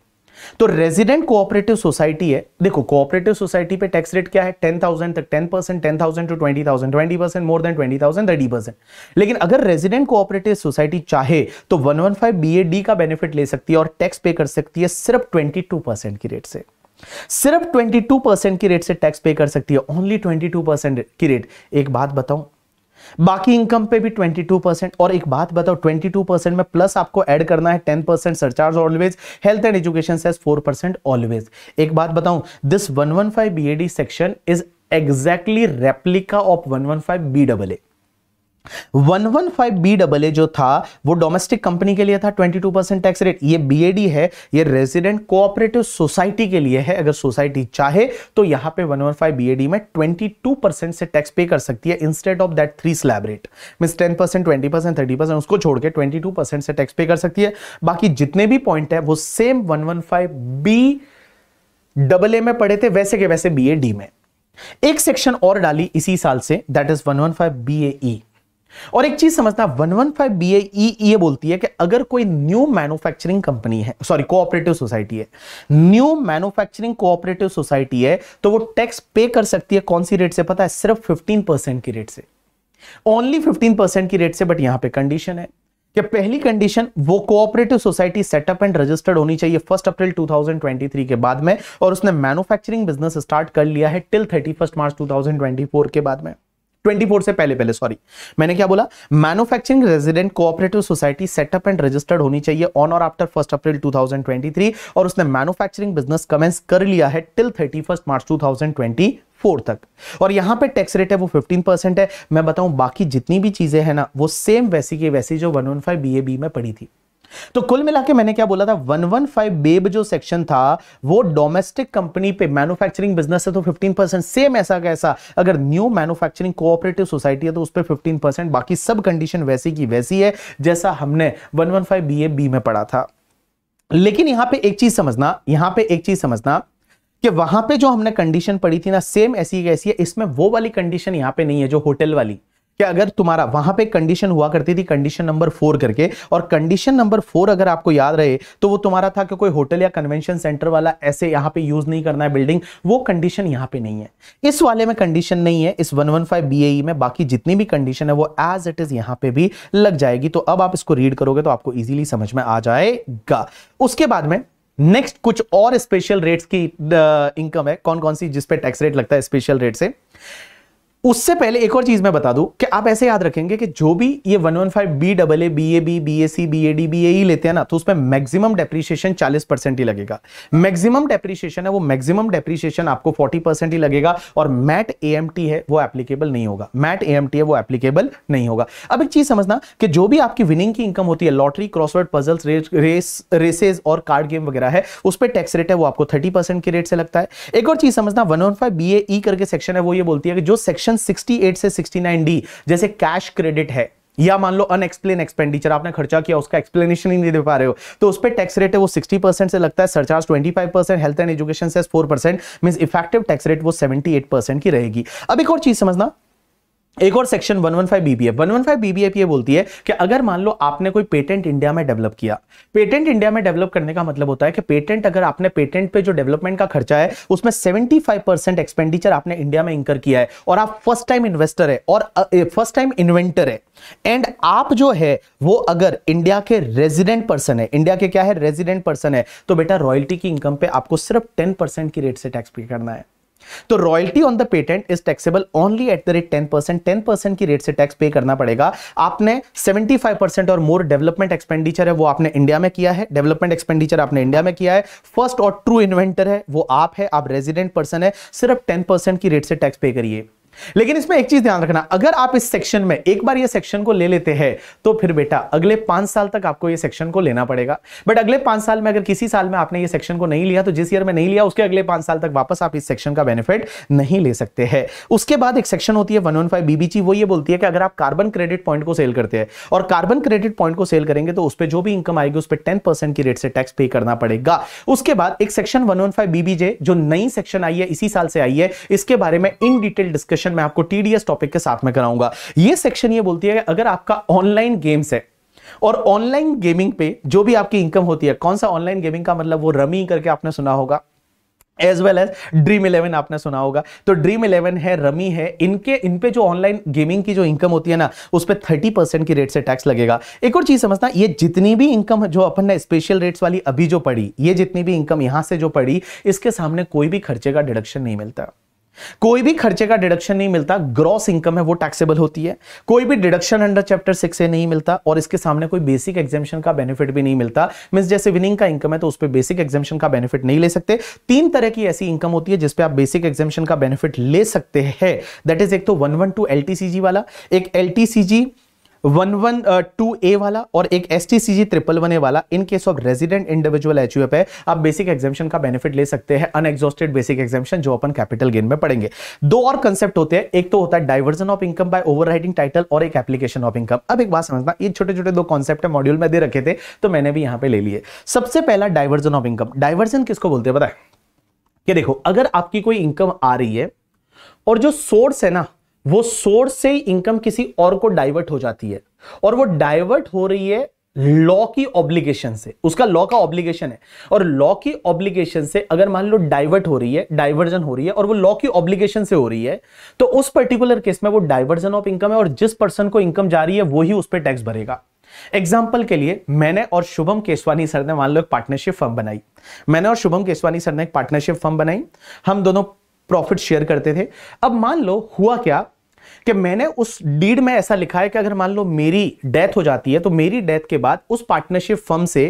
[SPEAKER 1] तो रेजिडेंट कोऑपरेटिव सोसाइटी है देखो कोऑपरेटिव सोसाइटी पे टैक्स रेट क्या है टेन थाउजेंड तक ten percent ten thousand to twenty thousand twenty percent more than twenty thousand thirty percent लेकिन अगर रेजिडेंट कोऑपरेटिव सोसाइटी चाहे तो one one five B A D का बेनिफिट ले सकती है और टैक्स पे कर सकती है सिर्फ ट्वेंटी टू परसेंट की रेट से सिर्फ ट्वेंटी टू परसेंट की रेट से टैक्स पे कर सकती है ओनली ट्वेंटी टू परसेंट की रेट एक बात बताऊं बाकी इनकम पे भी 22 परसेंट और एक बात बताओ 22 परसेंट में प्लस आपको ऐड करना है 10 percent surcharge always health and education cess 4 percent always एक बात बताऊं this 115 BAD section is exactly replica of 115 B double A one जो था वो डोमेस्टिक कंपनी के लिए था 22 परसेंट टैक्स रेट ये BAD है ये रेजिडेंट कोऑपरेटिव सोसाइटी के लिए है अगर सोसाइटी चाहे तो यहां पे वन में 22 से टैक्स पे कर सकती है instead of that three slab rate means ten percent twenty percent thirty percent उसको छोड़ के ट्वेंटी टू परसेंट से टैक्स पे कर सकती है बाकी जितने भी पॉइंट है वो same one one five B double में पड़े थे वैसे के वैसे बी में एक सेक्शन और डाली इसी साल से that is one one five B A और एक चीज समझना one one five B A ये बोलती है कि अगर कोई न्यू मैन्युफैक्चरिंग कंपनी है सॉरी कोऑपरेटिव सोसाइटी है न्यू मैन्युफैक्चरिंग कोऑपरेटिव सोसाइटी है तो वो टैक्स पे कर सकती है कौन सी रेट से पता है सिर्फ 15 परसेंट की रेट से ओनली 15 परसेंट की रेट से बट यहां पे कंडीशन है कि पहली कंडीशन वो cooperative society setup and registered होनी चाहिए फर्स्ट अप्रैल 2023 के बाद में और उसने मैन्युफैक्चरिंग बिजनेस स्टार्ट कर लिया है टिल 31 मार्च 2024 के बाद में 24 से पहले पहले सॉरी मैंने क्या बोला manufacturing resident cooperative society setup and registered होनी चाहिए on or after first April 2023 और उसने मैन्युफैक्चरिंग बिजनेस कमेंस कर लिया है टिल 31 मार्च 2024 तक और यहाँ पे टैक्स रेट है वो 15 परसेंट है मैं बताऊं बाकी जितनी भी चीजें हैं ना वो सेम वैसी की वैसी जो 115 बीएबी में पड़ी थी तो कुल मिला के मैंने क्या बोला था 115 बेब जो सेक्शन था वो डोमेस्टिक कंपनी पे मैन्युफैक्चरिंग बिजनेस है तो 15 परसेंट सेम ऐसा कैसा अगर न्यू मैन्युफैक्चरिंग कोऑपरेटिव सोसाइटी है तो उस पर फिफ्टीन परसेंट बाकी सब कंडीशन वैसी की वैसी है जैसा हमने 115 बीए बी में पढ़ा था लेकिन यहां पर एक चीज समझना यहां पर एक चीज समझना कि वहां पर जो हमने कंडीशन पड़ी थी ना सेम ऐसी कैसी है इसमें वो वाली कंडीशन यहां पर नहीं है जो होटल वाली कि अगर तुम्हारा वहां पे कंडीशन हुआ करती थी कंडीशन नंबर फोर करके और कंडीशन नंबर फोर अगर आपको याद रहे तो वो तुम्हारा था कि कोई होटल या कन्वेंशन सेंटर वाला ऐसे यहां पे यूज नहीं करना है बिल्डिंग वो कंडीशन यहां पे नहीं है इस वाले में कंडीशन नहीं है इस वन वन फाइव बी में बाकी जितनी भी कंडीशन है वो एज इट इज यहां पर भी लग जाएगी तो अब आप इसको रीड करोगे तो आपको ईजिली समझ में आ जाएगा उसके बाद में नेक्स्ट कुछ और स्पेशल रेट्स की इनकम uh, है कौन कौन सी जिसपे टैक्स रेट लगता है स्पेशल रेट से उससे पहले एक और चीज मैं बता दूं कि आप ऐसे याद रखेंगे कि जो भी ये 115 B double A B A B B A C B A D B A लेते हैं ना तो उसमें मैक्सिमम डेप्रीशिएशन 40 परसेंट ही लगेगा मैक्सिमम डेप्रीशिएशन है वो मैक्सिमम डेप्रीशिएशन आपको 40 परसेंट ही लगेगा और मैट ए है वो एप्लीकेबल नहीं होगा मैट ए है वो एप्लीकेबल नहीं होगा अब एक चीज समझना कि जो भी आपकी विनिंग की इनकम होती है lottery crossword puzzles race races और कार्ड गेम वगैरह है उस पर टैक्स रेट है वो आपको थर्टी के रेट से लगता है एक और चीज समझना वन बी ए e करके सेक्शन है वो ये बोलती है कि जो सेक्शन सेक्शन 68 से 69 डी जैसे कैश क्रेडिट है या मान लो अनएक्सप्लेन एक्सपेंडिचर आपने खर्चा किया उसका एक्सप्लेनेशन ही नहीं दे पा रहे हो तो उस पर टैक्स रेट है वो 60 परसेंट से लगता है surcharge 25 percent health and education से 4 percent mean effective tax rate वो 78 परसेंट की रहेगी अब एक और चीज समझना एक और सेक्शन 115 बीबीएफ 115 बीबीएफ ये बोलती है कि अगर मान लो आपने कोई पेटेंट इंडिया में डेवलप किया पेटेंट इंडिया में डेवलप करने का मतलब होता है कि पेटेंट अगर आपने पेटेंट पे जो डेवलपमेंट का खर्चा है उसमें 75 परसेंट एक्सपेंडिचर आपने इंडिया में इंकर किया है और आप फर्स्ट टाइम इन्वेस्टर है और फर्स्ट टाइम इन्वेंटर है एंड आप जो है वो अगर इंडिया के रेजिडेंट पर्सन है इंडिया के क्या है रेजिडेंट पर्सन है तो बेटा रॉयल्टी की इनकम पे आपको सिर्फ टेन की रेट से टैक्स पे करना है तो royalty on the patent is taxable only at the rate ten percent ten percent की रेट से टैक्स पे करना पड़ेगा आपने सेवेंटी फाइव परसेंट और मोर डेवलपमेंट एक्सपेंडिचर है वो आपने इंडिया में किया है डेवलपमेंट एक्सपेंडिचर आपने इंडिया में किया है फर्स्ट और ट्रू इन्वेंटर है वो आप है आप रेजिडेंट पर्सन है सिर्फ टेन परसेंट की रेट से टैक्स पे करिए लेकिन इसमें एक चीज ध्यान रखना अगर आप इस सेक्शन में एक बार ये सेक्शन को ले लेते हैं तो फिर बेटा अगले पांच साल तक आपको ये सेक्शन को लेना पड़ेगा बट अगले पांच साल में अगर किसी साल में आपने ये सेक्शन को नहीं लिया तो जिस ईयर में नहीं लिया उसके अगले पांच साल तक वापस आप इस सेक्शन का बेनिफिट नहीं ले सकते हैं उसके बाद एक सेक्शन होती है वन वन फाइव बीबीची वो ये बोलती है कि अगर आप कार्बन क्रेडिट पॉइंट को सेल करते हैं और कार्बन क्रेडिट पॉइंट को सेल करेंगे तो उस पर जो भी इनकम आएगी उस पर टेन परसेंट की रेट से टैक्स पे करना पड़ेगा उसके बाद एक section one one five BBJ जो नई सेक्शन आई है इसी साल से आई है इसके बारे में इन डिटेल डिस्कशन सेशन में आपको टीडीएस टॉपिक के साथ में कराऊंगा ये सेक्शन ये बोलती है अगर आपका ऑनलाइन गेम्स है और ऑनलाइन गेमिंग पे जो भी आपकी इनकम होती है कौन सा ऑनलाइन गेमिंग का मतलब वो रमी करके आपने सुना होगा as well as Dream Eleven आपने सुना होगा तो ड्रीम इलेवन है रमी है इनके इन पे जो ऑनलाइन गेमिंग की जो इनकम होती है ना उस पर थर्टी परसेंट की रेट से टैक्स लगेगा एक और चीज समझना ये जितनी भी इनकम जो अपन ने स्पेशल रेट्स वाली अभी जो पड़ी ये जितनी भी इनकम यहां से जो पड़ी इसके सामने कोई भी खर्चे का डिडक्शन नहीं मिलता है कोई भी खर्चे का डिडक्शन नहीं मिलता ग्रॉस इनकम है वो टैक्सेबल होती है कोई भी डिडक्शन अंडर चैप्टर सिक्स से नहीं मिलता और इसके सामने कोई बेसिक एग्जामेशन का बेनिफिट भी नहीं मिलता मीन जैसे विनिंग का इनकम है तो उस पर बेसिक एग्जामेशन का बेनिफिट नहीं ले सकते तीन तरह की ऐसी इनकम होती है जिसपे आप बेसिक एग्जामेशन का बेनिफिट ले सकते हैं दैट इज एक तो वन वन टू एल वाला एक L one one two A वाला और एक S T C G triple one A वाला in case of resident individual H U F है आप बेसिक एग्जामेशन का बेनिफिट ले सकते हैं अनएग्जॉस्टेड बेसिक एग्जामेशन जो अपन कैपिटल गेन में पढ़ेंगे दो और कंसेप्ट होते हैं एक तो होता है diversion of income by overriding title और एक एप्लीकेशन ऑफ इनकम अब एक बात समझना ये छोटे छोटे दो कॉन्सेप्ट मॉड्यूल में दे रखे थे तो मैंने भी यहाँ पे ले लिए सबसे पहला डाइवर्जन ऑफ इनकम डाइवर्जन किसको बोलते हैं बताए कि देखो अगर आपकी कोई इनकम आ रही है और जो सोर्स है ना वो सोर्स से इनकम किसी और को डाइवर्ट हो जाती है और वो डाइवर्ट हो रही है लॉ की ऑब्लिगेशन से उसका लॉ का ऑब्लिगेशन है और लॉ की ऑब्लिगेशन से अगर मान लो डाइवर्ट हो रही है डाइवर्जन हो रही है और वो लॉ की ऑब्लिगेशन से हो रही है तो उस पर्टिकुलर केस में वो डाइवर्जन ऑफ इनकम है और जिस पर्सन को इनकम जा रही है वो ही उस पर टैक्स भरेगा एग्जाम्पल के लिए मैंने और शुभम केसवानी सर ने मान लो एक पार्टनरशिप फर्म बनाई मैंने और शुभम केसवानी सर ने एक पार्टनरशिप फर्म बनाई हम दोनों प्रॉफिट शेयर करते थे अब मान लो हुआ क्या कि मैंने उस डीड में ऐसा लिखा है कि अगर मान लो मेरी डेथ हो जाती है तो मेरी डेथ के बाद उस पार्टनरशिप फर्म से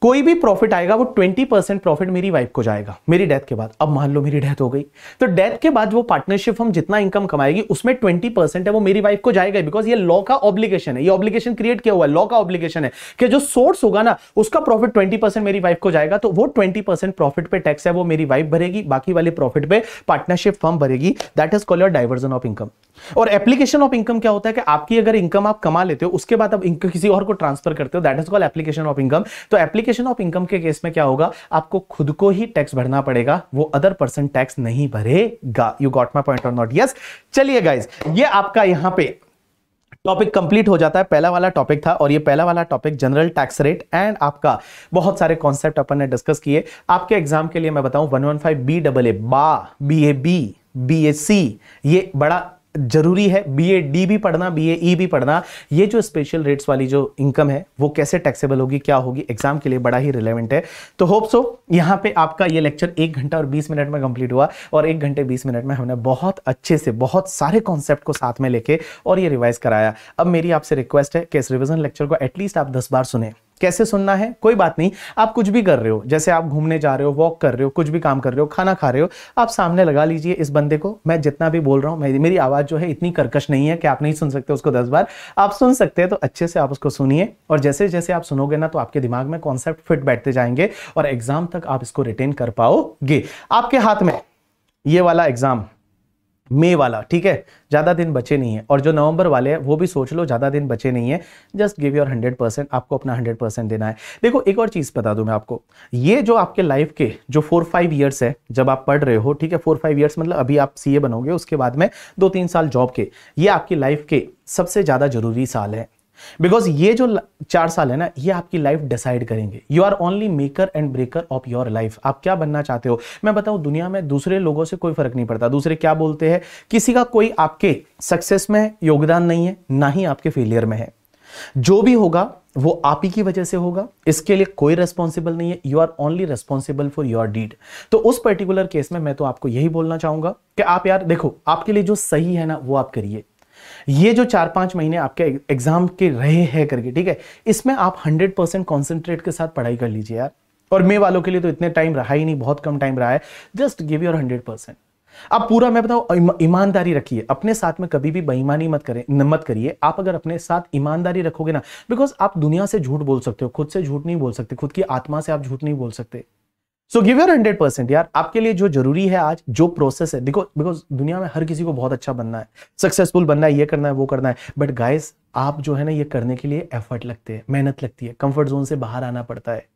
[SPEAKER 1] कोई भी प्रॉफिट आएगा वो 20 परसेंट प्रॉफिट मेरी वाइफ को जाएगा मेरी डेथ के बाद अब मान लो मेरी डेथ हो गई तो डेथ के बाद वो पार्टनरशिप हम जितना इनकम कमाएगी उसमें 20 परसेंट है वो मेरी वाइफ को जाएगा बिकॉज ये लॉ का ऑब्लिगेशन है ये ऑब्लिगेशन क्रिएट किया हुआ है लॉ का ऑब्लिगेशन है कि जो सोर्स होगा ना उसका प्रॉफिट ट्वेंटी मेरी वाइफ को जाएगा तो वो ट्वेंटी प्रॉफिट पे टैक्स है वो मेरी वाइफ भरेगी बाकी वाले प्रॉफिट पे पार्टनरशिप फर्म भरेगी that is call your diversion of income और एप्लीकेशन ऑफ इनकम क्या होता है कि आपकी अगर इनकम आप कमा लेते हो उसके बाद आप इनकम किसी और को ट्रांसफर करते हो that is called application of income तो एप्लीकेशन ऑफ इनकम के केस में क्या होगा आपको खुद को ही टैक्स भरना पड़ेगा वो अदर पर्सन टैक्स नहीं भरेगा you got my point of not yes चलिए गाइज ये आपका यहां पर टॉपिक कंप्लीट हो जाता है पहला वाला टॉपिक था और ये पहला वाला topic general tax rate and आपका बहुत सारे कॉन्सेप्ट अपन ने डिस्कस किए आपके एग्जाम के लिए मैं बताऊं 115 बी डबल ए बा B A B B A C ये बड़ा जरूरी है बी ए डी भी पढ़ना बी ए ई भी पढ़ना ये जो स्पेशल रेट्स वाली जो इनकम है वो कैसे टैक्सेबल होगी क्या होगी एग्जाम के लिए बड़ा ही रिलेवेंट है तो होप सो यहाँ पे आपका ये लेक्चर एक घंटा और बीस मिनट में कंप्लीट हुआ और एक घंटे बीस मिनट में हमने बहुत अच्छे से बहुत सारे कॉन्सेप्ट को साथ में लेके और ये रिवाइज कराया अब मेरी आपसे रिक्वेस्ट है कि इस रिविजन लेक्चर को एटलीस्ट आप दस बार सुने कैसे सुनना है कोई बात नहीं आप कुछ भी कर रहे हो जैसे आप घूमने जा रहे हो वॉक कर रहे हो कुछ भी काम कर रहे हो खाना खा रहे हो आप सामने लगा लीजिए इस बंदे को मैं जितना भी बोल रहा हूँ मेरी आवाज़ जो है इतनी कर्कश नहीं है कि आप नहीं सुन सकते उसको दस बार आप सुन सकते हैं तो अच्छे से आप उसको सुनिए और जैसे जैसे आप सुनोगे ना तो आपके दिमाग में कॉन्सेप्ट फिट बैठते जाएंगे और एग्जाम तक आप इसको रिटेन कर पाओगे आपके हाथ में ये वाला एग्जाम मे वाला ठीक है ज़्यादा दिन बचे नहीं है और जो नवंबर वाले हैं वो भी सोच लो ज़्यादा दिन बचे नहीं है just give your hundred percent आपको अपना हंड्रेड परसेंट देना है देखो एक और चीज़ बता दूं मैं आपको ये जो आपके लाइफ के जो फोर फाइव ईयर्स है जब आप पढ़ रहे हो ठीक है फोर फाइव ईयर्स मतलब अभी आप सी बनोगे उसके बाद में दो तीन साल जॉब के ये आपकी लाइफ के सबसे ज़्यादा जरूरी साल है बिकॉज ये जो चार साल है ना ये आपकी लाइफ डिसाइड करेंगे you are only maker and breaker of your life आप क्या बनना चाहते हो मैं बताऊं दुनिया में दूसरे लोगों से कोई फर्क नहीं पड़ता दूसरे क्या बोलते हैं किसी का कोई आपके सक्सेस में योगदान नहीं है ना ही आपके फेलियर में है जो भी होगा वो आप ही की वजह से होगा इसके लिए कोई रेस्पॉन्सिबल नहीं है you are only responsible for your deed तो उस पर्टिकुलर केस में मैं तो आपको यही बोलना चाहूंगा कि आप यार देखो आपके लिए जो सही है ना वो आप करिए ये जो चार पांच महीने आपके एग्ज़ाम के रहे हैं करके ठीक है इसमें आप हंड्रेड परसेंट कॉन्सेंट्रेट के साथ पढ़ाई कर लीजिए यार और मे वालों के लिए तो इतने टाइम रहा ही नहीं बहुत कम टाइम रहा है just give your hundred percent आप पूरा मैं बताऊं ईमानदारी रखिए अपने साथ में कभी भी बेईमानी मत करें मत करिए आप अगर अपने साथ ईमानदारी रखोगे ना बिकॉज आप दुनिया से झूठ बोल सकते हो खुद से झूठ नहीं बोल सकते खुद की आत्मा से आप झूठ नहीं बोल सकते so give your hundred percent यार आपके लिए जो जरूरी है आज जो प्रोसेस है देखो बिकॉज दुनिया में हर किसी को बहुत अच्छा बनना है सक्सेसफुल बनना है ये करना है वो करना है बट गाइस आप जो है ना ये करने के लिए एफर्ट लगते हैं मेहनत लगती है कंफर्ट जोन से बाहर आना पड़ता है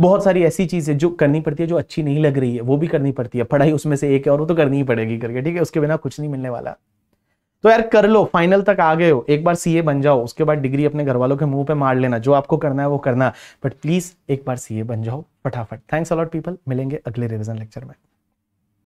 [SPEAKER 1] बहुत सारी ऐसी चीज़ें जो करनी पड़ती है जो अच्छी नहीं लग रही है वो भी करनी पड़ती है पढ़ाई उसमें से एक है और वो तो करनी ही पड़ेगी करके ठीक है उसके बिना कुछ नहीं मिलने वाला तो यार कर लो फाइनल तक आ गए हो एक बार सीए बन जाओ उसके बाद डिग्री अपने घर वालों के मुंह पे मार लेना जो आपको करना है वो करना बट प्लीज एक बार सीए बन जाओ फटाफट थैंक्स अलॉट पीपल मिलेंगे अगले रिविजन लेक्चर में